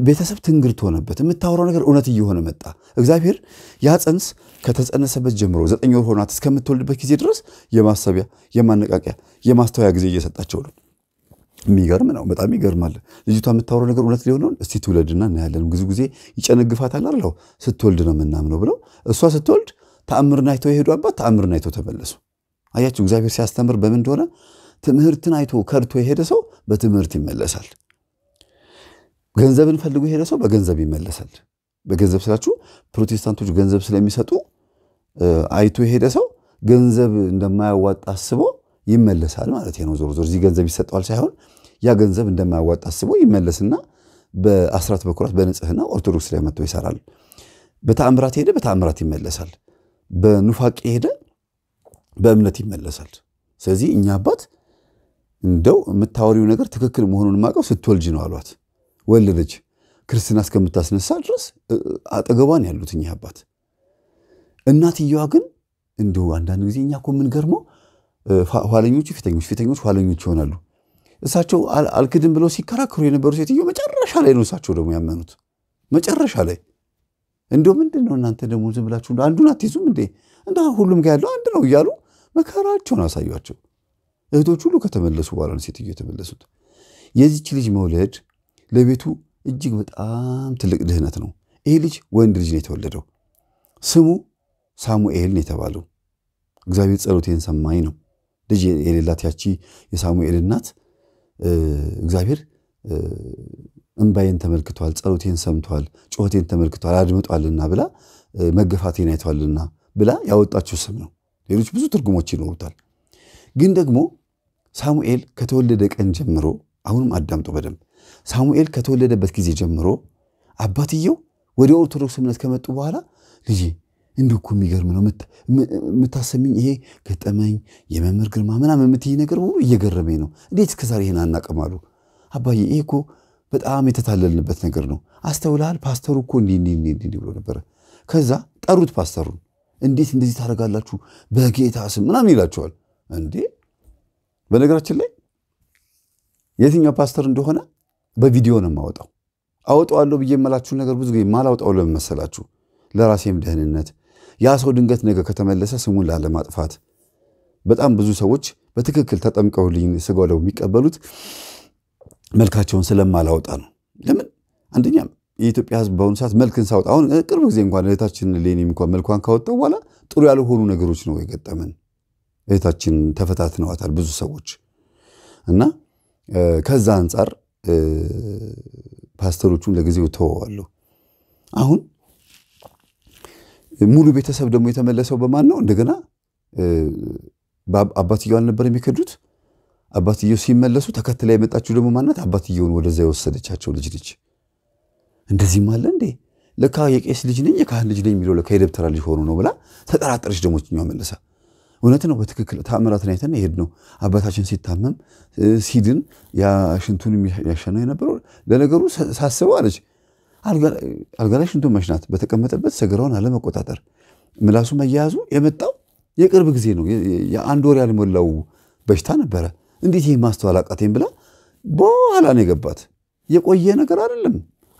ቤተሰብ ትንግርት ሆነበት። የምታወራው ነገር እውነት እየሆነ መጣ። እግዚአብሔር ያ ጽንስ ከተጸነሰበት ጀምሮ ዘጠኝ ወር ሆናት እስከምትወልድበት ጊዜ ድረስ የማሰቢያ፣ የማነቃቂያ፣ የማስተዋያ ጊዜ እየሰጣቸው ነው። የሚገርም ነው። በጣም ይገርማል። ልጅቷ የምታወራው ነገር እውነት ሊሆነውን እስቲ ትውለድና እናያለን። ብዙ ጊዜ ይጨነግፋታል አለው። ስትወልድ ነው የምናምነው ብለው እሷ ስትወልድ ተአምርን አይተው የሄዱ አባት ተአምርን አይተው ተመለሱ። አያቸው እግዚአብሔር ሲያስተምር በምን እንደሆነ ትምህርትን አይቶ ከርቶ የሄደ ሰው በትምህርት ይመለሳል። ገንዘብን ፈልጎ የሄደ ሰው በገንዘብ ይመለሳል። በገንዘብ ስላችሁ ፕሮቴስታንቶች ገንዘብ ስለሚሰጡ አይቶ የሄደ ሰው ገንዘብ እንደማያዋጣ አስቦ ይመለሳል ማለት ነው። ዞሮ ዞር እዚህ ገንዘብ ይሰጠዋል ሳይሆን ያ ገንዘብ እንደማያዋጣ አስቦ ይመለስና በአስራት በኩራት በንጽህና ኦርቶዶክስ ላይ መጥቶ ይሰራል። በተአምራት ሄደ፣ በተአምራት ይመለሳል። በኑፋቄ ሄደ፣ በእምነት ይመለሳል። ስለዚህ እኛ አባት እንደው የምታወሪው ነገር ትክክል መሆኑን ማቀው ስትወልጅ ነው አሏት። ወለደች። ክርስትና እስከምታስነሳ ድረስ አጠገቧን ያሉት እኚህ አባት። እናትየዋ ግን እንዲሁ አንዳንድ ጊዜ እኛ እኮ የምንገርመው ኋለኞቹ ፊተኞች፣ ፊተኞች ኋለኞች ይሆናሉ። እሳቸው አልክድም ብለው ሲከራከሩ የነበሩ ሴትዮ መጨረሻ ላይ ነው እሳቸው ደግሞ ያመኑት። መጨረሻ ላይ እንዲሁ ምንድን ነው እናንተ ደግሞ ዝም ብላችሁ አንዱን አትይዙም እንዴ? እንደ ሁሉም ጋር ያለው አንድ ነው እያሉ መከራቸውን አሳዩአቸው። እህቶች ሁሉ ከተመለሱ በኋላ ነው ሴትዮ የተመለሱት። የዚች ልጅ መውለድ ለቤቱ እጅግ በጣም ትልቅ ድህነት ነው። ይህ ልጅ ወንድ ልጅ ነው የተወለደው። ስሙ ሳሙኤል ነው የተባለው። እግዚአብሔር ጸሎቴን ሰማኝ ነው። ልጅ የሌላት ያቺ የሳሙኤል እናት እግዚአብሔር እምባዬን ተመልክቷል፣ ጸሎቴን ሰምቷል፣ ጩኸቴን ተመልክቷል፣ አድምጧልና ብላ መገፋቴን አይቷልና ብላ ያወጣችው ስም ነው። ሌሎች ብዙ ትርጉሞች ይኖሩታል። ግን ደግሞ ሳሙኤል ከተወለደ ቀን ጀምሮ አሁንም አዳምጦ በደንብ ሳሙኤል ከተወለደበት ጊዜ ጀምሮ አባትየው ወደ ኦርቶዶክስ እምነት ከመጡ በኋላ ልጄ እንዲሁ እኮ የሚገርም ነው የምታሰሚኝ፣ ይሄ ገጠመኝ የመምህር ግርማ ምናምን የምትይ ነገር ሁሉ እየገረመኝ ነው። እንዴት እስከዛሬ ይህን አናቀማሉ? አባዬ ይሄ እኮ በጣም የተታለልንበት ነገር ነው። አስተውልሃል? ፓስተሩ እኮ እንዲህ ብሎ ነበረ። ከዛ ጠሩት ፓስተሩን። እንዴት እንደዚህ ታደርጋላችሁ በጌታ ስም ምናምን ይላቸዋል እንዴ በነገራችን ላይ የትኛው ፓስተር እንደሆነ በቪዲዮ ነው የማወጣው። አወጣዋለሁ ብዬ የምላችሁን ነገር ብዙ ጊዜ ማላውጣው ለምን መሰላችሁ? ለራሴም ደህንነት፣ ያ ሰው ድንገት ነገር ከተመለሰ ስሙን ላለማጥፋት። በጣም ብዙ ሰዎች በትክክል ተጠምቀውልኝ ስጋ ለው የሚቀበሉት መልካቸውን ስለማላውጣ ነው። ለምን አንደኛ የኢትዮጵያ ሕዝብ በአሁኑ ሰዓት መልክን ሳውጣ አሁን ቅርብ ጊዜ እንኳን እህታችን ሌኒም እንኳን መልኳን ካወጣው በኋላ ጥሩ ያልሆኑ ነገሮች ነው የገጠመን። እህታችን ተፈታትነዋታል ብዙ ሰዎች እና ከዛ አንጻር ፓስተሮቹን ለጊዜው ተወዋለሁ። አሁን ሙሉ ቤተሰብ ደግሞ የተመለሰው በማን ነው? እንደገና አባትየው አልነበር የሚከዱት። አባትየው ሲመለሱ ተከትላ የመጣችው ደግሞ ማናት? አባትየውን ወደዛ የወሰደቻቸው ልጅ ልጅ። እንደዚህም አለ እንዴ! ለካ የቄስ ልጅ ነኝ የካህን ልጅ ነኝ የሚለው ለካ የደብተራ ልጅ ሆኖ ነው ብላ ተጠራጠረች። ደሞችኛው መለሳ እውነት ነው። በትክክል ተአምራትን አይተን ይሄድ ነው። አባታችን ሲታመም ሲድን ሽንቱን ያሸነው የነበረው ለነገሩ ሳስበው አለች አልጋ ላይ ሽንቱን መሽናት፣ በተቀመጠበት ሰገራውን አለመቆጣጠር፣ ምላሱ መያያዙ የመጣው የቅርብ ጊዜ ነው። የአንድ ወር ያልሞላው በሽታ ነበረ። እንዴት ይህ ማስተዋል አቃቴን ብላ በኋላ ነው የገባት። የቆየ ነገር አይደለም።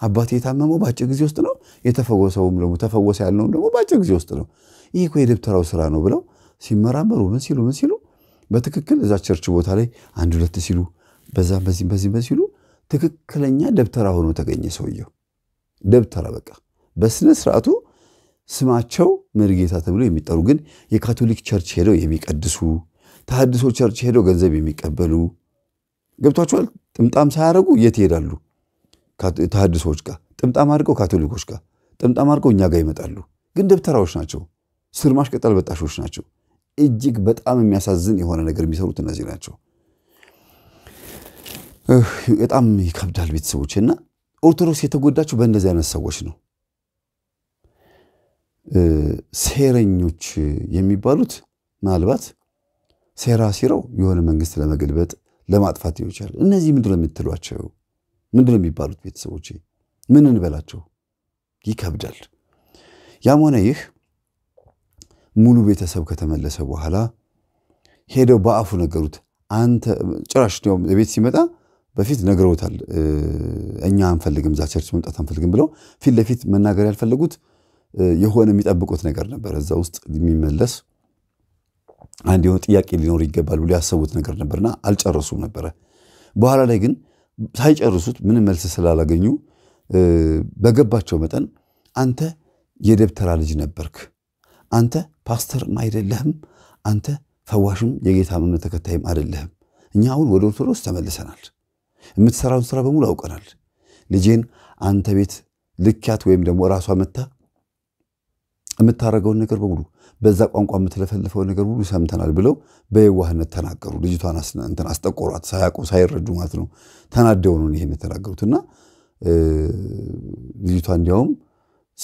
አባቴ የታመመው በአጭር ጊዜ ውስጥ ነው የተፈወሰውም፣ ደግሞ ተፈወሰ ያልነውም ደግሞ በአጭር ጊዜ ውስጥ ነው። ይህ እኮ የደብተራው ስራ ነው ብለው ሲመራመሩ ምን ሲሉ ምን ሲሉ በትክክል እዛ ቸርች ቦታ ላይ አንድ ሁለት ሲሉ በዛ በዚህ በዚህ በሲሉ ትክክለኛ ደብተራ ሆኖ ተገኘ ሰውየው። ደብተራ በቃ በስነ ስርዓቱ ስማቸው መሪጌታ ተብሎ የሚጠሩ ግን የካቶሊክ ቸርች ሄደው የሚቀድሱ ተሐድሶ ቸርች ሄደው ገንዘብ የሚቀበሉ ገብቷቸዋል። ጥምጣም ሳያደርጉ የት ይሄዳሉ? ተሐድሶዎች ጋር ጥምጣም አድርገው ካቶሊኮች ጋር ጥምጣም አድርገው እኛ ጋር ይመጣሉ። ግን ደብተራዎች ናቸው። ስር ማሽቀጠል በጣሾች ናቸው። እጅግ በጣም የሚያሳዝን የሆነ ነገር የሚሰሩት እነዚህ ናቸው። በጣም ይከብዳል። ቤተሰቦች እና ኦርቶዶክስ የተጎዳቸው በእንደዚህ አይነት ሰዎች ነው። ሴረኞች የሚባሉት ምናልባት ሴራ ሲረው የሆነ መንግስት ለመገልበጥ ለማጥፋት ሊሆን ይችላል። እነዚህ ምንድነው የምትሏቸው? ምንድነው የሚባሉት? ቤተሰቦች ምን እንበላቸው? ይከብዳል። ያም ሆነ ይህ ሙሉ ቤተሰብ ከተመለሰ በኋላ ሄደው በአፉ ነገሩት። አንተ ጭራሽ ቤት ሲመጣ በፊት ነግረውታል። እኛ አንፈልግም፣ እዛ ቸርች መምጣት አንፈልግም ብለው ፊት ለፊት መናገር ያልፈለጉት የሆነ የሚጠብቁት ነገር ነበር። እዛ ውስጥ የሚመለስ አንድ የሆነ ጥያቄ ሊኖር ይገባል ብሎ ያሰቡት ነገር ነበርና አልጨረሱም ነበረ። በኋላ ላይ ግን ሳይጨርሱት ምንም መልስ ስላላገኙ በገባቸው መጠን አንተ የደብተራ ልጅ ነበርክ አንተ ፓስተርም አይደለህም፣ አንተ ፈዋሽም የጌታ እምነት ተከታይም አይደለህም። እኛ አሁን ወደ ኦርቶዶክስ ተመልሰናል። የምትሰራውን ስራ በሙሉ አውቀናል። ልጄን አንተ ቤት ልኪያት ወይም ደግሞ ራሷ መታ የምታደርገውን ነገር በሙሉ በዛ ቋንቋ የምትለፈልፈው ነገር ሁሉ ሰምተናል ብለው በየዋህነት ተናገሩ። ልጅቷን እንትን አስጠቆሯት፣ ሳያውቁ ሳይረዱ ማለት ነው። ተናደው ነው ይሄን የተናገሩት እና ልጅቷ እንዲያውም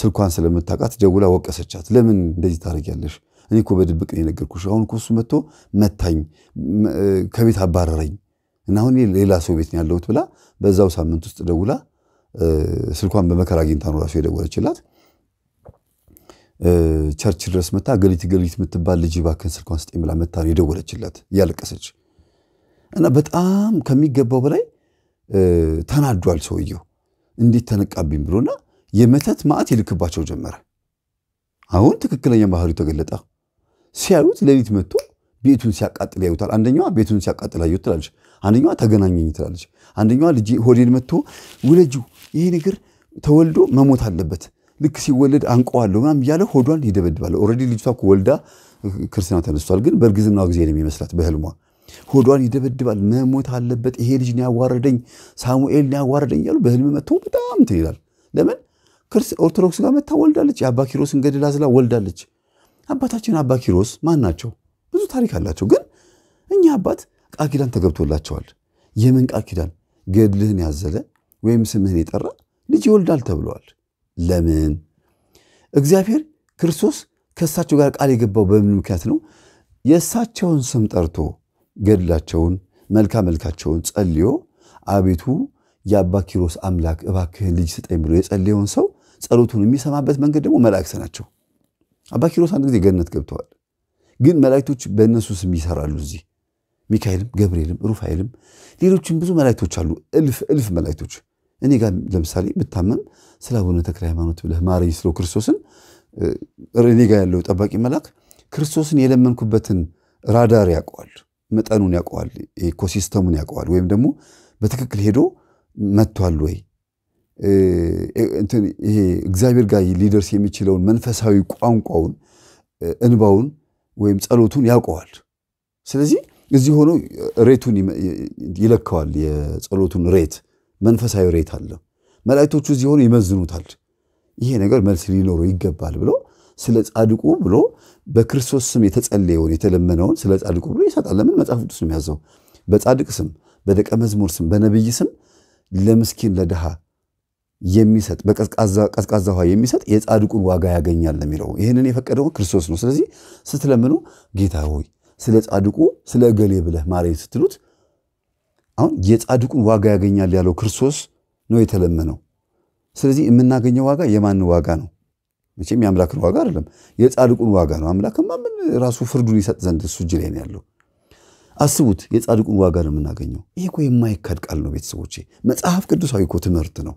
ስልኳን ስለምታውቃት ደውላ ወቀሰቻት። ለምን እንደዚህ ታደርጊያለሽ? እኔ እኮ በድብቅ ነው የነገርኩሽ። አሁን እኮ እሱ መጥቶ መታኝ፣ ከቤት አባረረኝ እና አሁን ሌላ ሰው ቤት ነው ያለሁት ብላ በዛው ሳምንት ውስጥ ደውላ ስልኳን በመከራ አግኝታ ነው ራሱ የደወለችላት። ቸርች ድረስ መታ ገሊት ገሊት የምትባል ልጅ ባክን ስልኳን ስጠኝ ብላ መታ ነው የደወለችላት እያለቀሰች እና በጣም ከሚገባው በላይ ተናዷል ሰውየው። እንዴት ተነቃብኝ ብሎና የመተት ማዕት ይልክባቸው ጀመረ። አሁን ትክክለኛ ባህሪው ተገለጠ። ሲያዩት ሌሊት መጥቶ ቤቱን ሲያቃጥል ያዩታል። አንደኛዋ ቤቱን ሲያቃጥል አዩት ትላለች፣ አንደኛዋ ተገናኘኝ ትላለች፣ አንደኛዋ ልጅ ሆዴን መጥቶ ውለጂው ይሄ ነገር ተወልዶ መሞት አለበት ልክ ሲወለድ አንቀዋለሁ ምናምን እያለ ሆዷን ይደበድባል። ኦልሬዲ ልጅቷ ወልዳ ክርስትና ተነስቷል፣ ግን በእርግዝናው ጊዜ ነው የሚመስላት በህልሟ ሆዷን ይደበድባል። መሞት አለበት ይሄ ልጅ ያዋረደኝ፣ ሳሙኤል ያዋረደኝ እያሉ በህልም መጥቶ በጣም እንትን ይላል። ለምን ኦርቶዶክስ ጋር መታ ወልዳለች። የአባ ኪሮስን ገድል አዝላ ወልዳለች። አባታችን አባ ኪሮስ ማን ናቸው? ብዙ ታሪክ አላቸው። ግን እኛ አባት ቃል ኪዳን ተገብቶላቸዋል። የምን ቃል ኪዳን? ገድልህን ያዘለ ወይም ስምህን የጠራ ልጅ ይወልዳል ተብለዋል። ለምን? እግዚአብሔር ክርስቶስ ከእሳቸው ጋር ቃል የገባው በምን ምክንያት ነው? የእሳቸውን ስም ጠርቶ ገድላቸውን፣ መልካ መልካቸውን ጸልዮ አቤቱ የአባ ኪሮስ አምላክ እባክህን ልጅ ስጠኝ ብሎ የጸለየውን ሰው ጸሎቱን የሚሰማበት መንገድ ደግሞ መላእክት ናቸው። አባ ኪሮስ አንድ ጊዜ ገነት ገብተዋል። ግን መላእክቶች በእነሱ ስም ይሰራሉ። እዚህ ሚካኤልም፣ ገብርኤልም፣ ሩፋኤልም ሌሎችም ብዙ መላእክቶች አሉ። እልፍ እልፍ መላእክቶች እኔ ጋር ለምሳሌ ብታመም ስለ አቡነ ተክለ ሃይማኖት ብለህ ማረኝ ስለ ክርስቶስን እኔ ጋር ያለው ጠባቂ መልአክ ክርስቶስን የለመንኩበትን ራዳር ያውቀዋል፣ መጠኑን ያውቀዋል፣ ኢኮሲስተሙን ያውቀዋል። ወይም ደግሞ በትክክል ሄዶ መጥቷል ወይ ይሄ እግዚአብሔር ጋር ሊደርስ የሚችለውን መንፈሳዊ ቋንቋውን እንባውን ወይም ጸሎቱን ያውቀዋል። ስለዚህ እዚህ ሆኖ ሬቱን ይለካዋል። የጸሎቱን ሬት መንፈሳዊ ሬት አለ። መላእክቶቹ እዚህ ሆኖ ይመዝኑታል። ይሄ ነገር መልስ ሊኖረው ይገባል ብሎ ስለ ጻድቁ ብሎ በክርስቶስ ስም የተጸለየውን የተለመነውን ስለ ጻድቁ ብሎ ይሰጣል። ለምን መጽሐፍ ቅዱስ ነው የሚያዘው። በጻድቅ ስም፣ በደቀ መዝሙር ስም፣ በነቢይ ስም ለምስኪን ለድሃ የሚሰጥ በቀዝቃዛ ውሃ የሚሰጥ የጻድቁን ዋጋ ያገኛል ለሚለው ይህንን የፈቀደው ክርስቶስ ነው። ስለዚህ ስትለምኑ ጌታ ሆይ ስለ ጻድቁ ስለ እገሌ ብለህ ማረኝ ስትሉት አሁን የጻድቁን ዋጋ ያገኛል ያለው ክርስቶስ ነው የተለመነው። ስለዚህ የምናገኘው ዋጋ የማን ዋጋ ነው? መቼም የአምላክን ዋጋ አይደለም፣ የጻድቁን ዋጋ ነው። አምላክማ ምን ራሱ ፍርዱን ይሰጥ ዘንድ እሱ እጅ ላይ ነው ያለው። አስቡት፣ የጻድቁን ዋጋ ነው የምናገኘው። ይህ እኮ የማይካድ ቃል ነው ቤተሰቦቼ፣ መጽሐፍ ቅዱሳዊ እኮ ትምህርት ነው።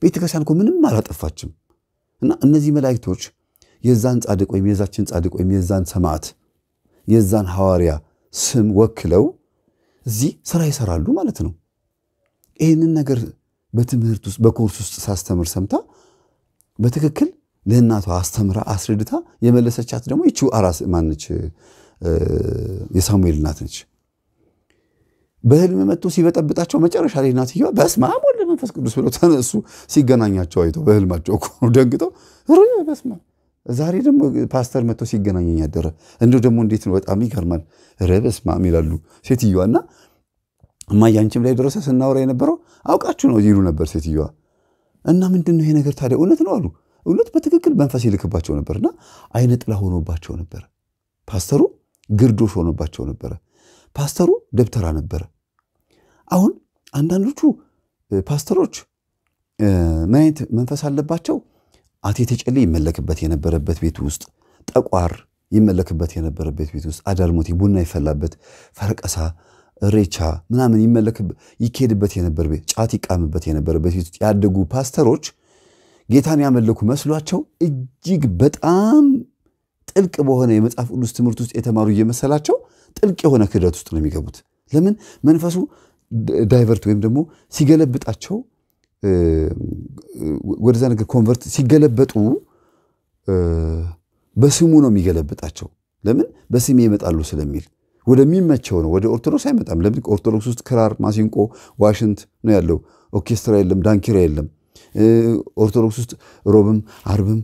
ክርስቲያን እኮ ምንም አላጠፋችም። እና እነዚህ መላእክቶች የዛን ጻድቅ ወይም የዛችን ጻድቅ ወይም የዛን ሰማዕት የዛን ሐዋርያ ስም ወክለው እዚህ ስራ ይሰራሉ ማለት ነው። ይህንን ነገር በትምህርት ውስጥ በኮርስ ውስጥ ሳስተምር ሰምታ በትክክል ለእናቷ አስተምራ አስረድታ የመለሰቻት ደግሞ ይቺው አራስ ማነች? የሳሙኤል እናት ነች። በህልም መጥቶ ሲበጠብጣቸው መጨረሻ ላይ እናትየዋ በስመ አብ መንፈስ ቅዱስ ብለው ተነሱ። ሲገናኛቸው አይተው በህልማቸው እኮ ደንግጠው በስመ አብ ዛሬ ደግሞ ፓስተር መጥቶ ሲገናኘኝ ያደረ እንዲሁ ደግሞ እንዴት ነው በጣም ይገርማል። ኧረ በስመ አብ ይላሉ ሴትዮዋ እና እማዬ አንቺም ላይ ደረሰ ስናወራ የነበረው አውቃችሁ ነው ይሉ ነበር ሴትዮዋ እና ምንድን ነው ይሄ ነገር ታዲያ እውነት ነው አሉ። እውነት በትክክል መንፈስ ይልክባቸው ነበርና አይነ ጥላ ሆኖባቸው ነበር። ፓስተሩ ግርዶሽ ሆኖባቸው ነበረ። ፓስተሩ ደብተራ ነበረ። አሁን አንዳንዶቹ ፓስተሮች ምን አይነት መንፈስ አለባቸው? አቴቴ ጨሌ ይመለክበት የነበረበት ቤት ውስጥ ጠቋር ይመለክበት የነበረበት ቤት ውስጥ አዳልሞቴ ቡና ይፈላበት፣ ፈረቀሳ ሬቻ ምናምን ይኬድበት የነበር ቤት ጫት ይቃምበት የነበረበት ቤት ውስጥ ያደጉ ፓስተሮች ጌታን ያመለኩ መስሏቸው እጅግ በጣም ጥልቅ በሆነ የመጽሐፍ ቅዱስ ትምህርት ውስጥ የተማሩ እየመሰላቸው ጥልቅ የሆነ ክህደት ውስጥ ነው የሚገቡት። ለምን መንፈሱ ዳይቨርት ወይም ደግሞ ሲገለብጣቸው ወደዛ ነገር ኮንቨርት ሲገለበጡ በስሙ ነው የሚገለብጣቸው። ለምን በስሜ ይመጣሉ ስለሚል ወደሚመቸው ነው። ወደ ኦርቶዶክስ አይመጣም። ለምን ኦርቶዶክስ ውስጥ ክራር፣ ማሲንቆ፣ ዋሽንት ነው ያለው። ኦርኬስትራ የለም፣ ዳንኪራ የለም። ኦርቶዶክስ ውስጥ ሮብም አርብም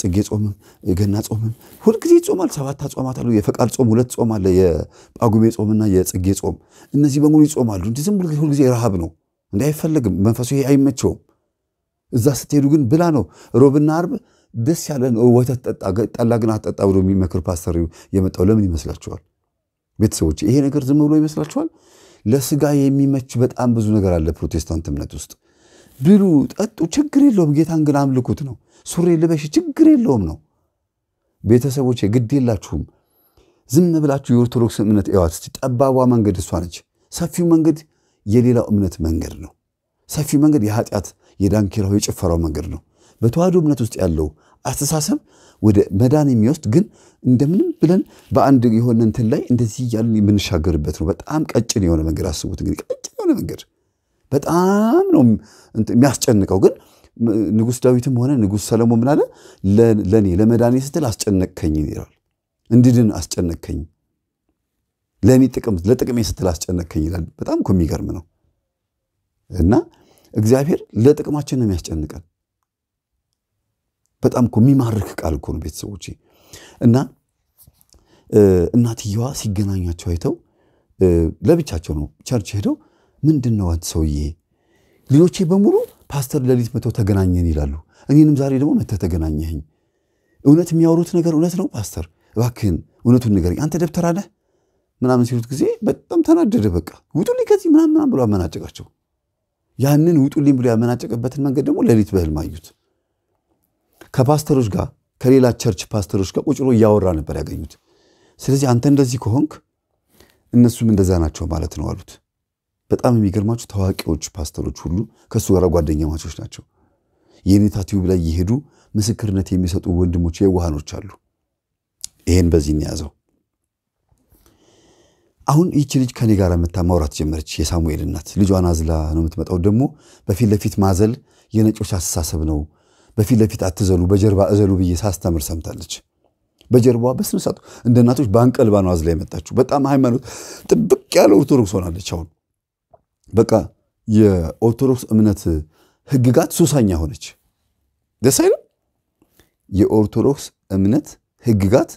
ጽጌ ጾምም ገና ጾምም ሁልጊዜ ይጾማል። ሰባት ጾማት አሉ። የፈቃድ ጾም ሁለት ጾም አለ፣ የጳጉሜ ጾምና የጽጌ ጾም። እነዚህ በሙሉ ይጾማሉ። እንዲ ዝም ሁልጊዜ ረሃብ ነው እንዲ አይፈለግም። መንፈሱ ይሄ አይመቸውም። እዛ ስትሄዱ ግን ብላ ነው። ሮብና አርብ ደስ ያለ ወተት ጠጣ፣ ጠላ ግን አጠጣ ብሎ የሚመክር ፓስተር የመጣው ለምን ይመስላችኋል? ቤተሰቦች ይሄ ነገር ዝም ብሎ ይመስላችኋል? ለስጋ የሚመች በጣም ብዙ ነገር አለ ፕሮቴስታንት እምነት ውስጥ ብሉ፣ ጠጡ፣ ችግር የለውም። ጌታን ግን አምልኩት ነው። ሱሪ ልበሽ፣ ችግር የለውም ነው። ቤተሰቦች ግድ የላችሁም። ዝም ብላችሁ የኦርቶዶክስ እምነት እዋት እስቲ። ጠባቧ መንገድ እሷ ነች። ሰፊው መንገድ የሌላው እምነት መንገድ ነው። ሰፊው መንገድ የኃጢአት የዳንኪራው የጭፈራው መንገድ ነው። በተዋህዶ እምነት ውስጥ ያለው አስተሳሰብ ወደ መዳን የሚወስድ ግን እንደምንም ብለን በአንድ የሆነ እንትን ላይ እንደዚህ እያሉ የምንሻገርበት ነው። በጣም ቀጭን የሆነ መንገድ አስቡት እንግዲህ፣ ቀጭን የሆነ መንገድ በጣም ነው የሚያስጨንቀው። ግን ንጉሥ ዳዊትም ሆነ ንጉሥ ሰለሞን ምናለ ለእኔ ለመዳኔ ስትል አስጨነቅከኝ ይላል። እንድድን አስጨነቅከኝ፣ ለእኔ ጥቅም ለጥቅሜ ስትል አስጨነቅከኝ ይላል። በጣም እኮ የሚገርም ነው። እና እግዚአብሔር ለጥቅማችን ነው የሚያስጨንቀን። በጣም እኮ የሚማርክ ቃል እኮ ነው ቤተሰቦቼ። እና እናትየዋ ሲገናኛቸው አይተው ለብቻቸው ነው ቸርች ሄደው ምንድን ነው አንተ ሰውዬ? ሌሎቼ በሙሉ ፓስተር ሌሊት መተው ተገናኘን ይላሉ። እኔንም ዛሬ ደግሞ መተ ተገናኘኝ እውነት የሚያወሩት ነገር እውነት ነው ፓስተር? እባክህን እውነቱን ንገረኝ። አንተ ደብተር ምናምን ሲሉት ጊዜ በጣም ተናደደ። በቃ ውጡልኝ ከዚህ ምናምን ምናምን ብሎ አመናጨቃቸው። ያንን ውጡልኝ ብሎ ያመናጨቀበትን መንገድ ደግሞ ሌሊት በህልም አዩት። ከፓስተሮች ጋር ከሌላ ቸርች ፓስተሮች ጋር ቁጭሎ እያወራ ነበር ያገኙት። ስለዚህ አንተ እንደዚህ ከሆንክ እነሱም እንደዛ ናቸው ማለት ነው አሉት። በጣም የሚገርማችሁ ታዋቂዎች ፓስተሮች ሁሉ ከእሱ ጋር ጓደኛ ማቾች ናቸው። የኔታ ቲዩብ ላይ የሄዱ ምስክርነት የሚሰጡ ወንድሞች የዋሃኖች አሉ። ይሄን በዚህ እንያዘው። አሁን ይቺ ልጅ ከኔ ጋር መታ ማውራት ጀመረች። የሳሙኤል እናት ልጇን አዝላ ነው የምትመጣው። ደግሞ በፊት ለፊት ማዘል የነጮች አስተሳሰብ ነው። በፊት ለፊት አትዘሉ፣ በጀርባ እዘሉ ብዬ ሳስተምር ሰምታለች። በጀርባ በስነሳቱ እንደ እናቶች በአንቀልባ ነው አዝላ የመጣችው። በጣም ሃይማኖት ጥብቅ ያለ ኦርቶዶክስ ሆናለች አሁን በቃ የኦርቶዶክስ እምነት ህግጋት ሱሳኛ ሆነች። ደስ አይልም። የኦርቶዶክስ እምነት ህግጋት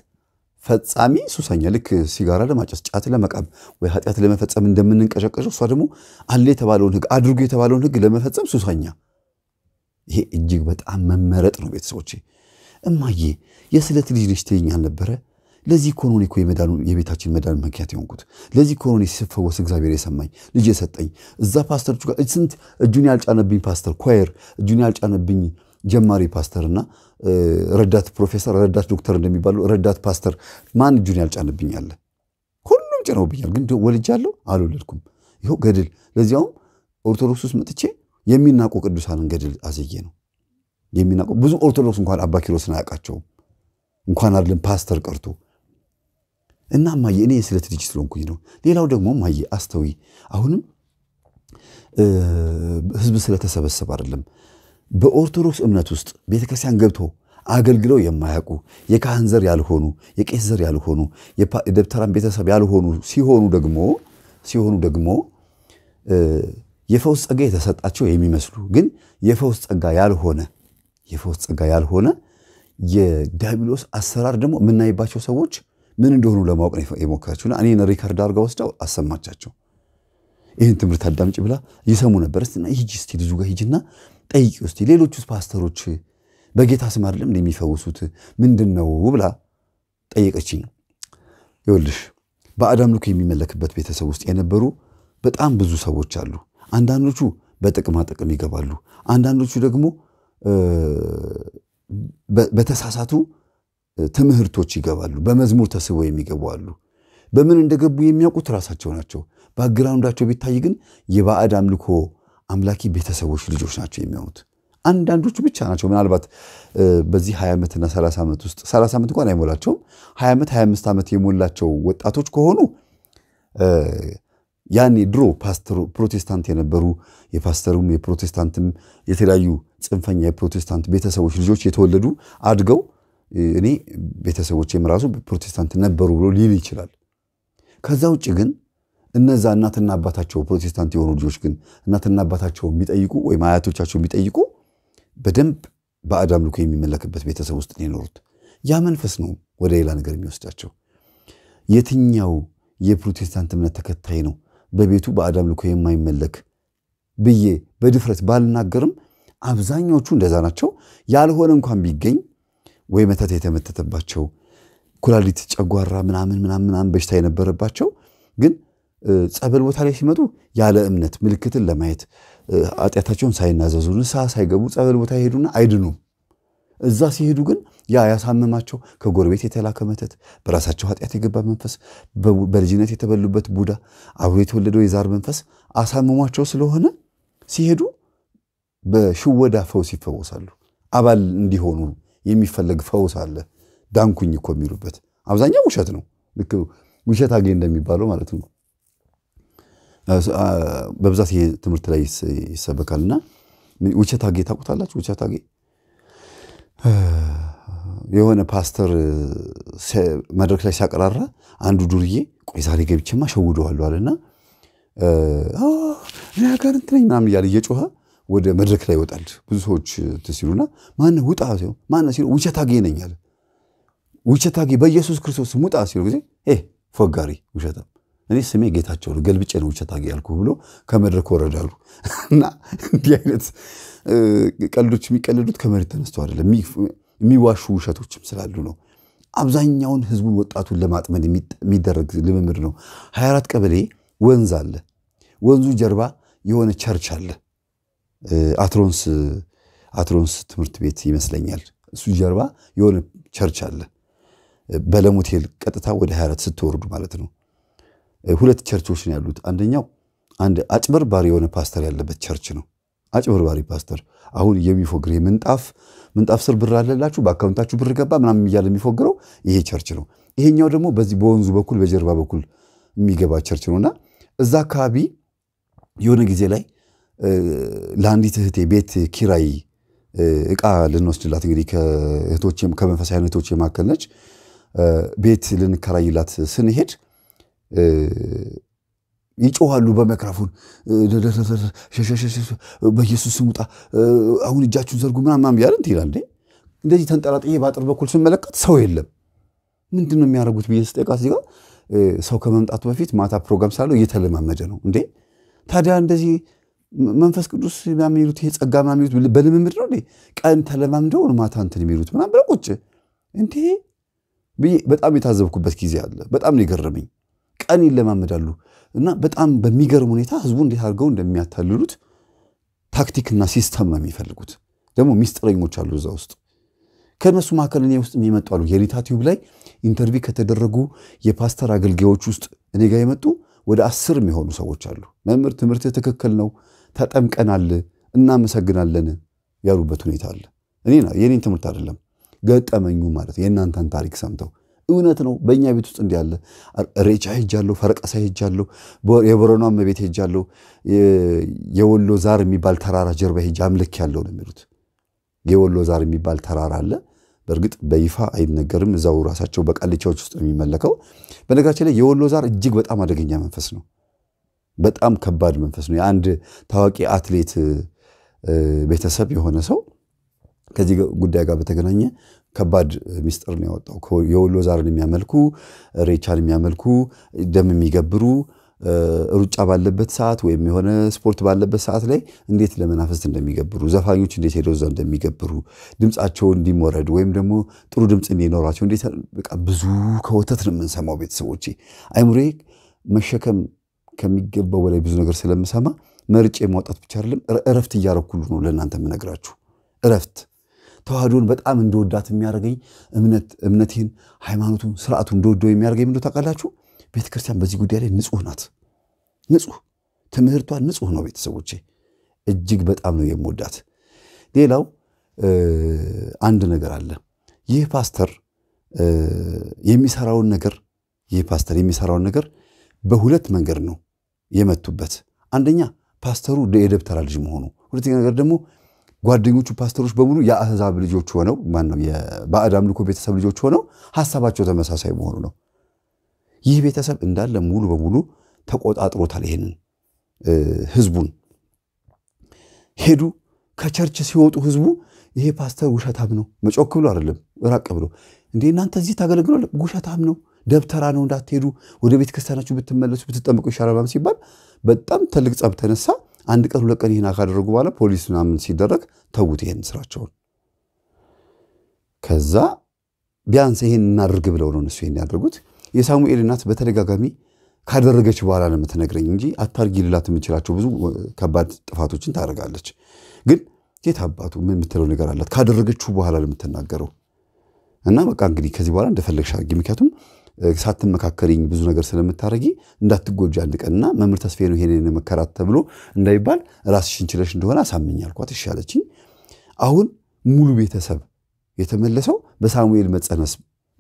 ፈጻሚ ሱሳኛ፣ ልክ ሲጋራ ለማጨስ ጫት ለመቃም ወይ ኃጢአት ለመፈጸም እንደምንንቀሸቀሸው እሷ ደግሞ አለ የተባለውን ህግ አድርጎ የተባለውን ህግ ለመፈጸም ሱሳኛ። ይሄ እጅግ በጣም መመረጥ ነው። ቤተሰቦቼ እማዬ የስለት ልጅ ልጅ ትይኛል ነበረ ለዚህ እኮ ነው እኮ የቤታችን መዳን ምክንያት የሆንኩት። ለዚህ እኮ ነው ስፈወስ እግዚአብሔር የሰማኝ ልጅ የሰጠኝ። እዛ ፓስተር ጋር ስንት እጁን ያልጫነብኝ ፓስተር፣ ኳየር እጁን ያልጫነብኝ ጀማሪ ፓስተርና ረዳት ፕሮፌሰር፣ ረዳት ዶክተር እንደሚባሉ ረዳት ፓስተር ማን እጁን ያልጫነብኝ አለ? ሁሉም ጭነውብኛል። ግን ወልጃለሁ? አልወለድኩም። ይኸው ገድል። ለዚያውም ኦርቶዶክስ ውስጥ መጥቼ የሚናቁ ቅዱሳንን ገድል አዘየ ነው የሚናቁ። ብዙ ኦርቶዶክስ እንኳን አባ ኪሮስን አያውቃቸውም እንኳን አይደለም ፓስተር ቀርቶ እና ማየ እኔ የስለት ልጅ ስለሆንኩኝ ነው። ሌላው ደግሞ ማየ አስተዊ አሁንም ህዝብ ስለተሰበሰበ አይደለም። በኦርቶዶክስ እምነት ውስጥ ቤተክርስቲያን ገብቶ አገልግለው የማያውቁ የካህን ዘር ያልሆኑ የቄስ ዘር ያልሆኑ የደብተራን ቤተሰብ ያልሆኑ ሲሆኑ ደግሞ ሲሆኑ ደግሞ የፈውስ ጸጋ የተሰጣቸው የሚመስሉ ግን የፈውስ ጸጋ ያልሆነ የፈውስ ጸጋ ያልሆነ የዲያብሎስ አሰራር ደግሞ የምናይባቸው ሰዎች ምን እንደሆኑ ለማወቅ ነው የሞከረችውና እኔን ሪከርድ አድርጋ ወስደው አሰማቻቸው። ይህን ትምህርት አዳምጭ ብላ እየሰሙ ነበር። ስና ሂጂ ስቲ ልጁ ጋር ሂጂና ጠይቂ ውስቲ ሌሎች ውስጥ ፓስተሮች በጌታ ስም አይደለም እንደሚፈውሱት ምንድን ነው ብላ ጠየቀችኝ። ይኸውልሽ በአዳም ልኩ የሚመለክበት ቤተሰብ ውስጥ የነበሩ በጣም ብዙ ሰዎች አሉ። አንዳንዶቹ በጥቅማ ጥቅም ይገባሉ። አንዳንዶቹ ደግሞ በተሳሳቱ ትምህርቶች ይገባሉ። በመዝሙር ተስበው የሚገቡ አሉ። በምን እንደገቡ የሚያውቁት ራሳቸው ናቸው። ባግራውንዳቸው ቢታይ ግን የባዕድ አምልኮ አምላኪ ቤተሰቦች ልጆች ናቸው የሚሆኑት። አንዳንዶቹ ብቻ ናቸው። ምናልባት በዚህ 20 ዓመትና 30 ዓመት ውስጥ 30 ዓመት እንኳን አይሞላቸውም። 20 ዓመት 25 ዓመት የሞላቸው ወጣቶች ከሆኑ ያኔ ድሮ ፕሮቴስታንት የነበሩ የፓስተሩም የፕሮቴስታንትም የተለያዩ ጽንፈኛ የፕሮቴስታንት ቤተሰቦች ልጆች የተወለዱ አድገው እኔ ቤተሰቦቼም ራሱ ፕሮቴስታንት ነበሩ ብሎ ሊል ይችላል። ከዛ ውጭ ግን እነዛ እናትና አባታቸው ፕሮቴስታንት የሆኑ ልጆች ግን እናትና አባታቸው የሚጠይቁ ወይም አያቶቻቸው የሚጠይቁ በደንብ በአዳም አምልኮ የሚመለክበት ቤተሰብ ውስጥ ነው የኖሩት። ያ መንፈስ ነው ወደ ሌላ ነገር የሚወስዳቸው። የትኛው የፕሮቴስታንት እምነት ተከታይ ነው በቤቱ በአዳም አምልኮ የማይመለክ ብዬ በድፍረት ባልናገርም አብዛኛዎቹ እንደዛ ናቸው። ያልሆነ እንኳን ቢገኝ ወይ መተት የተመተተባቸው ኩላሊት፣ ጨጓራ ምናምን ምናምን በሽታ የነበረባቸው ግን ጸበል ቦታ ላይ ሲመጡ ያለ እምነት ምልክትን ለማየት ኃጢአታቸውን ሳይናዘዙ ንስሐ ሳይገቡ ጸበል ቦታ ይሄዱና አይድኑም። እዛ ሲሄዱ ግን ያ ያሳመማቸው ከጎረቤት የተላከ መተት፣ በራሳቸው ኃጢአት የገባ መንፈስ፣ በልጅነት የተበሉበት ቡዳ፣ አብሮ የተወለደው የዛር መንፈስ አሳምሟቸው ስለሆነ ሲሄዱ በሽወዳ ፈውስ ይፈወሳሉ። አባል እንዲሆኑ የሚፈለግ ፈውስ አለ። ዳንኩኝ እኮ የሚሉበት አብዛኛው ውሸት ነው። ልክ ውሸት አጌ እንደሚባለው ማለት ነው። በብዛት ይሄ ትምህርት ላይ ይሰበካል እና ውሸት አጌ ታውቁታላችሁ? ውሸት አጌ የሆነ ፓስተር መድረክ ላይ ሲያቀራራ አንዱ ዱርዬ ቆይ ዛሬ ገብቼማ ሸውደዋለሁ አለና ነገር እንትነኝ ምናምን እያለ እየጮኸ ወደ መድረክ ላይ ይወጣል። ብዙ ሰዎች ትሲሉና ማነ ውጣ ሲሉ ማነ ሲሉ ውሸታጌ ነኝ አለ። ውሸታጌ በኢየሱስ ክርስቶስ ውጣ ሲሉ ጊዜ ፎጋሪ ውሸታም እኔ ስሜ ጌታቸው ነው ገልብጬ ነው ውሸታጌ ያልኩ ብሎ ከመድረክ ወረዳሉ። እና እንዲህ አይነት ቀልዶች የሚቀልዱት ከመሬት ተነስቶ አይደለም፣ የሚዋሹ ውሸቶችም ስላሉ ነው። አብዛኛውን ህዝቡን ወጣቱን ለማጥመድ የሚደረግ ልምምድ ነው። 24 ቀበሌ ወንዝ አለ። ወንዙ ጀርባ የሆነ ቸርች አለ። አትሮንስ አትሮንስ ትምህርት ቤት ይመስለኛል። እሱ ጀርባ የሆነ ቸርች አለ። በለም ሆቴል ቀጥታ ወደ 24 ስትወርዱ ማለት ነው። ሁለት ቸርቾች ነው ያሉት። አንደኛው አንድ አጭበርባሪ የሆነ ፓስተር ያለበት ቸርች ነው። አጭበርባሪ ፓስተር አሁን የሚፎግር ምንጣፍ ምንጣፍ ስር ብር አለላችሁ በአካውንታችሁ ብር ገባ ምናምን እያለ የሚፎግረው ይሄ ቸርች ነው። ይሄኛው ደግሞ በዚህ በወንዙ በኩል በጀርባ በኩል የሚገባ ቸርች ነውና እዛ አካባቢ የሆነ ጊዜ ላይ ለአንዲት እህቴ ቤት ኪራይ እቃ ልንወስድላት እንግዲህ ከመንፈሳዊ እህቶች የማከል ነች። ቤት ልንከራይላት ስንሄድ ይጮኋሉ በማይክራፎን በኢየሱስ ስም ውጣ፣ አሁን እጃችሁን ዘርጉ ምናምን ያለ እንት ይላል። እንደዚህ ተንጠላጥዬ በአጥር በኩል ስመለከት ሰው የለም። ምንድን ነው የሚያደርጉት ብዬ ስጠቃ እዚህ ሰው ከመምጣቱ በፊት ማታ ፕሮግራም ስላለው እየተለማመደ ነው እንዴ ታዲያ እንደዚህ መንፈስ ቅዱስ የሚሉት ይሄ ጸጋ ምናምን የሚሉት በልምምድ ነው እንዴ? ቀን ተለማምደው ማታ እንትን የሚሉት ምናምን ብለህ ቁጭ እንዴ ብዬ በጣም የታዘብኩበት ጊዜ አለ። በጣም ነው የገረመኝ። ቀን ይለማመዳሉ እና በጣም በሚገርም ሁኔታ ህዝቡ እንዴት አድርገው እንደሚያታልሉት ታክቲክና ሲስተም ነው የሚፈልጉት። ደግሞ ሚስጥረኞች አሉ እዛ ውስጥ። ከእነሱ መካከል እኔ ውስጥ የሚመጡ አሉ። የሪታ ቲዩብ ላይ ኢንተርቪ ከተደረጉ የፓስተር አገልጋዮች ውስጥ እኔ ጋር የመጡ ወደ አስር የሚሆኑ ሰዎች አሉ። መምህር ትምህርት ትክክል ነው ተጠምቀናል፣ እናመሰግናለን ያሉበት ሁኔታ አለ። እኔ የኔን ትምህርት አይደለም ገጠመኙ ማለት የእናንተን ታሪክ ሰምተው እውነት ነው። በእኛ ቤት ውስጥ እንዲህ ያለ ሬቻ ሄጃለሁ፣ ፈረቀሳ ሄጃለሁ፣ የቦረኗ እመቤት ሄጃለሁ፣ የወሎ ዛር የሚባል ተራራ ጀርባ ሄጃ አምልክ ያለው ነው የሚሉት። የወሎ ዛር የሚባል ተራራ አለ። በእርግጥ በይፋ አይነገርም። እዛው ራሳቸው በቃልቻዎች ውስጥ ነው የሚመለከው። በነገራችን ላይ የወሎ ዛር እጅግ በጣም አደገኛ መንፈስ ነው። በጣም ከባድ መንፈስ ነው። የአንድ ታዋቂ አትሌት ቤተሰብ የሆነ ሰው ከዚህ ጉዳይ ጋር በተገናኘ ከባድ ሚስጥር ነው ያወጣው። የወሎ ዛርን የሚያመልኩ ሬቻን የሚያመልኩ ደም የሚገብሩ ሩጫ ባለበት ሰዓት ወይም የሆነ ስፖርት ባለበት ሰዓት ላይ እንዴት ለመናፈስት እንደሚገብሩ ዘፋኞች እንዴት ሄደው እዛ እንደሚገብሩ ድምፃቸው እንዲሞረድ ወይም ደግሞ ጥሩ ድምፅ እንዲኖራቸው እንዴት በቃ ብዙ ከወተት ነው የምንሰማው ቤተሰቦቼ አይምሬ መሸከም ከሚገባው በላይ ብዙ ነገር ስለምሰማ መርጬ ማውጣት ብቻ አይደለም እረፍት እያረኩሉ ነው ለእናንተ የምነግራችሁ። እረፍት ተዋህዶን በጣም እንደወዳት የሚያደርገኝ እምነቴን፣ ሃይማኖቱን፣ ስርዓቱን እንደወደው የሚያደርገኝ ምንድ ታውቃላችሁ? ቤተክርስቲያን በዚህ ጉዳይ ላይ ንጹህ ናት። ንጹህ ትምህርቷ ንጹህ ነው። ቤተሰቦቼ እጅግ በጣም ነው የምወዳት። ሌላው አንድ ነገር አለ። ይህ ፓስተር የሚሰራውን ነገር ይህ ፓስተር የሚሰራውን ነገር በሁለት መንገድ ነው የመቱበት። አንደኛ ፓስተሩ የደብተራ ልጅ መሆኑ፣ ሁለተኛ ነገር ደግሞ ጓደኞቹ ፓስተሮች በሙሉ የአህዛብ ልጆች ሆነው ማነው የባዕድ አምልኮ ቤተሰብ ልጆች ሆነው ሀሳባቸው ተመሳሳይ መሆኑ ነው። ይህ ቤተሰብ እንዳለ ሙሉ በሙሉ ተቆጣጥሮታል። ይሄንን ህዝቡን ሄዱ ከቸርች ሲወጡ ህዝቡ ይሄ ፓስተር ውሸታም ነው መጮክ ብሎ አይደለም ራቅ ብሎ እንዴ እናንተ እዚህ ታገለግሏል ውሸታም ነው ደብተራ ነው እንዳትሄዱ፣ ወደ ቤተ ክርስቲያናችሁ ብትመለሱ ብትጠምቁ ይሻላል ሲባል በጣም ትልቅ ጸብ ተነሳ። አንድ ቀን ሁለት ቀን ይህን ካደረጉ በኋላ ፖሊስ ምናምን ሲደረግ ተዉት ይሄን ስራቸውን። ከዛ ቢያንስ ይሄን እናድርግ ብለው ነው እነሱ ይሄን ያደርጉት። የሳሙኤል እናት በተደጋጋሚ ካደረገች በኋላ ነው የምትነግረኝ እንጂ አታርጊ ልላት የምችላቸው ብዙ ከባድ ጥፋቶችን ታደርጋለች። ግን ጌታ አባቱ ምን የምትለው ነገር አላት። ካደረገችው በኋላ ነው የምትናገረው። እና በቃ እንግዲህ ከዚህ በኋላ እንደፈለግሽ አድርጊ ምክንያቱም ሳትመካከሪኝ ብዙ ነገር ስለምታደረጊ እንዳትጎጂ አንድ ቀንና መምህር ተስፋዬ ነው ይሄን መከራት ተብሎ እንዳይባል ራስሽን ችለሽ እንደሆነ አሳምኝ አልኳት። ይሻለችኝ። አሁን ሙሉ ቤተሰብ የተመለሰው በሳሙኤል መጸነስ፣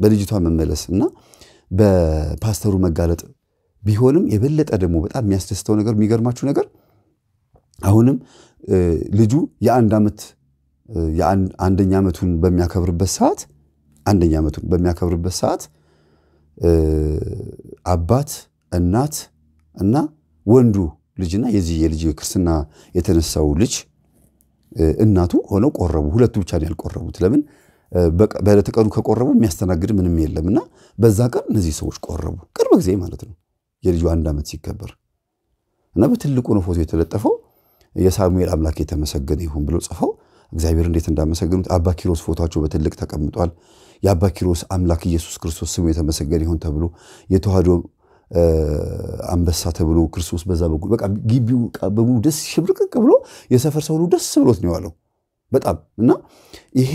በልጅቷ መመለስ እና በፓስተሩ መጋለጥ ቢሆንም የበለጠ ደግሞ በጣም የሚያስደስተው ነገር የሚገርማችሁ ነገር አሁንም ልጁ የአንድ ዓመት ዓመቱን በሚያከብርበት ሰዓት አንደኛ ዓመቱን በሚያከብርበት ሰዓት አባት እናት እና ወንዱ ልጅና የዚህ የልጅ ክርስትና የተነሳው ልጅ እናቱ ሆነው ቆረቡ። ሁለቱ ብቻ ነው ያልቆረቡት። ለምን በዕለተ ቀኑ ከቆረቡ የሚያስተናግድ ምንም የለም እና በዛ ቀን እነዚህ ሰዎች ቆረቡ። ቅርብ ጊዜ ማለት ነው የልጁ አንድ ዓመት ሲከበር እና በትልቁ ነው ፎቶ የተለጠፈው። የሳሙኤል አምላክ የተመሰገነ ይሁን ብሎ ጽፈው እግዚአብሔር እንዴት እንዳመሰገኑት አባ ኪሮስ ፎቶቸው በትልቅ ተቀምጧል። የአባ ኪሮስ አምላክ ኢየሱስ ክርስቶስ ስሙ የተመሰገነ ይሁን ተብሎ የተዋህዶ አንበሳ ተብሎ ክርስቶስ በዛ በኩል በቃ ግቢው በሙሉ ደስ ሽብርቅቅ ብሎ የሰፈር ሰው ደስ ብሎት ነው ያለው። በጣም እና ይሄ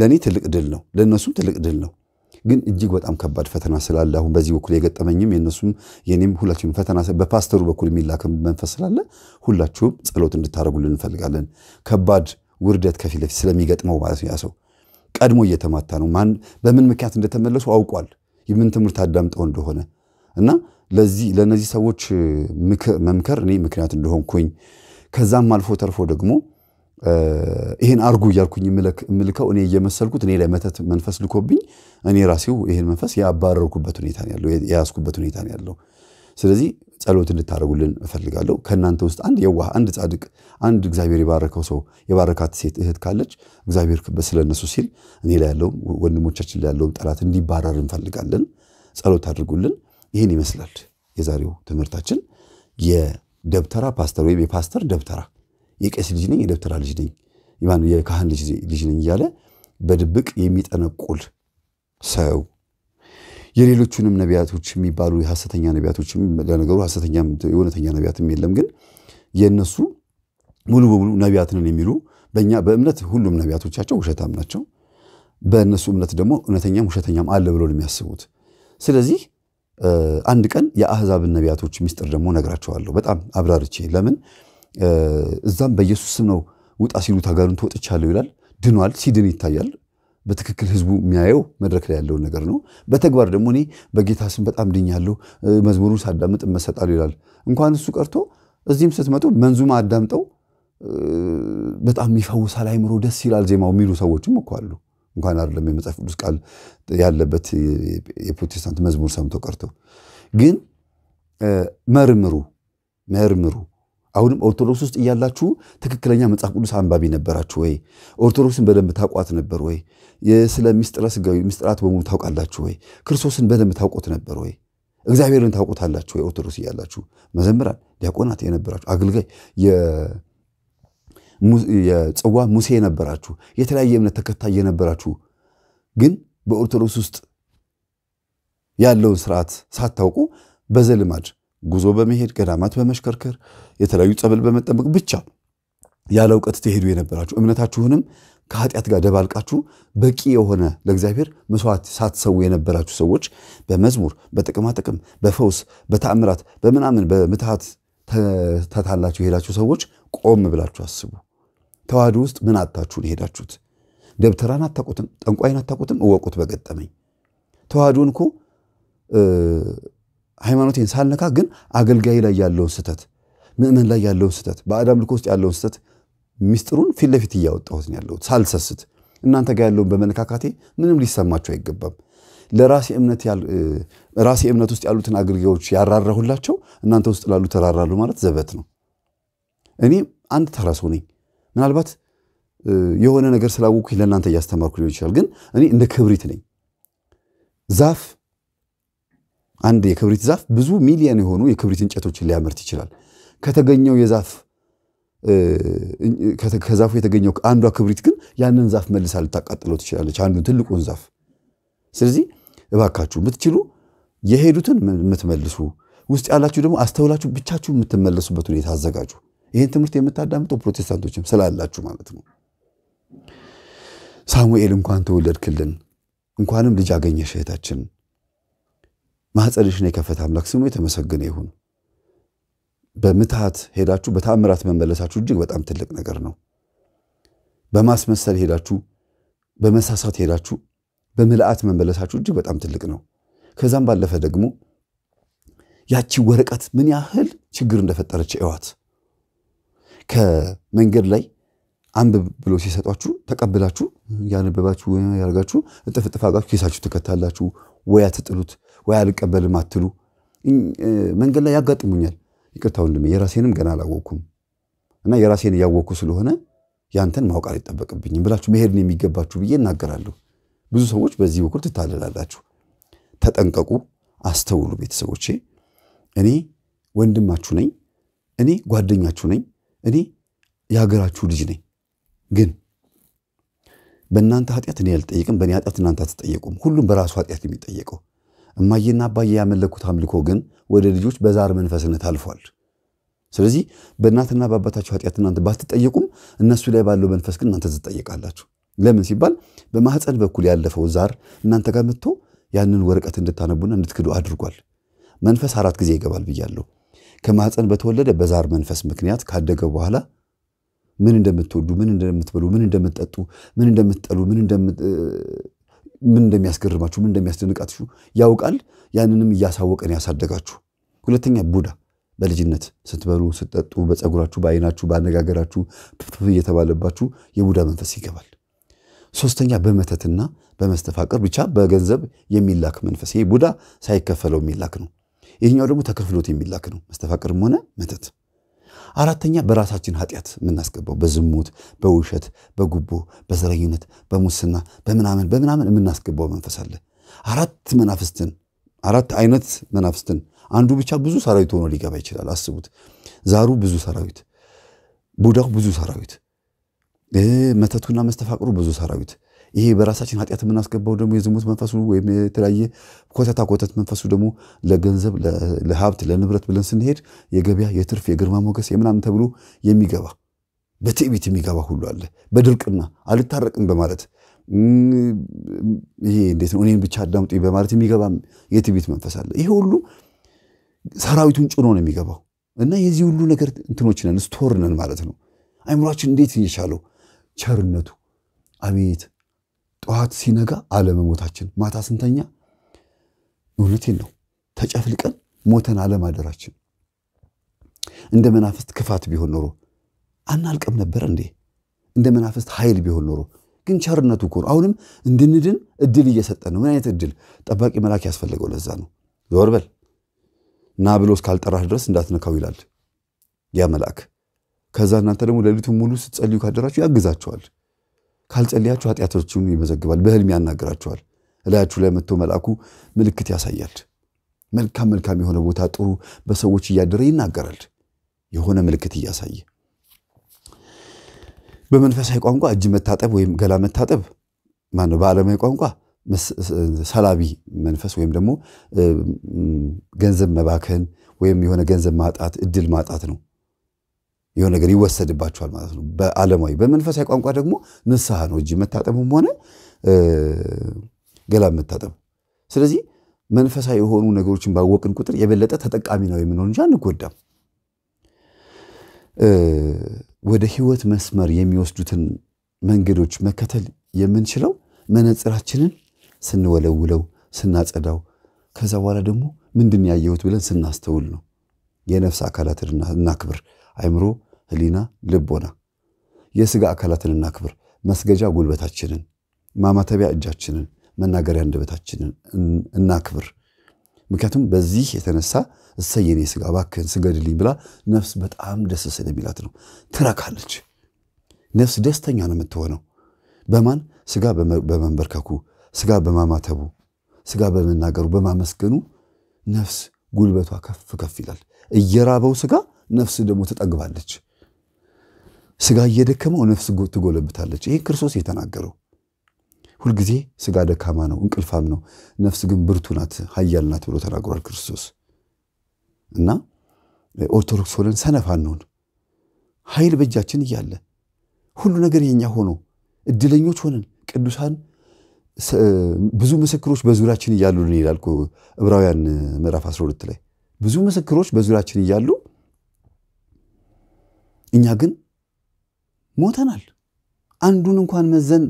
ለእኔ ትልቅ ድል ነው፣ ለእነሱም ትልቅ ድል ነው። ግን እጅግ በጣም ከባድ ፈተና ስላለ አሁን በዚህ በኩል የገጠመኝም የእነሱም የኔም ሁላችሁም ፈተና በፓስተሩ በኩል የሚላክም መንፈስ ስላለ ሁላችሁም ጸሎት እንድታደርጉልን እንፈልጋለን። ከባድ ውርደት ከፊት ለፊት ስለሚገጥመው ማለት ነው ያ ሰው ቀድሞ እየተማታ ነው። ማን በምን ምክንያት እንደተመለሱ አውቋል። የምን ትምህርት አዳምጠው እንደሆነ እና ለዚህ ለእነዚህ ሰዎች መምከር እኔ ምክንያት እንደሆንኩኝ ከዛም አልፎ ተርፎ ደግሞ ይህን አርጉ እያልኩኝ የምልከው እኔ እየመሰልኩት እኔ ላይ መተት መንፈስ ልኮብኝ እኔ ራሴው ይህን መንፈስ ያባረርኩበት ሁኔታ ያለው የያዝኩበት ሁኔታ ያለው። ስለዚህ ጸሎት እንድታደርጉልን እፈልጋለሁ። ከእናንተ ውስጥ አንድ የዋህ፣ አንድ ጻድቅ፣ አንድ እግዚአብሔር የባረከው ሰው የባረካት ሴት እህት ካለች እግዚአብሔር ስለ እነሱ ሲል እኔ ላይ ያለውም ወንድሞቻችን ላይ ያለውም ጠላት እንዲባረር እንፈልጋለን። ጸሎት አድርጉልን። ይህን ይመስላል የዛሬው ትምህርታችን። የደብተራ ፓስተር ወይም የፓስተር ደብተራ የቄስ ልጅ ነኝ የደብተራ ልጅ ነኝ የካህን ልጅ ነኝ እያለ በድብቅ የሚጠነቁል ሰው የሌሎቹንም ነቢያቶች የሚባሉ የሐሰተኛ ነቢያቶችም ለነገሩ ሐሰተኛ የእውነተኛ ነቢያትም የለም፣ ግን የእነሱ ሙሉ በሙሉ ነቢያትንን የሚሉ በእኛ በእምነት ሁሉም ነቢያቶቻቸው ውሸታም ናቸው። በእነሱ እምነት ደግሞ እውነተኛም ውሸተኛም አለ ብሎ ነው የሚያስቡት። ስለዚህ አንድ ቀን የአህዛብን ነቢያቶች ሚስጥር ደግሞ ነግራቸዋለሁ በጣም አብራርቼ። ለምን እዛም በኢየሱስ ስም ነው ውጣ ሲሉት አጋንንት ወጥቻለሁ ይላል። ድኗል። ሲድን ይታያል። በትክክል ህዝቡ የሚያየው መድረክ ላይ ያለውን ነገር ነው። በተግባር ደግሞ እኔ በጌታ ስም በጣም ድኛለሁ፣ መዝሙሩን ሳዳምጥ እመሰጣለሁ ይላል። እንኳን እሱ ቀርቶ እዚህም ስትመጡ መንዙማ አዳምጠው በጣም ይፈውሳል፣ አይምሮ ደስ ይላል ዜማው የሚሉ ሰዎችም እኮ አሉ። እንኳን አይደለም የመጽሐፍ ቅዱስ ቃል ያለበት የፕሮቴስታንት መዝሙር ሰምቶ ቀርቶ ግን መርምሩ መርምሩ አሁንም ኦርቶዶክስ ውስጥ እያላችሁ ትክክለኛ መጽሐፍ ቅዱስ አንባቢ ነበራችሁ ወይ? ኦርቶዶክስን በደንብ ታውቋት ነበር ወይ? ስለ ምስጢረ ምስጢራት በሙሉ ታውቃላችሁ ወይ? ክርስቶስን በደንብ ታውቆት ነበር ወይ? እግዚአብሔርን ታውቆታላችሁ ወይ? ኦርቶዶክስ እያላችሁ መዘምራን፣ ዲያቆናት የነበራችሁ አገልጋይ፣ የጽዋ ሙሴ የነበራችሁ የተለያየ እምነት ተከታይ የነበራችሁ ግን በኦርቶዶክስ ውስጥ ያለውን ስርዓት ሳታውቁ በዘልማድ ጉዞ በመሄድ ገዳማት በመሽከርከር የተለያዩ ጸበል በመጠበቅ ብቻ ያለ እውቀት ትሄዱ የነበራችሁ እምነታችሁንም ከኃጢአት ጋር ደባልቃችሁ በቂ የሆነ ለእግዚአብሔር መስዋዕት ሳትሰው የነበራችሁ ሰዎች በመዝሙር፣ በጥቅማጥቅም፣ በፈውስ፣ በተአምራት፣ በምናምን በምትሃት ተታላችሁ የሄዳችሁ ሰዎች ቆም ብላችሁ አስቡ። ተዋህዶ ውስጥ ምን አጥታችሁን የሄዳችሁት? ደብተራን አታቁትም፣ ጠንቋይን አታቁትም። እወቁት በገጠመኝ ተዋህዶን እኮ ሃይማኖቴን ሳልነካ ግን አገልጋይ ላይ ያለውን ስህተት ምእመን ላይ ያለውን ስህተት በአዳም ልኮ ውስጥ ያለውን ስህተት ሚስጥሩን ፊት ለፊት እያወጣሁት ነው ያለሁት ሳልሰስት። እናንተ ጋር ያለውን በመነካካቴ ምንም ሊሰማቸው አይገባም። ለራሴ እምነት ውስጥ ያሉትን አገልጋዮች ያራራሁላቸው እናንተ ውስጥ ላሉ ተራራሉ ማለት ዘበት ነው። እኔ አንድ ተራ ሰው ነኝ። ምናልባት የሆነ ነገር ስላወቅኩኝ ለእናንተ እያስተማርኩ ሊሆን ይችላል። ግን እኔ እንደ ክብሪት ነኝ። ዛፍ አንድ የክብሪት ዛፍ ብዙ ሚሊየን የሆኑ የክብሪት እንጨቶችን ሊያመርት ይችላል። ከተገኘው የዛፍ ከዛፉ የተገኘው አንዷ ክብሪት ግን ያንን ዛፍ መልሳ ልታቃጥለው ትችላለች፣ አንዱን ትልቁን ዛፍ። ስለዚህ እባካችሁ የምትችሉ የሄዱትን የምትመልሱ ውስጥ ያላችሁ ደግሞ አስተውላችሁ ብቻችሁ የምትመለሱበት ሁኔታ አዘጋጁ። ይህን ትምህርት የምታዳምጠው ፕሮቴስታንቶችም ስላላችሁ ማለት ነው። ሳሙኤል እንኳን ተወለድክልን፣ እንኳንም ልጅ አገኘሽ እህታችን፣ ማኅፀንሽን የከፈተ አምላክ ስሙ የተመሰገነ ይሁን። በምትሃት ሄዳችሁ በታምራት መመለሳችሁ እጅግ በጣም ትልቅ ነገር ነው። በማስመሰል ሄዳችሁ፣ በመሳሳት ሄዳችሁ በምልአት መመለሳችሁ እጅግ በጣም ትልቅ ነው። ከዛም ባለፈ ደግሞ ያቺ ወረቀት ምን ያህል ችግር እንደፈጠረች እዋት ከመንገድ ላይ አንብብ ብሎ ሲሰጧችሁ ተቀብላችሁ ያነበባችሁ ያደርጋችሁ እጥፍጥፍ አጋችሁ ኪሳችሁ ትከታላችሁ። ወይ አትጥሉት፣ ወይ አልቀበልም አትሉ። መንገድ ላይ ያጋጥሙኛል ይቅርታ ወንድሜ የራሴንም ገና አላወቅኩም እና የራሴን እያወቅኩ ስለሆነ ያንተን ማወቅ አልጠበቅብኝም ብላችሁ መሄድን የሚገባችሁ ብዬ እናገራለሁ። ብዙ ሰዎች በዚህ በኩል ትታለላላችሁ። ተጠንቀቁ፣ አስተውሉ። ቤተሰቦቼ እኔ ወንድማችሁ ነኝ፣ እኔ ጓደኛችሁ ነኝ፣ እኔ የሀገራችሁ ልጅ ነኝ። ግን በእናንተ ኃጢአት እኔ አልጠየቅም፣ በእኔ ኃጢአት እናንተ አትጠየቁም። ሁሉም በራሱ ኃጢአት የሚጠየቀው እማዬና አባዬ ያመለኩት አምልኮ ግን ወደ ልጆች በዛር መንፈስነት አልፏል። ስለዚህ በእናትና በአባታችሁ ኃጢአት እናንተ ባትጠየቁም እነሱ ላይ ባለው መንፈስ ግን እናንተ ትጠየቃላችሁ። ለምን ሲባል በማህፀን በኩል ያለፈው ዛር እናንተ ጋር መጥቶ ያንን ወረቀት እንድታነቡና እንድትክዱ አድርጓል። መንፈስ አራት ጊዜ ይገባል ብያለሁ። ከማህፀን በተወለደ በዛር መንፈስ ምክንያት ካደገ በኋላ ምን እንደምትወዱ፣ ምን እንደምትበሉ፣ ምን እንደምትጠጡ፣ ምን እንደምትጠሉ፣ ምን ምን እንደሚያስገርማችሁ ምን እንደሚያስደንቃችሁ ያውቃል። ያንንም እያሳወቀን ያሳደጋችሁ። ሁለተኛ ቡዳ በልጅነት ስትበሉ ስትጠጡ፣ በፀጉራችሁ፣ በአይናችሁ፣ በአነጋገራችሁ ፍትፍት እየተባለባችሁ የቡዳ መንፈስ ይገባል። ሶስተኛ በመተትና በመስተፋቀር ብቻ በገንዘብ የሚላክ መንፈስ። ይሄ ቡዳ ሳይከፈለው የሚላክ ነው። ይህኛው ደግሞ ተከፍሎት የሚላክ ነው። መስተፋቅርም ሆነ መተት አራተኛ በራሳችን ኃጢአት የምናስገባው በዝሙት፣ በውሸት፣ በጉቦ፣ በዘረኝነት፣ በሙስና፣ በምናምን በምናምን የምናስገባው መንፈስ አለ። አራት መናፍስትን አራት አይነት መናፍስትን አንዱ ብቻ ብዙ ሰራዊት ሆኖ ሊገባ ይችላል። አስቡት። ዛሩ ብዙ ሰራዊት፣ ቡዳው ብዙ ሰራዊት፣ መተቱና መስተፋቅሩ ብዙ ሰራዊት፣ ይሄ በራሳችን ኃጢአት የምናስገባው ደግሞ የዝሙት መንፈሱ ወይም የተለያየ ኮተታ ኮተት መንፈሱ ደግሞ ለገንዘብ፣ ለሀብት፣ ለንብረት ብለን ስንሄድ የገበያ የትርፍ የግርማ ሞገስ የምናምን ተብሎ የሚገባ በትዕቢት የሚገባ ሁሉ አለ። በድርቅና አልታረቅም በማለት ይሄ እንዴት ነው እኔን ብቻ አዳምጡ በማለት የሚገባ የትዕቢት መንፈስ አለ። ይሄ ሁሉ ሰራዊቱን ጭኖ ነው የሚገባው እና የዚህ ሁሉ ነገር እንትኖች ነን ስቶር ነን ማለት ነው። አይምሯችን እንዴት እየቻለው ቸርነቱ አቤት ጠዋት ሲነጋ አለመሞታችን፣ ማታ ስንተኛ እውነቴን ነው ተጨፍልቀን ሞተን አለማደራችን እንደ መናፍስት ክፋት ቢሆን ኖሮ አናልቅም ነበር እንዴ? እንደ መናፍስት ኃይል ቢሆን ኖሮ ግን ቸርነቱ እኮ አሁንም እንድንድን እድል እየሰጠ ነው። ምን አይነት እድል! ጠባቂ መልአክ ያስፈለገው ለዛ ነው። ዞር በል ና ብሎ እስካልጠራህ ድረስ እንዳትነካው ይላል ያ መልአክ። ከዛ እናንተ ደግሞ ሌሊቱን ሙሉ ስትጸልዩ ካደራችሁ ያግዛችኋል። ካልጸልያችሁ ኃጢአታችሁን ይመዘግባል፣ በህልም ያናግራችኋል። እላያችሁ ላይ መጥቶ መልአኩ ምልክት ያሳያል። መልካም መልካም የሆነ ቦታ ጥሩ በሰዎች እያደረ ይናገራል። የሆነ ምልክት እያሳየ በመንፈሳዊ ቋንቋ እጅ መታጠብ ወይም ገላ መታጠብ ማነው? በዓለማዊ ቋንቋ ሰላቢ መንፈስ ወይም ደግሞ ገንዘብ መባከን ወይም የሆነ ገንዘብ ማጣት፣ እድል ማጣት ነው። የሆነ ነገር ይወሰድባቸዋል ማለት ነው። በዓለማዊ በመንፈሳዊ ቋንቋ ደግሞ ንስሐ ነው እጅ መታጠብም ሆነ ገላ መታጠብ። ስለዚህ መንፈሳዊ የሆኑ ነገሮችን ባወቅን ቁጥር የበለጠ ተጠቃሚ ነው የምንሆን እንጂ አንጎዳም። ወደ ህይወት መስመር የሚወስዱትን መንገዶች መከተል የምንችለው መነጽራችንን ስንወለውለው ስናጸዳው፣ ከዛ በኋላ ደግሞ ምንድን ያየሁት ብለን ስናስተውል ነው። የነፍስ አካላትን እናክብር። አይምሮ፣ ህሊና፣ ልቦና። የስጋ አካላትን እናክብር። መስገጃ ጉልበታችንን፣ ማማተቢያ እጃችንን፣ መናገሪያ አንደበታችንን እናክብር። ምክንያቱም በዚህ የተነሳ እሰየን የስጋ እባክህን ስገድልኝ ብላ ነፍስ በጣም ደስ ስለሚላት ነው። ትረካለች። ነፍስ ደስተኛ ነው የምትሆነው በማን ስጋ በመንበርከኩ፣ ስጋ በማማተቡ፣ ስጋ በመናገሩ፣ በማመስገኑ ነፍስ ጉልበቷ ከፍ ከፍ ይላል። እየራበው ስጋ? ነፍስ ደግሞ ትጠግባለች። ስጋ እየደከመው ነፍስ ትጎለብታለች። ይሄ ክርስቶስ የተናገረው ሁልጊዜ ስጋ ደካማ ነው፣ እንቅልፋም ነው፣ ነፍስ ግን ብርቱ ናት፣ ሀያል ናት ብሎ ተናግሯል ክርስቶስ። እና ኦርቶዶክስ ሆነን ሰነፍ አንሆን። ኃይል በእጃችን እያለ ሁሉ ነገር የኛ ሆኖ እድለኞች ሆነን ቅዱሳን ብዙ ምስክሮች በዙሪያችን እያሉ ይላል ዕብራውያን ምዕራፍ 12 ላይ ብዙ ምስክሮች በዙሪያችን እያሉ እኛ ግን ሞተናል። አንዱን እንኳን መዘን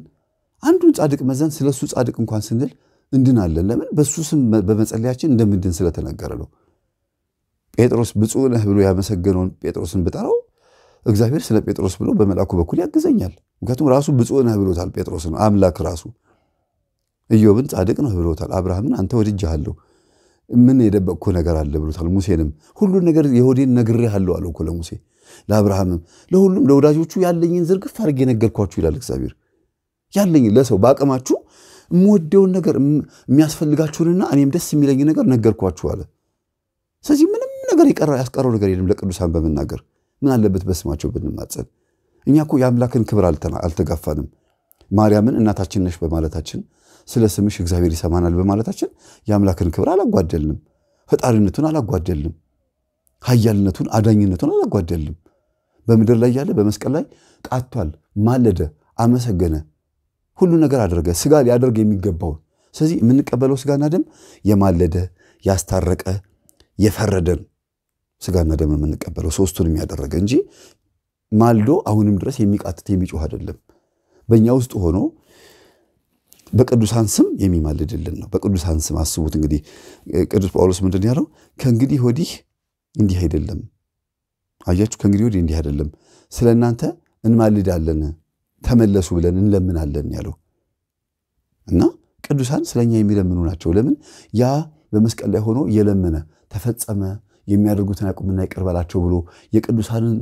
አንዱን ጻድቅ መዘን ስለ እሱ ጻድቅ እንኳን ስንል እንድናለን። ለምን? በእሱ ስም በመጸለያችን እንደምንድን ስለተነገረ ነው። ጴጥሮስ ብፁዕ ነህ ብሎ ያመሰገነውን ጴጥሮስን ብጠራው እግዚአብሔር ስለ ጴጥሮስ ብሎ በመልአኩ በኩል ያግዘኛል። ምክንያቱም ራሱ ብፁዕ ነህ ብሎታል ጴጥሮስን አምላክ ራሱ። ኢዮብን ጻድቅ ነህ ብሎታል። አብርሃምን አንተ ወድጄሃለሁ፣ ምን የደበቅኩ ነገር አለ ብሎታል። ሙሴንም ሁሉን ነገር የሆዴን ነግሬሃለሁ አለው እኮ ለሙሴ ለአብርሃምም ለሁሉም ለወዳጆቹ ያለኝን ዝርግፍ አድርጌ ነገርኳችሁ ይላል እግዚአብሔር። ያለኝ ለሰው በአቅማችሁ የምወደውን ነገር የሚያስፈልጋችሁንና እኔም ደስ የሚለኝ ነገር ነገርኳችሁ አለ። ስለዚህ ምንም ነገር ያስቀረው ነገር የለም ለቅዱሳን በመናገር ምን አለበት በስማቸው ብንማጸን። እኛ እኮ የአምላክን ክብር አልተጋፋንም። ማርያምን እናታችን ነሽ በማለታችን ስለ ስምሽ እግዚአብሔር ይሰማናል በማለታችን የአምላክን ክብር አላጓደልንም። ፈጣሪነቱን አላጓደልንም። ኃያልነቱን አዳኝነቱን አላጓደልንም። በምድር ላይ ያለ በመስቀል ላይ ቃቷል፣ ማለደ፣ አመሰገነ፣ ሁሉ ነገር አደረገ። ስጋ ሊያደርግ የሚገባውን። ስለዚህ የምንቀበለው ስጋና ደም የማለደ ያስታረቀ፣ የፈረደን ስጋና ደም የምንቀበለው ሶስቱን የሚያደረገ እንጂ ማልዶ አሁንም ድረስ የሚቃትት የሚጮህ አይደለም። በእኛ ውስጥ ሆኖ በቅዱሳን ስም የሚማልድልን ነው። በቅዱሳን ስም አስቡት እንግዲህ ቅዱስ ጳውሎስ ምንድን ያለው? ከእንግዲህ ወዲህ እንዲህ አይደለም አያችሁ፣ ከእንግዲህ ወዲህ እንዲህ አይደለም፣ ስለ እናንተ እንማልዳለን፣ ተመለሱ ብለን እንለምናለን ያለው እና ቅዱሳን ስለኛ የሚለምኑ ናቸው። ለምን ያ በመስቀል ላይ ሆኖ የለመነ ተፈጸመ የሚያደርጉትን አቁምና ይቅር በላቸው ብሎ የቅዱሳንን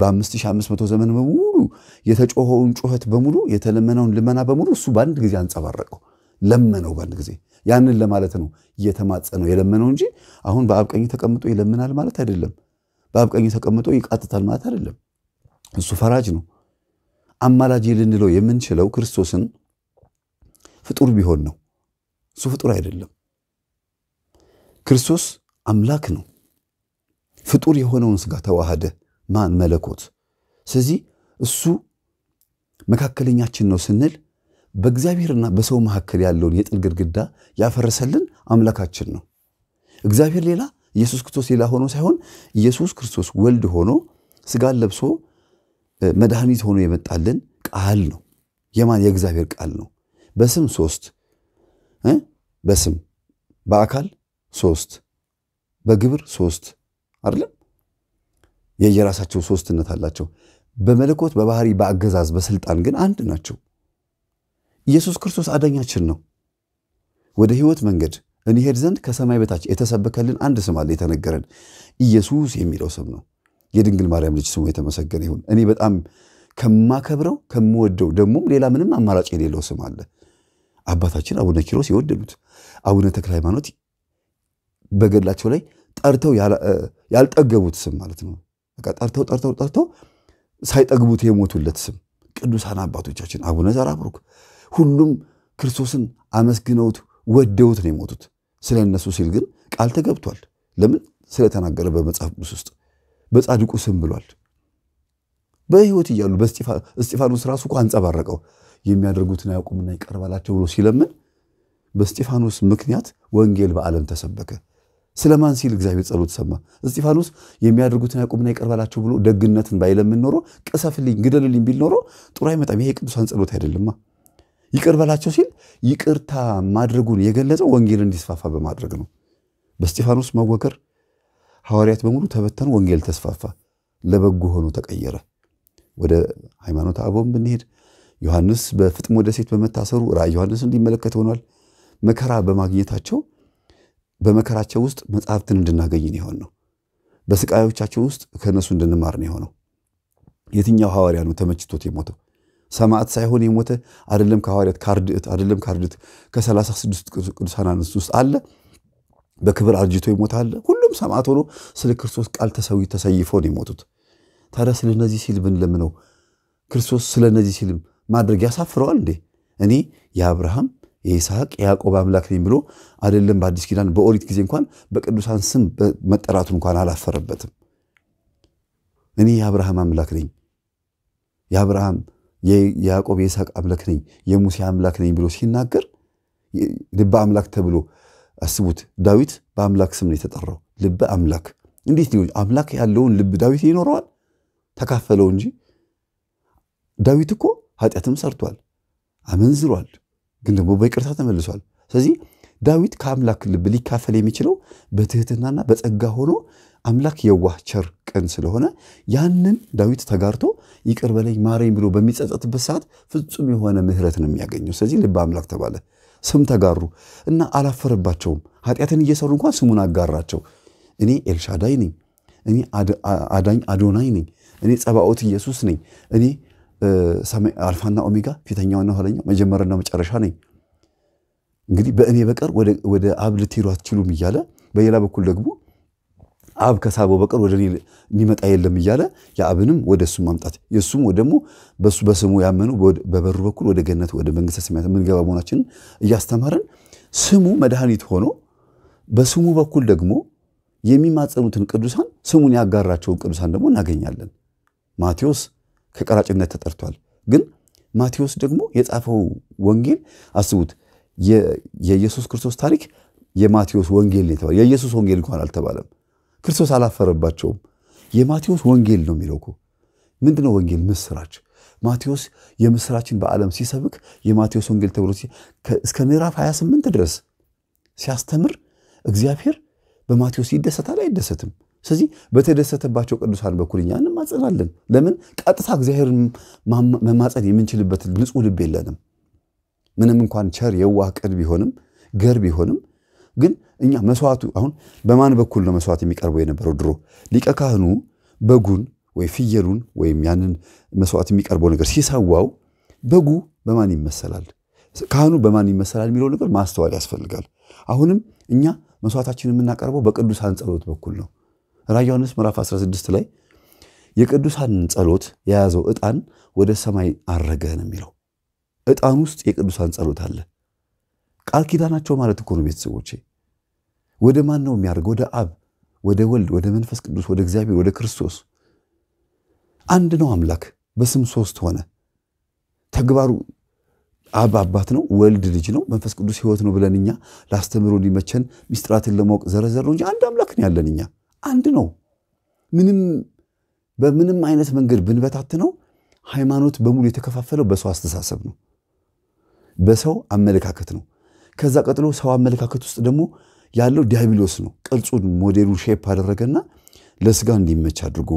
በ5500 ዘመን በሙሉ የተጮኸውን ጩኸት በሙሉ የተለመነውን ልመና በሙሉ እሱ በአንድ ጊዜ አንጸባረቀው። ለመነው በአንድ ጊዜ ያንን ለማለት ነው እየተማጸነው የለመነው እንጂ አሁን በአብቀኝ ተቀምጦ ይለምናል ማለት አይደለም። በአብቀኙ ተቀምጦ ይቃጥታል ማለት አይደለም። እሱ ፈራጅ ነው። አማላጅ ልንለው የምንችለው ክርስቶስን ፍጡር ቢሆን ነው። እሱ ፍጡር አይደለም። ክርስቶስ አምላክ ነው። ፍጡር የሆነውን ስጋ ተዋሃደ። ማን? መለኮት። ስለዚህ እሱ መካከለኛችን ነው ስንል በእግዚአብሔርና በሰው መካከል ያለውን የጥል ግድግዳ ያፈረሰልን አምላካችን ነው። እግዚአብሔር ሌላ ኢየሱስ ክርስቶስ ሌላ ሆኖ ሳይሆን ኢየሱስ ክርስቶስ ወልድ ሆኖ ስጋን ለብሶ መድኃኒት ሆኖ የመጣልን ቃል ነው። የማን የእግዚአብሔር ቃል ነው። በስም ሶስት በስም በአካል ሶስት በግብር ሶስት አይደለም። የየራሳቸው ሶስትነት አላቸው። በመለኮት በባህሪ በአገዛዝ በስልጣን ግን አንድ ናቸው። ኢየሱስ ክርስቶስ አዳኛችን ነው። ወደ ህይወት መንገድ እንሄድ ዘንድ ከሰማይ በታች የተሰበከልን አንድ ስም አለ፣ የተነገረን ኢየሱስ የሚለው ስም ነው። የድንግል ማርያም ልጅ ስሙ የተመሰገነ ይሁን። እኔ በጣም ከማከብረው ከምወደው ደግሞም ሌላ ምንም አማራጭ የሌለው ስም አለ። አባታችን አቡነ ኪሮስ የወደዱት አቡነ ተክለ ሃይማኖት በገድላቸው ላይ ጠርተው ያልጠገቡት ስም ማለት ነው። በቃ ጠርተው ጠርተው ጠርተው ሳይጠግቡት የሞቱለት ስም ቅዱሳን አባቶቻችን አቡነ ዘራብሩክ ሁሉም ክርስቶስን አመስግነውት ወደውት ነው የሞቱት። ስለ እነሱ ሲል ግን ቃል ተገብቷል። ለምን ስለተናገረ በመጽሐፍ ቅዱስ ውስጥ በጻድቁ ስም ብሏል። በህይወት እያሉ በእስጢፋኖስ ራሱ እኮ አንጸባረቀው የሚያደርጉትን አያውቁምና ይቀርባላቸው ብሎ ሲለምን በእስጢፋኖስ ምክንያት ወንጌል በዓለም ተሰበከ። ስለማን ሲል እግዚአብሔር ጸሎት ሰማ። እስጢፋኖስ የሚያደርጉትን አያውቁምና ይቀርባላቸው ብሎ ደግነትን ባይለምን ኖሮ ቅሰፍልኝ፣ ግደልልኝ ቢል ኖሮ ጥሩ አይመጣም። ይሄ ቅዱሳን ጸሎት አይደለማ። ይቅር በላቸው ሲል ይቅርታ ማድረጉን የገለጸው ወንጌል እንዲስፋፋ በማድረግ ነው። በስጢፋኖስ መወከር ሐዋርያት በሙሉ ተበተኑ፣ ወንጌል ተስፋፋ፣ ለበጎ ሆኖ ተቀየረ። ወደ ሃይማኖት አበውን ብንሄድ ዮሐንስ በፍጥሞ ደሴት በመታሰሩ ራእይ ዮሐንስ እንዲመለከት ሆኗል። መከራ በማግኘታቸው በመከራቸው ውስጥ መጽሐፍትን እንድናገኝን የሆን ነው። በስቃዮቻቸው ውስጥ ከእነሱ እንድንማር ነው የሆነው። የትኛው ሐዋርያ ነው ተመችቶት የሞተው? ሰማዕት ሳይሆን የሞተ አይደለም ከሐዋርያት ካርድእት አይደለም ካርድእት ከ36 ቅዱሳን አንስት ውስጥ አለ በክብር አርጅቶ ይሞት አለ ሁሉም ሰማዕት ሆኖ ስለ ክርስቶስ ቃል ተሰዊ ተሰይፎ ነው የሞቱት ታዲያ ስለ እነዚህ ሲል ለምነው ክርስቶስ ስለ እነዚህ ሲል ማድረግ ያሳፍረዋል እንዴ እኔ የአብርሃም የይስሐቅ የያዕቆብ አምላክ ነኝ ብሎ አይደለም በአዲስ ኪዳን በኦሪት ጊዜ እንኳን በቅዱሳን ስም መጠራቱ እንኳን አላፈረበትም እኔ የአብርሃም አምላክ ነኝ የአብርሃም የያዕቆብ የይስሐቅ አምላክ ነኝ የሙሴ አምላክ ነኝ ብሎ ሲናገር ልበ አምላክ ተብሎ አስቡት። ዳዊት በአምላክ ስም ነው የተጠራው። ልበ አምላክ እንዴት ሊሆን አምላክ ያለውን ልብ ዳዊት ይኖረዋል? ተካፈለው እንጂ ዳዊት እኮ ኃጢአትም ሰርቷል፣ አመንዝሯል፣ ግን ደግሞ በይቅርታ ተመልሷል። ስለዚህ ዳዊት ከአምላክ ልብ ሊካፈል የሚችለው በትህትናና በጸጋ ሆኖ አምላክ የዋህ ቸር ቅን ስለሆነ ያንን ዳዊት ተጋርቶ ይቅር በለኝ ማረኝ ብሎ በሚጸጸትበት ሰዓት ፍጹም የሆነ ምህረት ነው የሚያገኘው። ስለዚህ ልብ አምላክ ተባለ። ስም ተጋሩ እና አላፈረባቸውም። ኃጢአትን እየሰሩ እንኳን ስሙን አጋራቸው። እኔ ኤልሻዳይ ነኝ፣ እኔ አዳኝ አዶናይ ነኝ፣ እኔ ጸባኦት ኢየሱስ ነኝ፣ እኔ አልፋና ኦሜጋ ፊተኛውና ኋለኛው መጀመሪያና መጨረሻ ነኝ እንግዲህ በእኔ በቀር ወደ አብ ልትሄዱ አትችሉም እያለ በሌላ በኩል ደግሞ አብ ከሳበው በቀር ወደ እኔ የሚመጣ የለም እያለ የአብንም ወደ እሱ ማምጣት የእሱም ደግሞ በሱ በስሙ ያመኑ በበሩ በኩል ወደ ገነት ወደ መንግስተ ሰማያት የምንገባ መሆናችንን እያስተማረን ስሙ መድኃኒት ሆኖ በስሙ በኩል ደግሞ የሚማጸኑትን ቅዱሳን ስሙን ያጋራቸውን ቅዱሳን ደግሞ እናገኛለን። ማቴዎስ ከቀራጭነት ተጠርቷል። ግን ማቴዎስ ደግሞ የጻፈው ወንጌል አስቡት የኢየሱስ ክርስቶስ ታሪክ የማቴዎስ ወንጌል ነው የተባለው። የኢየሱስ ወንጌል እንኳን አልተባለም። ክርስቶስ አላፈረባቸውም። የማቴዎስ ወንጌል ነው የሚለው እኮ ምንድን ነው? ወንጌል ምስራች። ማቴዎስ የምስራችን በዓለም ሲሰብክ የማቴዎስ ወንጌል ተብሎ እስከ ምዕራፍ 28 ድረስ ሲያስተምር እግዚአብሔር በማቴዎስ ይደሰታል አይደሰትም? ስለዚህ በተደሰተባቸው ቅዱሳን በኩል እኛ እንማጸናለን። ለምን? ቀጥታ እግዚአብሔርን መማጸን የምንችልበት ንጹህ ልብ የለንም። ምንም እንኳን ቸር የዋህ ቅን ቢሆንም ገር ቢሆንም ግን እኛ መስዋዕቱ አሁን በማን በኩል ነው መስዋዕት የሚቀርበው የነበረው? ድሮ ሊቀ ካህኑ በጉን ወይ ፍየሉን ወይም ያንን መስዋዕት የሚቀርበው ነገር ሲሰዋው በጉ በማን ይመሰላል፣ ካህኑ በማን ይመሰላል የሚለው ነገር ማስተዋል ያስፈልጋል። አሁንም እኛ መስዋዕታችን የምናቀርበው በቅዱሳን ጸሎት በኩል ነው። ራዕየ ዮሐንስ ምዕራፍ 16 ላይ የቅዱሳን ጸሎት የያዘው ዕጣን ወደ ሰማይ አረገ ነው የሚለው ዕጣን ውስጥ የቅዱሳን ጸሎት አለ። ቃል ኪዳናቸው ማለት እኮ ነው ቤተሰቦቼ። ወደ ማን ነው የሚያደርገው? ወደ አብ፣ ወደ ወልድ፣ ወደ መንፈስ ቅዱስ፣ ወደ እግዚአብሔር፣ ወደ ክርስቶስ። አንድ ነው አምላክ፣ በስም ሶስት ሆነ። ተግባሩ አብ አባት ነው፣ ወልድ ልጅ ነው፣ መንፈስ ቅዱስ ህይወት ነው ብለን እኛ ላስተምሮ እንዲመቸን ሚስጥራትን ለማወቅ ዘረዘር ነው እንጂ አንድ አምላክ ነው ያለን እኛ አንድ ነው። ምንም በምንም አይነት መንገድ ብንበታት ነው ሃይማኖት በሙሉ የተከፋፈለው በሰው አስተሳሰብ ነው። በሰው አመለካከት ነው። ከዛ ቀጥሎ ሰው አመለካከት ውስጥ ደግሞ ያለው ዲያብሎስ ነው። ቅርጹን ሞዴሉ ሼፕ አደረገና ለስጋ እንዲመች አድርጎ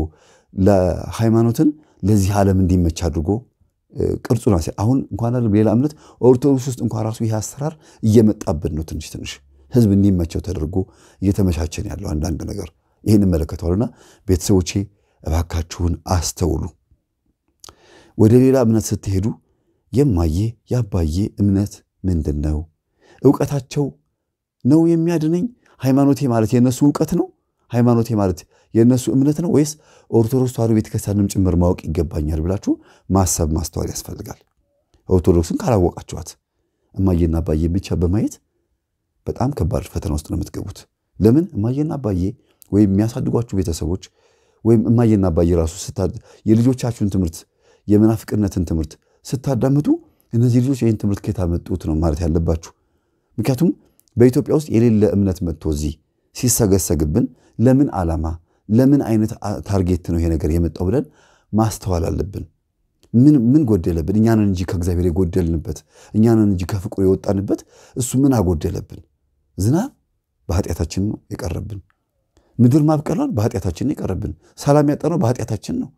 ለሃይማኖትን ለዚህ ዓለም እንዲመች አድርጎ ቅርጹ አሴ አሁን እንኳን ሌላ እምነት ኦርቶዶክስ ውስጥ እንኳን ራሱ ይህ አሰራር እየመጣበት ነው። ትንሽ ትንሽ ህዝብ እንዲመቸው ተደርጎ እየተመቻቸን ያለው አንዳንድ ነገር ይህን እመለከተዋልና ቤተሰቦቼ እባካችሁን አስተውሉ። ወደ ሌላ እምነት ስትሄዱ የማዬ የአባዬ እምነት ምንድን ነው? እውቀታቸው ነው የሚያድነኝ? ሃይማኖቴ ማለት የእነሱ እውቀት ነው? ሃይማኖቴ ማለት የእነሱ እምነት ነው ወይስ ኦርቶዶክስ ተዋሕዶ ቤተክርስቲያንም ጭምር ማወቅ ይገባኛል ብላችሁ ማሰብ ማስተዋል ያስፈልጋል። ኦርቶዶክስን ካላወቃችኋት እማዬና አባዬ ብቻ በማየት በጣም ከባድ ፈተና ውስጥ ነው የምትገቡት። ለምን እማዬና አባዬ ወይም የሚያሳድጓችሁ ቤተሰቦች ወይም እማዬና አባዬ ራሱ የልጆቻችሁን ትምህርት የመናፍቅነትን ትምህርት ስታዳምጡ እነዚህ ልጆች ይህን ትምህርት ከየት አመጡት ነው ማለት ያለባችሁ። ምክንያቱም በኢትዮጵያ ውስጥ የሌለ እምነት መጥቶ እዚህ ሲሰገሰግብን ለምን ዓላማ ለምን አይነት ታርጌት ነው ይሄ ነገር የመጣው ብለን ማስተዋል አለብን። ምን ምን ጎደለብን? እኛንን እንጂ ከእግዚአብሔር የጎደልንበት እኛንን እንጂ ከፍቅሩ የወጣንበት እሱ ምን አጎደለብን? ዝናብ በኃጢአታችን ነው የቀረብን። ምድር ማብቀሏን በኃጢአታችን ነው የቀረብን። ሰላም ያጠነው በኃጢአታችን ነው።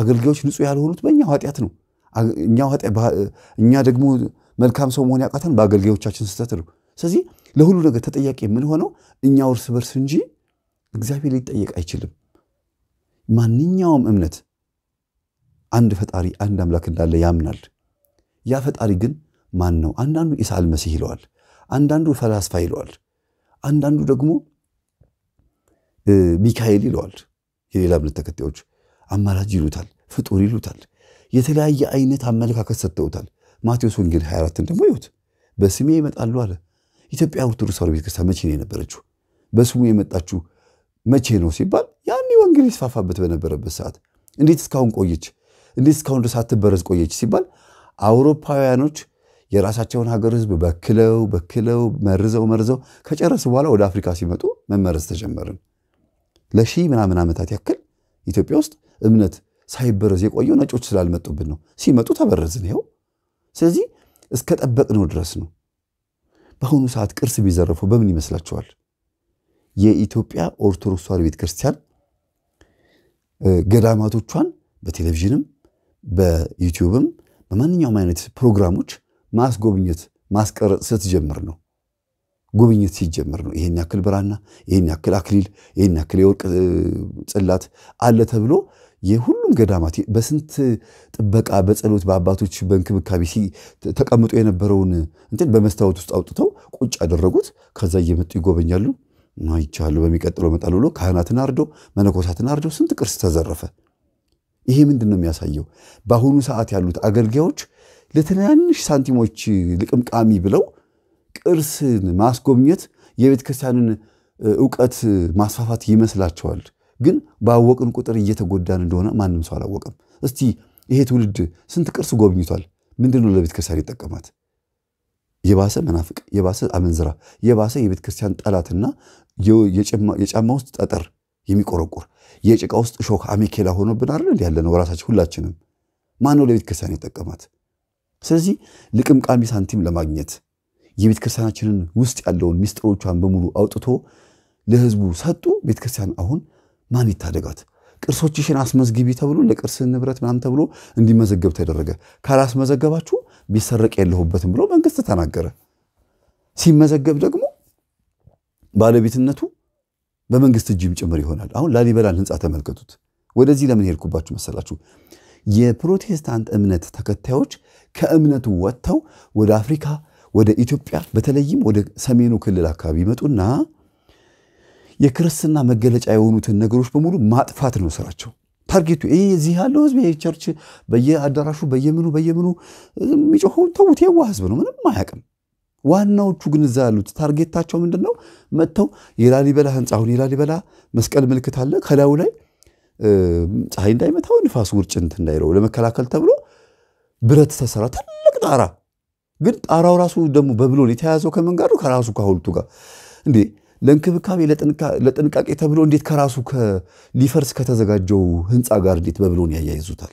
አገልጋዮች ንጹህ ያልሆኑት በእኛ ኃጢአት ነው። እኛ ደግሞ መልካም ሰው መሆን ያቃተን በአገልጋዮቻችን ስህተት ነው። ስለዚህ ለሁሉ ነገር ተጠያቂ የምንሆነው እኛ እርስ በርስ እንጂ እግዚአብሔር ሊጠየቅ አይችልም። ማንኛውም እምነት አንድ ፈጣሪ አንድ አምላክ እንዳለ ያምናል። ያ ፈጣሪ ግን ማን ነው? አንዳንዱ ኢሳ አልመሲህ ይለዋል፣ አንዳንዱ ፈላስፋ ይለዋል፣ አንዳንዱ ደግሞ ሚካኤል ይለዋል የሌላ እምነት ተከታዮች አማላጅ ይሉታል፣ ፍጡር ይሉታል። የተለያየ አይነት አመለካከት ሰጥተውታል። ማቴዎስ ወንጌል 24ን ደግሞ ይሁት በስሜ ይመጣሉ አለ። ኢትዮጵያ ኦርቶዶክስ ተዋሕዶ ቤተክርስቲያን መቼ ነው የነበረችው? በስሙ የመጣችሁ መቼ ነው ሲባል ያኔ ወንጌል ይስፋፋበት በነበረበት ሰዓት እንዴት እስካሁን ቆየች? እንዴት እስካሁን ድረስ አትበረዝ ቆየች ሲባል አውሮፓውያኖች የራሳቸውን ሀገር ህዝብ በክለው በክለው መርዘው መርዘው ከጨረስ በኋላ ወደ አፍሪካ ሲመጡ መመረዝ ተጀመርን። ለሺህ ምናምን ዓመታት ያክል ኢትዮጵያ ውስጥ እምነት ሳይበረዝ የቆየው ነጮች ስላልመጡብን ነው። ሲመጡ ተበረዝን። ይኸው ስለዚህ እስከ ጠበቅነው ድረስ ነው። በአሁኑ ሰዓት ቅርስ ቢዘረፈው በምን ይመስላችኋል? የኢትዮጵያ ኦርቶዶክስ ተዋሕዶ ቤተክርስቲያን ገዳማቶቿን በቴሌቪዥንም በዩቲዩብም በማንኛውም አይነት ፕሮግራሞች ማስጎብኘት ማስቀረጽ ስትጀምር ነው ጉብኝት ሲጀመር ነው። ይሄን ያክል ብራና፣ ይሄን ያክል አክሊል፣ ይሄን ያክል የወርቅ ጽላት አለ ተብሎ የሁሉም ገዳማት በስንት ጥበቃ በጸሎት በአባቶች በእንክብካቤ ተቀምጦ የነበረውን እንትን በመስታወት ውስጥ አውጥተው ቁጭ አደረጉት። ከዛ እየመጡ ይጎበኛሉ። ይቻሉ በሚቀጥለው እመጣለሁ ብሎ ካህናትን አርዶ መነኮሳትን አርዶ ስንት ቅርስ ተዘረፈ። ይሄ ምንድን ነው የሚያሳየው? በአሁኑ ሰዓት ያሉት አገልጋዮች ለትናንሽ ሳንቲሞች ልቅምቃሚ ብለው ቅርስን ማስጎብኘት የቤተ ክርስቲያንን እውቀት ማስፋፋት ይመስላቸዋል። ግን ባወቅን ቁጥር እየተጎዳን እንደሆነ ማንም ሰው አላወቀም። እስቲ ይሄ ትውልድ ስንት ቅርስ ጎብኝቷል? ምንድን ነው ለቤተ ክርስቲያን የባሰ መናፍቅ፣ የባሰ አመንዝራ፣ የባሰ የቤተ ክርስቲያን ጠላትና የጫማ ውስጥ ጠጠር የሚቆረቁር የጭቃ ውስጥ እሾህ አሜኬላ ሆኖብን አይደል ያለ ነው ራሳችን ሁላችንም። ማን ነው ለቤተ ክርስቲያን የጠቀማት? ስለዚህ ቃሚ ሳንቲም ለማግኘት የቤተክርስቲያናችንን ውስጥ ያለውን ሚስጥሮቿን በሙሉ አውጥቶ ለህዝቡ ሰጡ። ቤተክርስቲያን አሁን ማን ይታደጋት? ቅርሶችሽን አስመዝግቢ ተብሎ ለቅርስ ንብረት ምናምን ተብሎ እንዲመዘገብ ተደረገ። ካላስመዘገባችሁ ቢሰረቅ የለሁበትም ብሎ መንግስት ተናገረ። ሲመዘገብ ደግሞ ባለቤትነቱ በመንግስት እጅም ጭምር ይሆናል። አሁን ላሊበላን ህንፃ ተመልከቱት። ወደዚህ ለምን ሄድኩባችሁ መሰላችሁ? የፕሮቴስታንት እምነት ተከታዮች ከእምነቱ ወጥተው ወደ አፍሪካ ወደ ኢትዮጵያ በተለይም ወደ ሰሜኑ ክልል አካባቢ ይመጡና የክርስትና መገለጫ የሆኑትን ነገሮች በሙሉ ማጥፋት ነው ስራቸው። ታርጌቱ ይህ እዚህ ያለው ህዝብ የቸርች በየአዳራሹ በየምኑ በየምኑ የሚጮኸው ተውት፣ የዋ ህዝብ ነው፣ ምንም አያውቅም። ዋናዎቹ ግን እዛ ያሉት ታርጌታቸው ምንድን ነው? መጥተው የላሊበላ ህንፃ አሁን የላሊበላ መስቀል ምልክት አለ ከላዩ ላይ ፀሐይ እንዳይመታው ንፋስ ውርጭ እንዳይለው ለመከላከል ተብሎ ብረት ተሰራ ትልቅ ጣራ ግን ጣራው ራሱ ደግሞ በብሎን የተያዘው ከምን ጋር ነው? ከራሱ ከሐውልቱ ጋር እንዴ! ለእንክብካቤ ለጥንቃቄ ተብሎ እንዴት ከራሱ ሊፈርስ ከተዘጋጀው ህንፃ ጋር እንዴት በብሎን ያያይዙታል?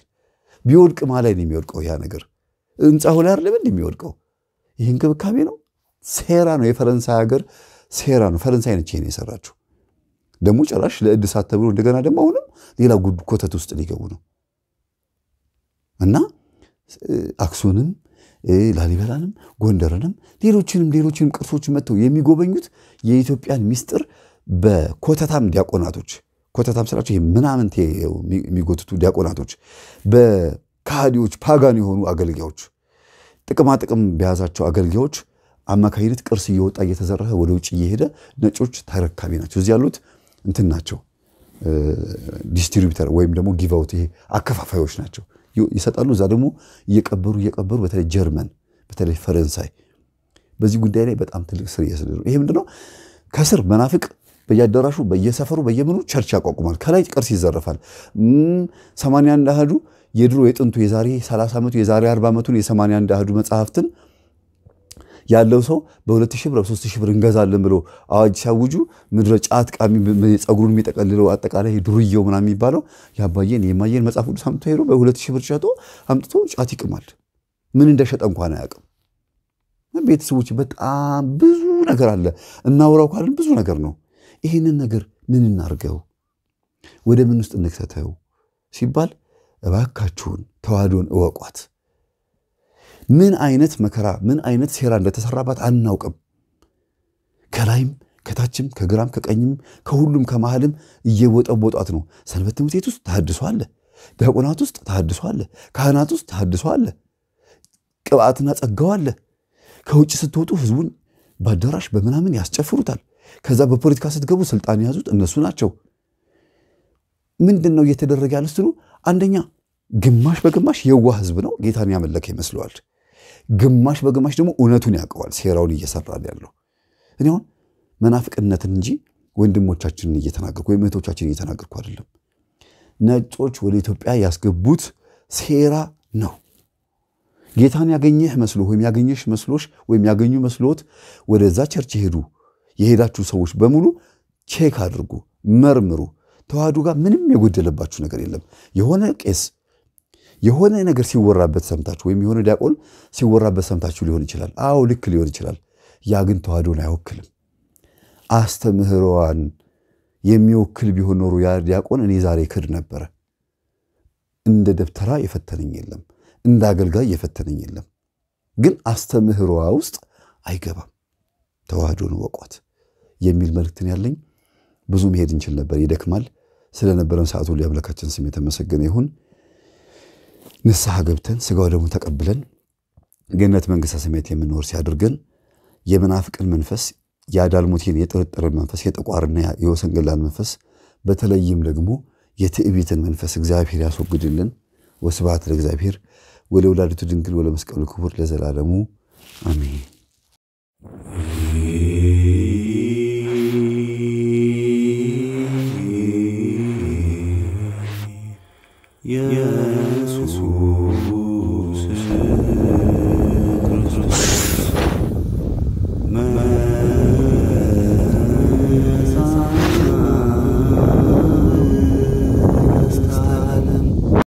ቢወድቅ ማላይ ነው የሚወድቀው ያ ነገር ህንፃው ላይ አይደለም የሚወድቀው? ይህ እንክብካቤ ነው? ሴራ ነው። የፈረንሳይ ሀገር ሴራ ነው። ፈረንሳይ ነች ይሄን የሰራችው። ደግሞ ጭራሽ ለእድሳት ተብሎ እንደገና ደግሞ አሁንም ሌላ ጉድ ኮተት ውስጥ ሊገቡ ነው እና አክሱንም ላሊበላንም ጎንደርንም ሌሎችንም ሌሎችንም ቅርሶች መጥተው የሚጎበኙት የኢትዮጵያን ሚስጥር በኮተታም ዲያቆናቶች ኮተታም ስላቸው ይህ ምናምን የሚጎትቱ ዲያቆናቶች በካህዲዎች ፓጋን የሆኑ አገልጋዮች ጥቅማጥቅም በያዛቸው አገልጋዮች አማካኝነት ቅርስ እየወጣ እየተዘረፈ ወደ ውጭ እየሄደ ነጮች ተረካቢ ናቸው። እዚህ ያሉት እንትን ናቸው፣ ዲስትሪቢተር ወይም ደግሞ ጊቫውት ይሄ አከፋፋዮች ናቸው። ይሰጣሉ። እዛ ደግሞ እየቀበሩ እየቀበሩ በተለይ ጀርመን፣ በተለይ ፈረንሳይ በዚህ ጉዳይ ላይ በጣም ትልቅ ስር እያስደ ይሄ ምንድነው ከስር መናፍቅ በየአዳራሹ በየሰፈሩ በየምኑ ቸርች ያቋቁማል። ከላይ ቅርስ ይዘረፋል። ሰማንያ አንድ አህዱ የድሮ የጥንቱ የዛሬ 30 ዓመቱ የዛሬ 40 ዓመቱን የሰማንያ አንድ አህዱ መጽሐፍትን ያለው ሰው በሁለት ሺህ ብር በሶስት ሺህ ብር እንገዛለን ብሎ አዋጅ ሲያውጁ ምድረ ጫት ቃሚ ጸጉሩን የሚጠቀልለው አጠቃላይ ዱርየው ምናምን የሚባለው ያባየን የማየን መጽሐፍ ቅዱስ አምጥቶ ሄዶ በሁለት ሺህ ብር ሸጦ አምጥቶ ጫት ይቅማል። ምን እንደሸጠ እንኳን አያውቅም። ቤተሰቦች በጣም ብዙ ነገር አለ። እናውራው ካለን ብዙ ነገር ነው። ይህንን ነገር ምን እናርገው? ወደ ምን ውስጥ እንክተተው ሲባል እባካችሁን ተዋህዶን እወቋት። ምን አይነት መከራ ምን አይነት ሴራ እንደተሰራባት አናውቅም። ከላይም ከታችም ከግራም ከቀኝም ከሁሉም ከመሃልም እየወጠወጧት ነው። ሰንበት ትምህርት ቤት ውስጥ ተሃድሶ አለ። ዲያቆናት ውስጥ ተሃድሶ አለ። ካህናት ውስጥ ተሃድሶ አለ። ቅብአትና ጸጋው አለ። ከውጭ ስትወጡ ህዝቡን በአዳራሽ በምናምን ያስጨፍሩታል። ከዛ በፖለቲካ ስትገቡ ስልጣን የያዙት እነሱ ናቸው። ምንድን ነው እየተደረገ ያለ ስትሉ፣ አንደኛ ግማሽ በግማሽ የዋህ ህዝብ ነው ጌታን ያመለከ ይመስለዋል። ግማሽ በግማሽ ደግሞ እውነቱን ያውቀዋል፣ ሴራውን እየሰራል ያለው። እኔ አሁን መናፍቅነትን እንጂ ወንድሞቻችንን እየተናገርኩ ወይም እህቶቻችንን እየተናገርኩ አይደለም። ነጮች ወደ ኢትዮጵያ ያስገቡት ሴራ ነው። ጌታን ያገኘህ መስሎ ወይም ያገኘሽ መስሎሽ ወይም ያገኙ መስሎት ወደዛ ቸርች ሄዱ የሄዳችሁ ሰዎች በሙሉ ቼክ አድርጉ፣ መርምሩ። ተዋህዶ ጋር ምንም የጎደለባችሁ ነገር የለም። የሆነ ቄስ የሆነ ነገር ሲወራበት ሰምታችሁ ወይም የሆነ ዲያቆን ሲወራበት ሰምታችሁ ሊሆን ይችላል። አዎ ልክ ሊሆን ይችላል። ያ ግን ተዋህዶን አይወክልም። አስተምህሮዋን የሚወክል ቢሆን ኖሮ ያ ዲያቆን እኔ ዛሬ ክድ ነበረ። እንደ ደብተራ የፈተነኝ የለም፣ እንደ አገልጋይ የፈተነኝ የለም። ግን አስተምህሮዋ ውስጥ አይገባም። ተዋህዶን ወቋት የሚል መልእክትን ያለኝ ብዙ መሄድ እንችል ነበር፣ ይደክማል። ስለነበረን ሰዓቱ ሊያምላካችን ስም የተመሰገነ ይሁን። ንስሐ ገብተን ስጋ ወደሙ ተቀብለን ገነት መንግሥተ ሰማያት የምንኖር ሲያደርገን የመናፍቅን መንፈስ የአዳልሞቴን የጥርጥርን መንፈስ የጠቋርና የወሰንገላን መንፈስ በተለይም ደግሞ የትዕቢትን መንፈስ እግዚአብሔር ያስወግድልን። ወስብሐት ለእግዚአብሔር ወለወላዲቱ ድንግል ወለመስቀሉ ክቡር ለዘላለሙ አሜን። Yeah. yeah.